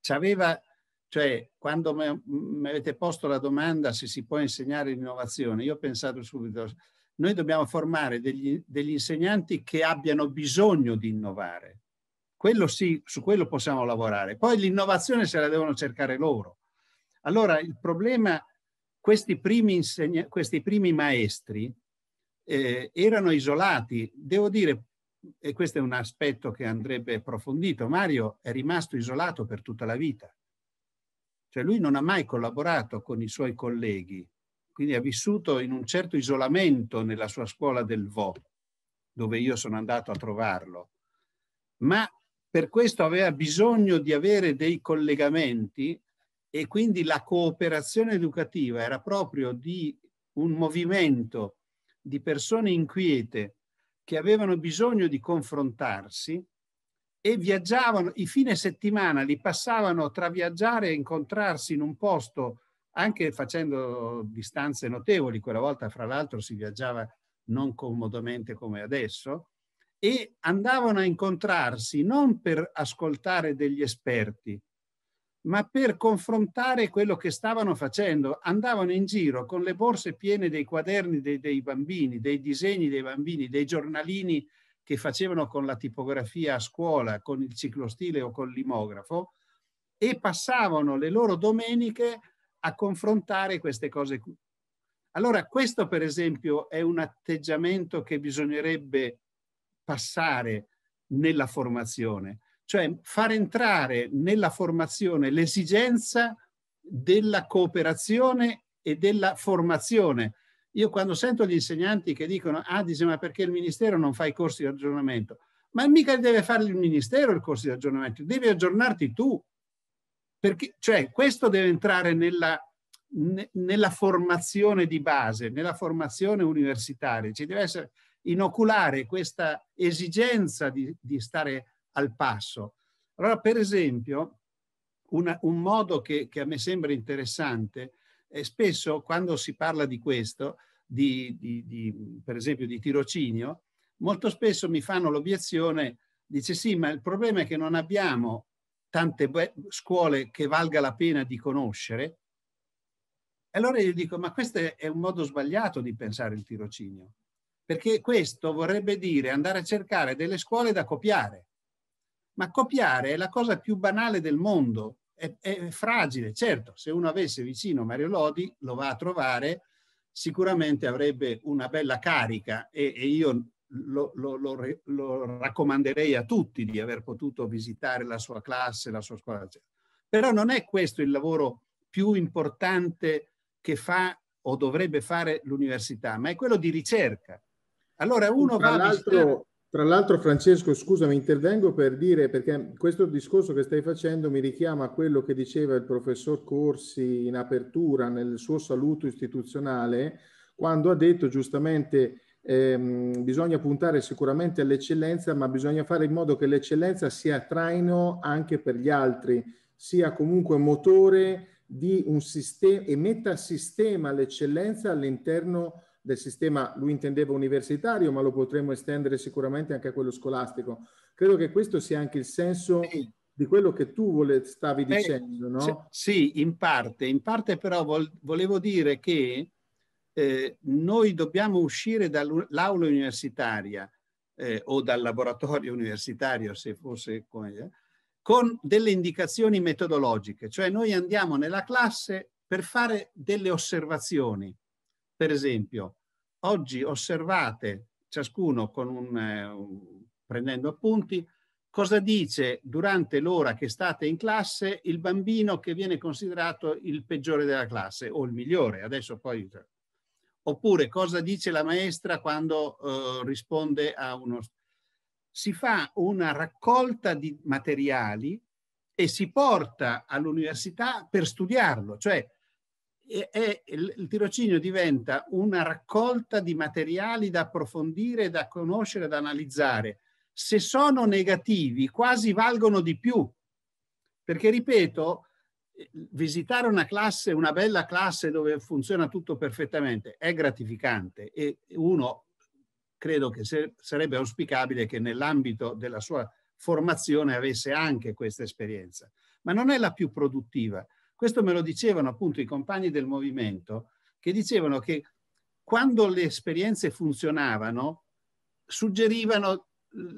C'aveva, cioè, quando mi avete posto la domanda se si può insegnare l'innovazione, io ho pensato subito, noi dobbiamo formare degli, degli insegnanti che abbiano bisogno di innovare. Quello sì, su quello possiamo lavorare. Poi l'innovazione se la devono cercare loro. Allora il problema è questi primi, insegna- questi primi maestri eh, erano isolati. Devo dire, e questo è un aspetto che andrebbe approfondito, Mario è rimasto isolato per tutta la vita. Cioè lui non ha mai collaborato con i suoi colleghi, quindi ha vissuto in un certo isolamento nella sua scuola del VO, dove io sono andato a trovarlo. Ma per questo aveva bisogno di avere dei collegamenti e quindi la cooperazione educativa era proprio di un movimento di persone inquiete che avevano bisogno di confrontarsi e viaggiavano, i fine settimana li passavano tra viaggiare e incontrarsi in un posto, anche facendo distanze notevoli, quella volta fra l'altro si viaggiava non comodamente come adesso, e andavano a incontrarsi non per ascoltare degli esperti, ma per confrontare quello che stavano facendo. Andavano in giro con le borse piene dei quaderni dei, dei, bambini, dei disegni dei bambini, dei giornalini che facevano con la tipografia a scuola, con il ciclostile o con l'imografo, e passavano le loro domeniche a confrontare queste cose. Allora questo per esempio è un atteggiamento che bisognerebbe passare nella formazione cioè far entrare nella formazione l'esigenza della cooperazione e della formazione. Io quando sento gli insegnanti che dicono, ah, dice, ma perché il Ministero non fa i corsi di aggiornamento? Ma mica deve fare il Ministero il corso di aggiornamento, devi aggiornarti tu. Perché, cioè, questo deve entrare nella, nella formazione di base, nella formazione universitaria. Ci deve essere inoculare questa esigenza di, di stare al passo. Allora, per esempio, una, un modo che, che, a me sembra interessante è spesso quando si parla di questo, di, di, di, per esempio di tirocinio, molto spesso mi fanno l'obiezione, dice sì, ma il problema è che non abbiamo tante scuole che valga la pena di conoscere. Allora io dico, ma questo è un modo sbagliato di pensare il tirocinio, perché questo vorrebbe dire andare a cercare delle scuole da copiare ma copiare è la cosa più banale del mondo, è, è, fragile, certo, se uno avesse vicino Mario Lodi lo va a trovare, sicuramente avrebbe una bella carica e, e io lo, lo, lo, lo, raccomanderei a tutti di aver potuto visitare la sua classe, la sua scuola. Però non è questo il lavoro più importante che fa o dovrebbe fare l'università, ma è quello di ricerca. Allora uno Tra va a visitare tra l'altro, Francesco, scusami, intervengo per dire perché questo discorso che stai facendo mi richiama a quello che diceva il professor Corsi in apertura nel suo saluto istituzionale, quando ha detto giustamente ehm, bisogna puntare sicuramente all'eccellenza, ma bisogna fare in modo che l'eccellenza sia traino anche per gli altri, sia comunque motore di un sistema e metta a sistema l'eccellenza all'interno del sistema, lui intendeva universitario, ma lo potremmo estendere sicuramente anche a quello scolastico. Credo che questo sia anche il senso di quello che tu vole, stavi eh, dicendo, no? Sì, in parte, in parte però vol, volevo dire che eh, noi dobbiamo uscire dall'aula universitaria eh, o dal laboratorio universitario, se fosse come, eh, con delle indicazioni metodologiche, cioè noi andiamo nella classe per fare delle osservazioni per esempio, oggi osservate ciascuno un, eh, prendendo appunti cosa dice durante l'ora che state in classe il bambino che viene considerato il peggiore della classe o il migliore, adesso poi... Cioè, oppure cosa dice la maestra quando eh, risponde a uno... Si fa una raccolta di materiali e si porta all'università per studiarlo, cioè e, e il, il tirocinio diventa una raccolta di materiali da approfondire, da conoscere, da analizzare. Se sono negativi, quasi valgono di più. Perché, ripeto, visitare una classe, una bella classe dove funziona tutto perfettamente, è gratificante e uno credo che se, sarebbe auspicabile che nell'ambito della sua formazione avesse anche questa esperienza, ma non è la più produttiva questo me lo dicevano appunto i compagni del movimento, che dicevano che quando le esperienze funzionavano, suggerivano eh,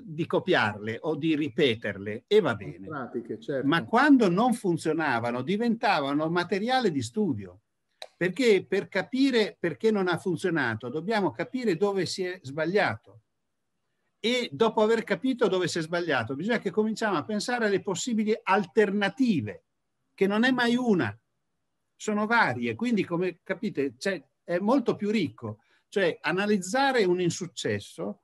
di copiarle o di ripeterle e va bene. Pratiche, certo. Ma quando non funzionavano diventavano materiale di studio, perché per capire perché non ha funzionato dobbiamo capire dove si è sbagliato e dopo aver capito dove si è sbagliato bisogna che cominciamo a pensare alle possibili alternative che non è mai una, sono varie, quindi come capite cioè, è molto più ricco. Cioè analizzare un insuccesso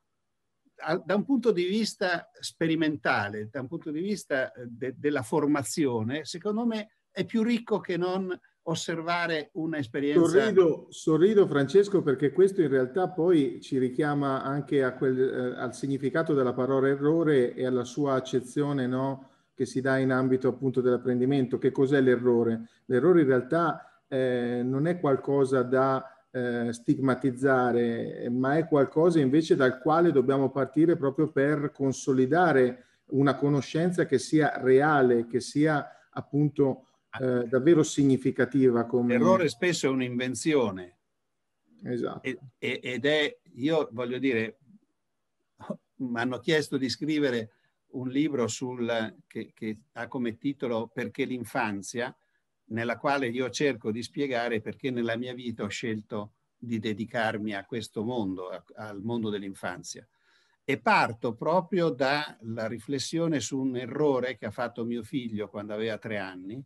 da un punto di vista sperimentale, da un punto di vista eh, de della formazione, secondo me è più ricco che non osservare un'esperienza. Sorrido, sorrido Francesco perché questo in realtà poi ci richiama anche quel, eh, al significato della parola errore e alla sua accezione no? che si dà in ambito appunto dell'apprendimento. Che cos'è l'errore? L'errore in realtà eh, non è qualcosa da eh, stigmatizzare, ma è qualcosa invece dal quale dobbiamo partire proprio per consolidare una conoscenza che sia reale, che sia appunto eh, davvero significativa. Come... L'errore spesso è un'invenzione. Esatto. ed è, io voglio dire, [LAUGHS] mi hanno chiesto di scrivere un libro sul, che, che ha come titolo Perché l'infanzia, nella quale io cerco di spiegare perché nella mia vita ho scelto di dedicarmi a questo mondo, a, al mondo dell'infanzia. E parto proprio dalla riflessione su un errore che ha fatto mio figlio quando aveva tre anni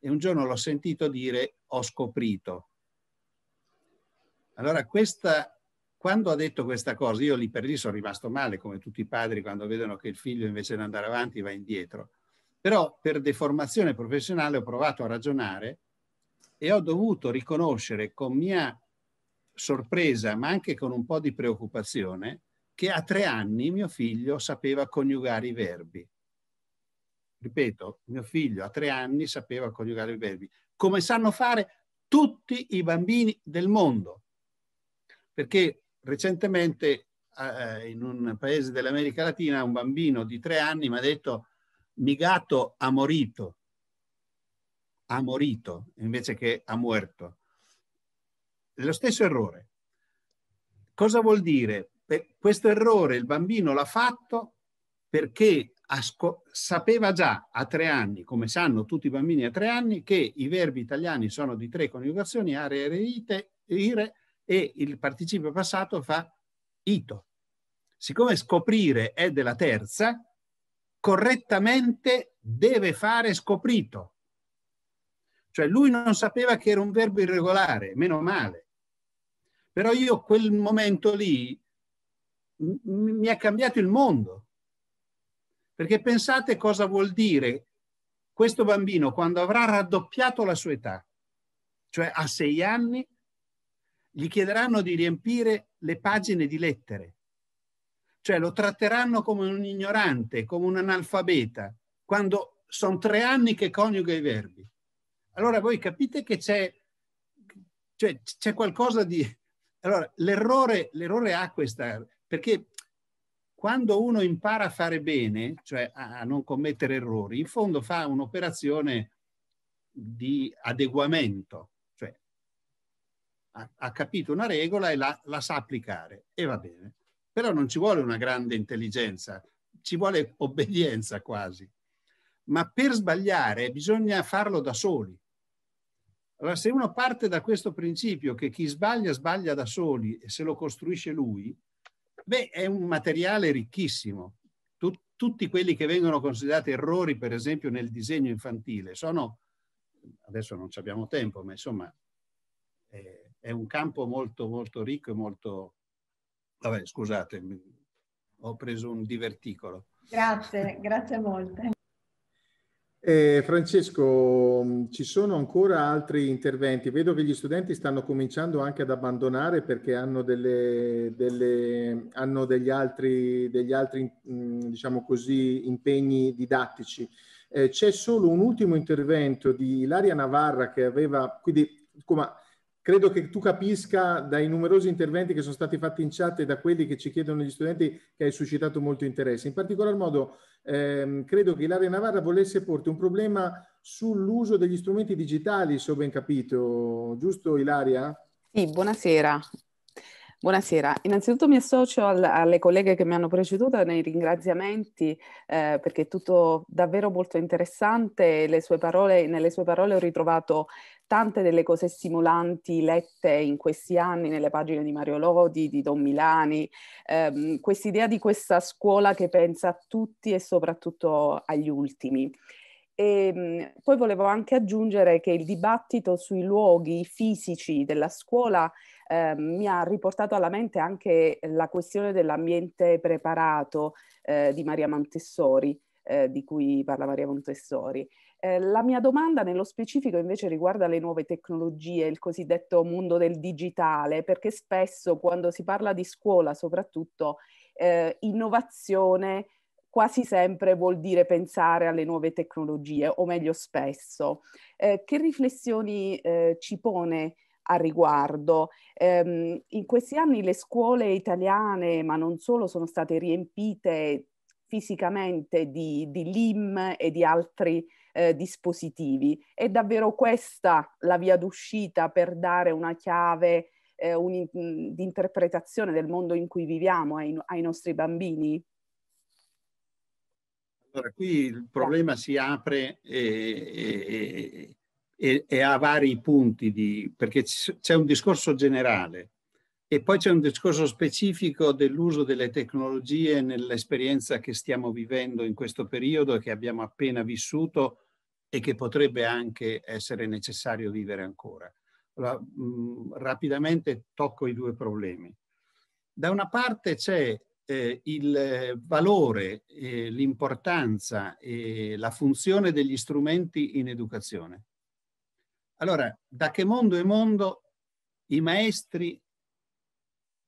e un giorno l'ho sentito dire ho scoprito. Allora questa quando ha detto questa cosa, io lì per lì sono rimasto male, come tutti i padri quando vedono che il figlio invece di andare avanti va indietro. Però per deformazione professionale ho provato a ragionare e ho dovuto riconoscere con mia sorpresa, ma anche con un po' di preoccupazione, che a tre anni mio figlio sapeva coniugare i verbi. Ripeto, mio figlio a tre anni sapeva coniugare i verbi, come sanno fare tutti i bambini del mondo. Perché Recentemente eh, eh, in un paese dell'America Latina un bambino di tre anni mi ha detto mi gatto ha morito, ha morito invece che ha muerto. Lo stesso errore. Cosa vuol dire? Per questo errore il bambino l'ha fatto perché sapeva già a tre anni, come sanno tutti i bambini a tre anni, che i verbi italiani sono di tre coniugazioni, are, ere, ite, ire, e il participio passato fa ito. Siccome scoprire è della terza, correttamente deve fare scoprito. Cioè lui non sapeva che era un verbo irregolare, meno male. Però io quel momento lì mi ha cambiato il mondo. Perché pensate cosa vuol dire questo bambino quando avrà raddoppiato la sua età, cioè a sei anni gli chiederanno di riempire le pagine di lettere, cioè lo tratteranno come un ignorante, come un analfabeta, quando sono tre anni che coniuga i verbi. Allora voi capite che c'è, cioè, c'è qualcosa di... Allora, l'errore, l'errore ha questa... perché quando uno impara a fare bene, cioè a non commettere errori, in fondo fa un'operazione di adeguamento ha, capito una regola e la, la sa applicare e va bene. Però non ci vuole una grande intelligenza, ci vuole obbedienza quasi. Ma per sbagliare bisogna farlo da soli. Allora, se uno parte da questo principio che chi sbaglia sbaglia da soli e se lo costruisce lui, beh, è un materiale ricchissimo. Tut- tutti quelli che vengono considerati errori, per esempio, nel disegno infantile, sono, adesso non abbiamo tempo, ma insomma, eh, è un campo molto, molto ricco e molto... Vabbè, scusate, ho preso un diverticolo. Grazie, grazie molte. Eh, Francesco, mm, ci sono ancora altri interventi. Vedo che gli studenti stanno cominciando anche ad abbandonare perché hanno, delle, delle, hanno degli altri, degli altri mm, diciamo così, impegni didattici. Eh, c'è solo un ultimo intervento di Ilaria Navarra che aveva, quindi, come, credo che tu capisca dai numerosi interventi che sono stati fatti in chat e da quelli che ci chiedono gli studenti che hai suscitato molto interesse. In particolar modo ehm, credo che Ilaria Navarra volesse porti un problema sull'uso degli strumenti digitali, se ho ben capito, giusto Ilaria? Sì, buonasera. Buonasera, innanzitutto mi associo al, alle colleghe che mi hanno preceduto nei ringraziamenti eh, perché è tutto davvero molto interessante, sue nelle sue parole ho ritrovato tante delle cose stimolanti lette in questi anni nelle pagine di Mario Lodi, di Don Milani, ehm, quest'idea di questa scuola che pensa a tutti e soprattutto agli ultimi. E ehm, poi volevo anche aggiungere che il dibattito sui luoghi fisici della scuola eh, mi ha riportato alla mente anche la questione dell'ambiente preparato eh, di Maria Montessori, eh, di cui parla Maria Montessori. Eh, la mia domanda nello specifico invece riguarda le nuove tecnologie, il cosiddetto mondo del digitale, perché spesso quando si parla di scuola soprattutto eh, innovazione quasi sempre vuol dire pensare alle nuove tecnologie, o meglio spesso. Eh, che riflessioni eh, ci pone a riguardo. Ehm, in questi anni le scuole italiane, ma non solo, sono state riempite fisicamente di, di LIM e di altri eh, dispositivi. È davvero questa la via d'uscita per dare una chiave eh, un, di interpretazione del mondo in cui viviamo ai, ai nostri bambini? Allora, qui il problema si apre e, e, e ha vari punti, di, perché c'è un discorso generale e poi c'è un discorso specifico dell'uso delle tecnologie nell'esperienza che stiamo vivendo in questo periodo e che abbiamo appena vissuto e che potrebbe anche essere necessario vivere ancora. Allora, mh, mm, rapidamente tocco i due problemi. Da una parte c'è eh, il valore, eh, l'importanza e la funzione degli strumenti in educazione. Allora, da che mondo è mondo i maestri,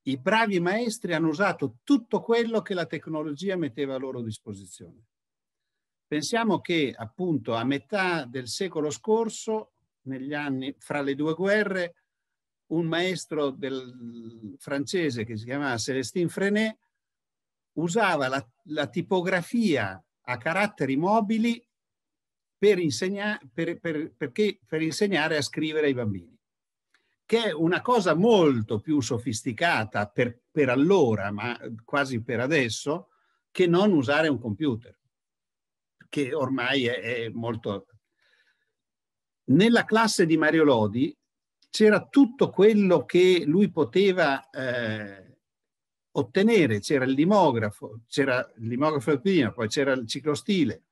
i bravi maestri hanno usato tutto quello che la tecnologia metteva a loro disposizione. Pensiamo che appunto a metà del secolo scorso, negli anni fra le due guerre, un maestro del, francese che si chiamava Celestin Frenet usava la, la tipografia a caratteri mobili per, insegna, per, per, perché, per insegnare a scrivere ai bambini, che è una cosa molto più sofisticata per, per allora, ma quasi per adesso, che non usare un computer che ormai è, è molto... Nella classe di Mario Lodi c'era tutto quello che lui poteva eh, ottenere, c'era il limografo, c'era il limografo prima, poi c'era il ciclostile,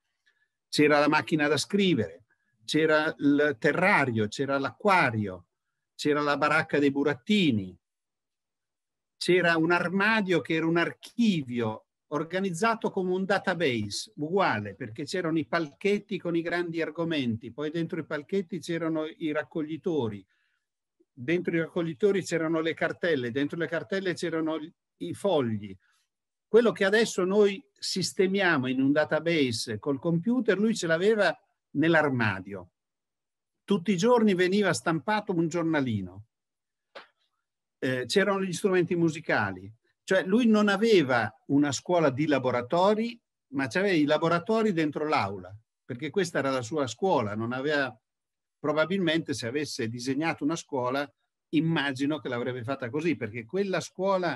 c'era la macchina da scrivere, c'era il terrario, c'era l'acquario, c'era la baracca dei burattini, c'era un armadio che era un archivio organizzato come un database, uguale, perché c'erano i palchetti con i grandi argomenti, poi dentro i palchetti c'erano i raccoglitori, dentro i raccoglitori c'erano le cartelle, dentro le cartelle c'erano i fogli. Quello che adesso noi sistemiamo in un database col computer, lui ce l'aveva nell'armadio. Tutti i giorni veniva stampato un giornalino. Eh, c'erano gli strumenti musicali, cioè lui non aveva una scuola di laboratori, ma aveva i laboratori dentro l'aula, perché questa era la sua scuola, non aveva probabilmente se avesse disegnato una scuola, immagino che l'avrebbe fatta così, perché quella scuola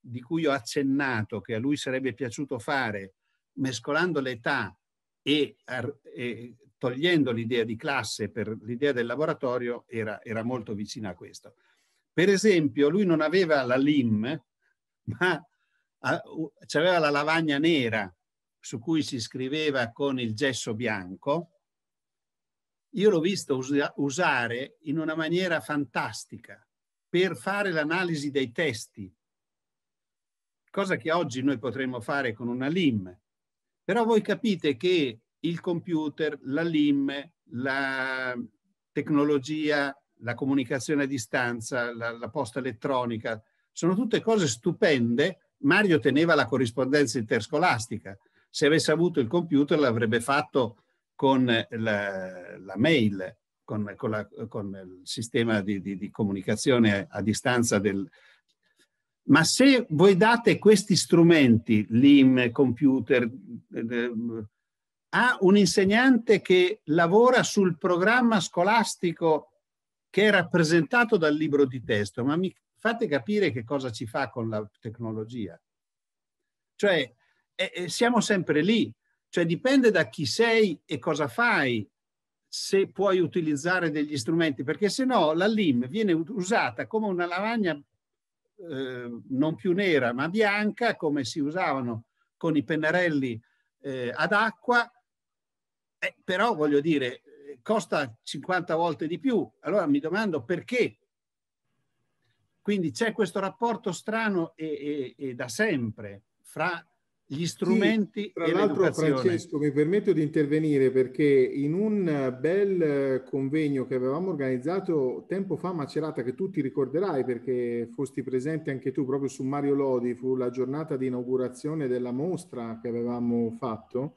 di cui ho accennato che a lui sarebbe piaciuto fare, mescolando l'età e, e togliendo l'idea di classe per l'idea del laboratorio, era, era molto vicina a questo. Per esempio, lui non aveva la LIM, [LAUGHS] ma c'aveva la lavagna nera su cui si scriveva con il gesso bianco, io l'ho visto usare in una maniera fantastica per fare l'analisi dei testi, cosa che oggi noi potremmo fare con una LIM. Però voi capite che il computer, la LIM, la tecnologia, la comunicazione a distanza, la, la posta elettronica, sono tutte cose stupende. Mario teneva la corrispondenza interscolastica. Se avesse avuto il computer l'avrebbe fatto con eh, la, la mail, con, con, la, con, il sistema di, di, di comunicazione a, distanza del... Ma se voi date questi strumenti, l'IM, computer, eh, eh, a un insegnante che lavora sul programma scolastico che è rappresentato dal libro di testo, ma mi fate capire che cosa ci fa con la tecnologia. Cioè, eh, eh, siamo sempre lì, cioè dipende da chi sei e cosa fai se puoi utilizzare degli strumenti, perché se no la LIM viene usata come una lavagna eh, non più nera ma bianca, come si usavano con i pennarelli eh, ad acqua, eh, però voglio dire, eh, costa 50 volte di più. Allora mi domando perché quindi c'è questo rapporto strano e, e, e da sempre fra gli strumenti sì, tra l'altro Francesco mi permetto di intervenire perché in un bel eh, convegno che avevamo organizzato tempo fa a Macerata che tu ti ricorderai perché fosti presente anche tu proprio su Mario Lodi fu la giornata di inaugurazione della mostra che avevamo fatto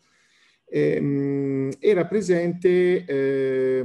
eh, era presente eh,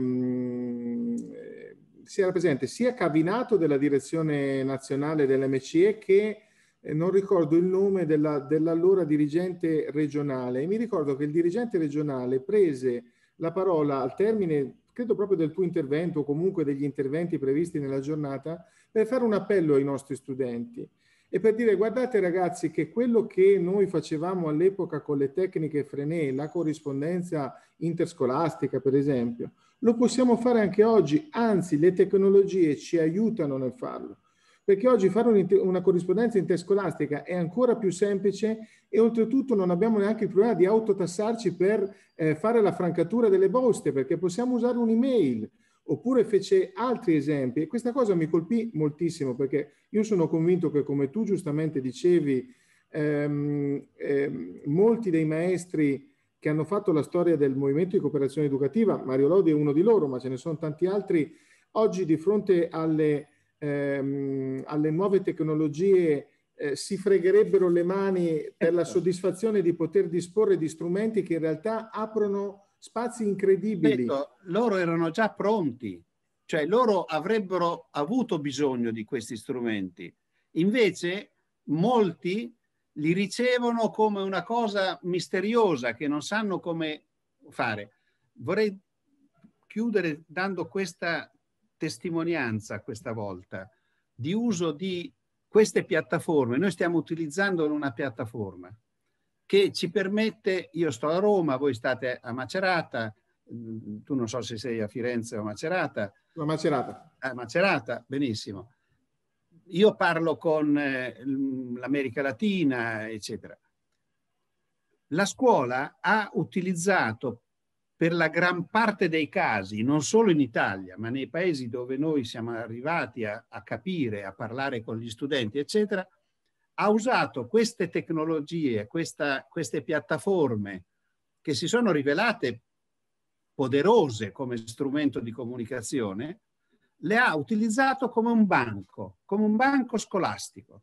si era presente sia Cavinato della direzione nazionale dell'MCE che eh, non ricordo il nome della, dell'allora dirigente regionale e mi ricordo che il dirigente regionale prese la parola al termine, credo proprio del tuo intervento o comunque degli interventi previsti nella giornata, per fare un appello ai nostri studenti e per dire guardate ragazzi che quello che noi facevamo all'epoca con le tecniche Frenet, la corrispondenza interscolastica per esempio, lo possiamo fare anche oggi, anzi le tecnologie ci aiutano nel farlo, perché oggi fare una corrispondenza interscolastica è ancora più semplice e oltretutto non abbiamo neanche il problema di autotassarci per eh, fare la francatura delle boste, perché possiamo usare un'email, oppure fece altri esempi e questa cosa mi colpì moltissimo perché io sono convinto che come tu giustamente dicevi ehm, ehm, molti dei maestri che hanno fatto la storia del movimento di cooperazione educativa, Mario Lodi è uno di loro, ma ce ne sono tanti altri, oggi di fronte alle, ehm, alle nuove tecnologie eh, si fregherebbero le mani per la ecco. soddisfazione di poter disporre di strumenti che in realtà aprono spazi incredibili. Detto, ecco, loro erano già pronti, cioè loro avrebbero avuto bisogno di questi strumenti. Invece molti li ricevono come una cosa misteriosa che non sanno come fare. Vorrei chiudere dando questa testimonianza questa volta di uso di queste piattaforme. Noi stiamo utilizzando una piattaforma che ci permette, io sto a Roma, voi state a Macerata, mm, tu non so se sei a Firenze o a Macerata. A Macerata. A Macerata, benissimo io parlo con eh, l'America Latina, eccetera. La scuola ha utilizzato per la gran parte dei casi, non solo in Italia, ma nei paesi dove noi siamo arrivati a, a capire, a parlare con gli studenti, eccetera, ha usato queste tecnologie, questa, queste piattaforme che si sono rivelate poderose come strumento di comunicazione le ha utilizzato come un banco, come un banco scolastico,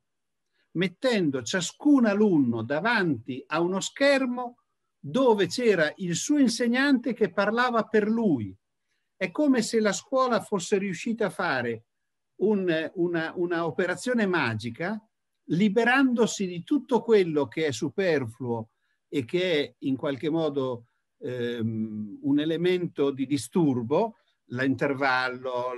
mettendo ciascun alunno davanti a uno schermo dove c'era il suo insegnante che parlava per lui. È come se la scuola fosse riuscita a fare un, una, una operazione magica, liberandosi di tutto quello che è superfluo e che è in qualche modo ehm, un elemento di disturbo l'intervallo,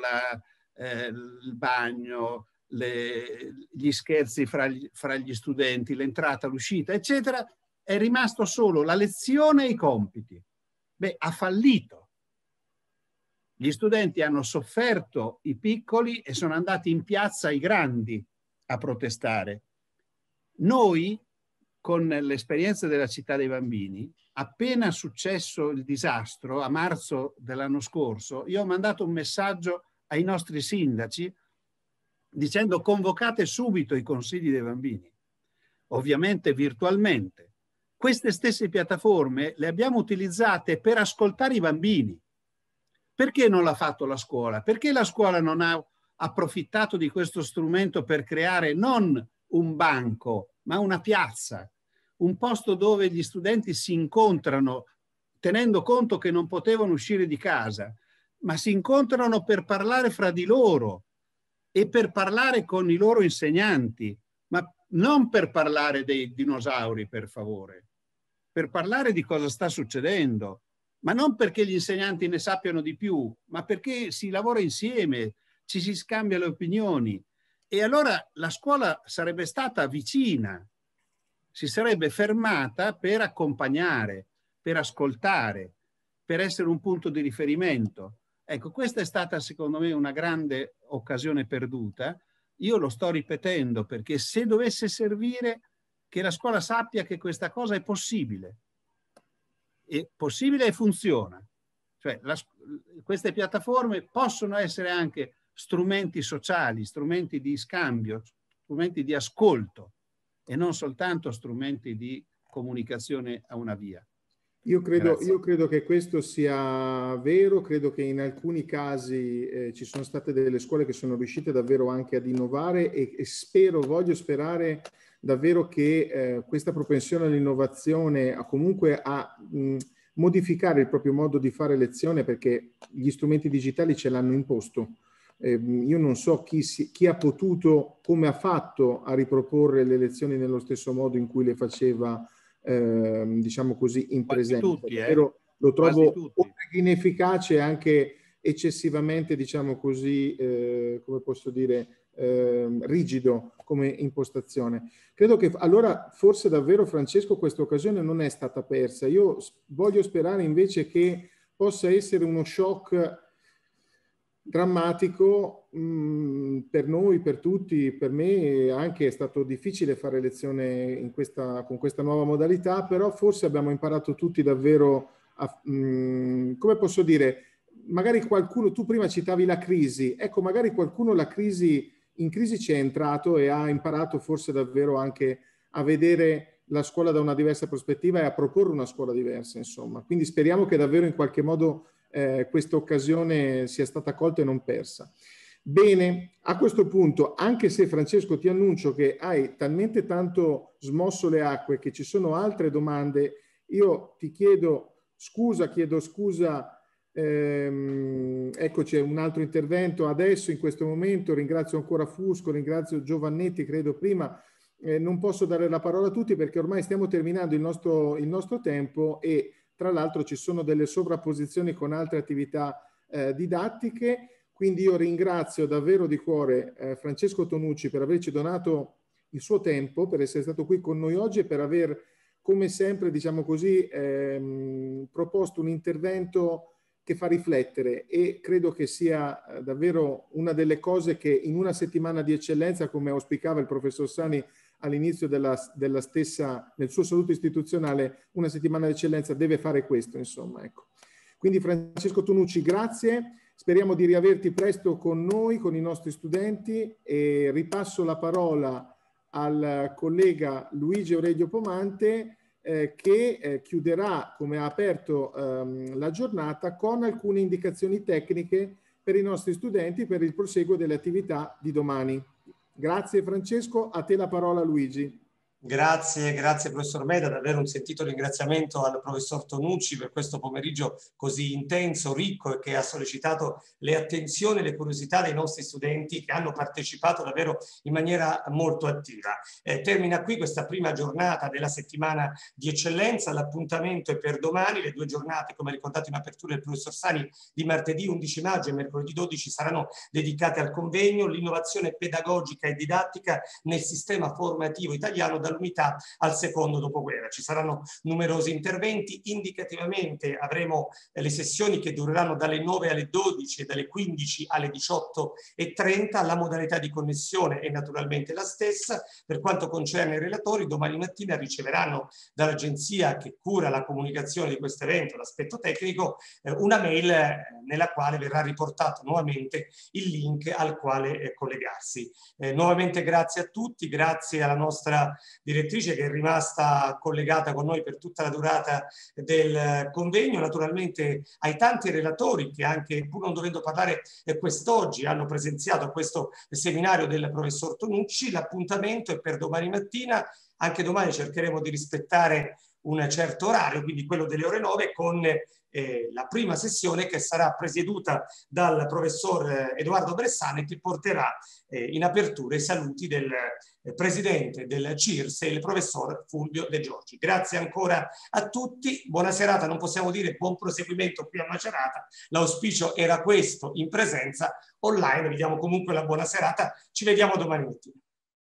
eh, il bagno, le, gli scherzi fra gli, fra gli studenti, l'entrata, l'uscita, eccetera, è rimasto solo la lezione e i compiti. Beh, ha fallito. Gli studenti hanno sofferto i piccoli e sono andati in piazza i grandi a protestare. Noi con l'esperienza della città dei bambini, appena successo il disastro a marzo dell'anno scorso, io ho mandato un messaggio ai nostri sindaci dicendo convocate subito i consigli dei bambini, ovviamente virtualmente. Queste stesse piattaforme le abbiamo utilizzate per ascoltare i bambini. Perché non l'ha fatto la scuola? Perché la scuola non ha approfittato di questo strumento per creare non un banco ma una piazza, un posto dove gli studenti si incontrano tenendo conto che non potevano uscire di casa, ma si incontrano per parlare fra di loro e per parlare con i loro insegnanti, ma non per parlare dei dinosauri, per favore, per parlare di cosa sta succedendo, ma non perché gli insegnanti ne sappiano di più, ma perché si lavora insieme, ci si scambia le opinioni e allora la scuola sarebbe stata vicina, si sarebbe fermata per accompagnare, per ascoltare, per essere un punto di riferimento. Ecco, questa è stata secondo me una grande occasione perduta. Io lo sto ripetendo perché se dovesse servire che la scuola sappia che questa cosa è possibile, è possibile e funziona. Cioè, la, queste piattaforme possono essere anche strumenti sociali, strumenti di scambio, strumenti di ascolto e non soltanto strumenti di comunicazione a una via. Io credo, io credo che questo sia vero, credo che in alcuni casi eh, ci sono state delle scuole che sono riuscite davvero anche ad innovare e, e spero, voglio sperare davvero che eh, questa propensione all'innovazione, a comunque a mh, modificare il proprio modo di fare lezione, perché gli strumenti digitali ce l'hanno imposto, eh, io non so chi, si, chi, ha potuto, come ha fatto a riproporre le lezioni nello stesso modo in cui le faceva, eh, diciamo così, in Quasi presenza. Tutti, eh? Lo trovo inefficace e anche eccessivamente, diciamo così, eh, come posso dire, ehm, rigido come impostazione. Credo che allora forse davvero Francesco questa occasione non è stata persa. Io voglio sperare invece che possa essere uno shock drammatico mh, mm, per noi, per tutti, per me anche è stato difficile fare lezione questa, con questa nuova modalità, però forse abbiamo imparato tutti davvero a, mh, mm, come posso dire, magari qualcuno, tu prima citavi la crisi, ecco magari qualcuno la crisi, in crisi ci è entrato e ha imparato forse davvero anche a vedere la scuola da una diversa prospettiva e a proporre una scuola diversa, insomma. Quindi speriamo che davvero in qualche modo eh, questa occasione sia stata colta e non persa. Bene, a questo punto, anche se Francesco ti annuncio che hai talmente tanto smosso le acque che ci sono altre domande, io ti chiedo scusa, chiedo scusa. Ehm, ecco c'è un altro intervento adesso in questo momento ringrazio ancora Fusco ringrazio Giovannetti credo prima eh, non posso dare la parola a tutti perché ormai stiamo terminando il nostro, il nostro tempo e tra l'altro ci sono delle sovrapposizioni con altre attività eh, didattiche, quindi io ringrazio davvero di cuore eh, Francesco Tonucci per averci donato il suo tempo, per essere stato qui con noi oggi e per aver, come sempre, diciamo così, ehm, proposto un intervento che fa riflettere e credo che sia eh, davvero una delle cose che in una settimana di eccellenza, come auspicava il professor Sani, all'inizio della, della stessa, nel suo saluto istituzionale, una settimana d'eccellenza deve fare questo, insomma. Ecco. Quindi Francesco Tonucci, grazie. Speriamo di riaverti presto con noi, con i nostri studenti e ripasso la parola al collega Luigi Aurelio Pomante eh, che eh, chiuderà come ha aperto ehm, la giornata con alcune indicazioni tecniche per i nostri studenti per il proseguo delle attività di domani. Grazie Francesco, a te la parola Luigi. Grazie, grazie professor Meda, davvero un sentito ringraziamento al professor Tonucci per questo pomeriggio così intenso, ricco e che ha sollecitato le attenzioni e le curiosità dei nostri studenti che hanno partecipato davvero in maniera molto attiva. Eh, termina qui questa prima giornata della settimana di eccellenza, l'appuntamento è per domani, le due giornate come ricordato in apertura del professor Sani di martedì 11 maggio e mercoledì 12 saranno dedicate al convegno l'innovazione pedagogica e didattica nel sistema formativo italiano dall'unità al secondo dopoguerra. Ci saranno numerosi interventi, indicativamente avremo eh, le sessioni che dureranno dalle 9 alle 12 e dalle 15 alle 18 e 30, la modalità di connessione è naturalmente la stessa. Per quanto concerne i relatori, domani mattina riceveranno dall'agenzia che cura la comunicazione di questo evento, l'aspetto tecnico, eh, una mail eh, nella quale verrà riportato nuovamente il link al quale collegarsi. Eh, nuovamente grazie a tutti, grazie alla nostra direttrice che è rimasta collegata con noi per tutta la durata del convegno, naturalmente ai tanti relatori che anche pur non dovendo parlare eh, quest'oggi hanno presenziato a questo seminario del professor Tonucci, l'appuntamento è per domani mattina, anche domani cercheremo di rispettare un certo orario, quindi quello delle ore 9 con eh, la prima sessione che sarà presieduta dal professor eh, Edoardo Bressane che porterà eh, in apertura i saluti del presidente del CIRSE, il professor Fulvio De Giorgi. Grazie ancora a tutti, buona serata, non possiamo dire buon proseguimento qui a Macerata, l'auspicio era questo in presenza online, vi diamo comunque la buona serata, ci vediamo domani mattina.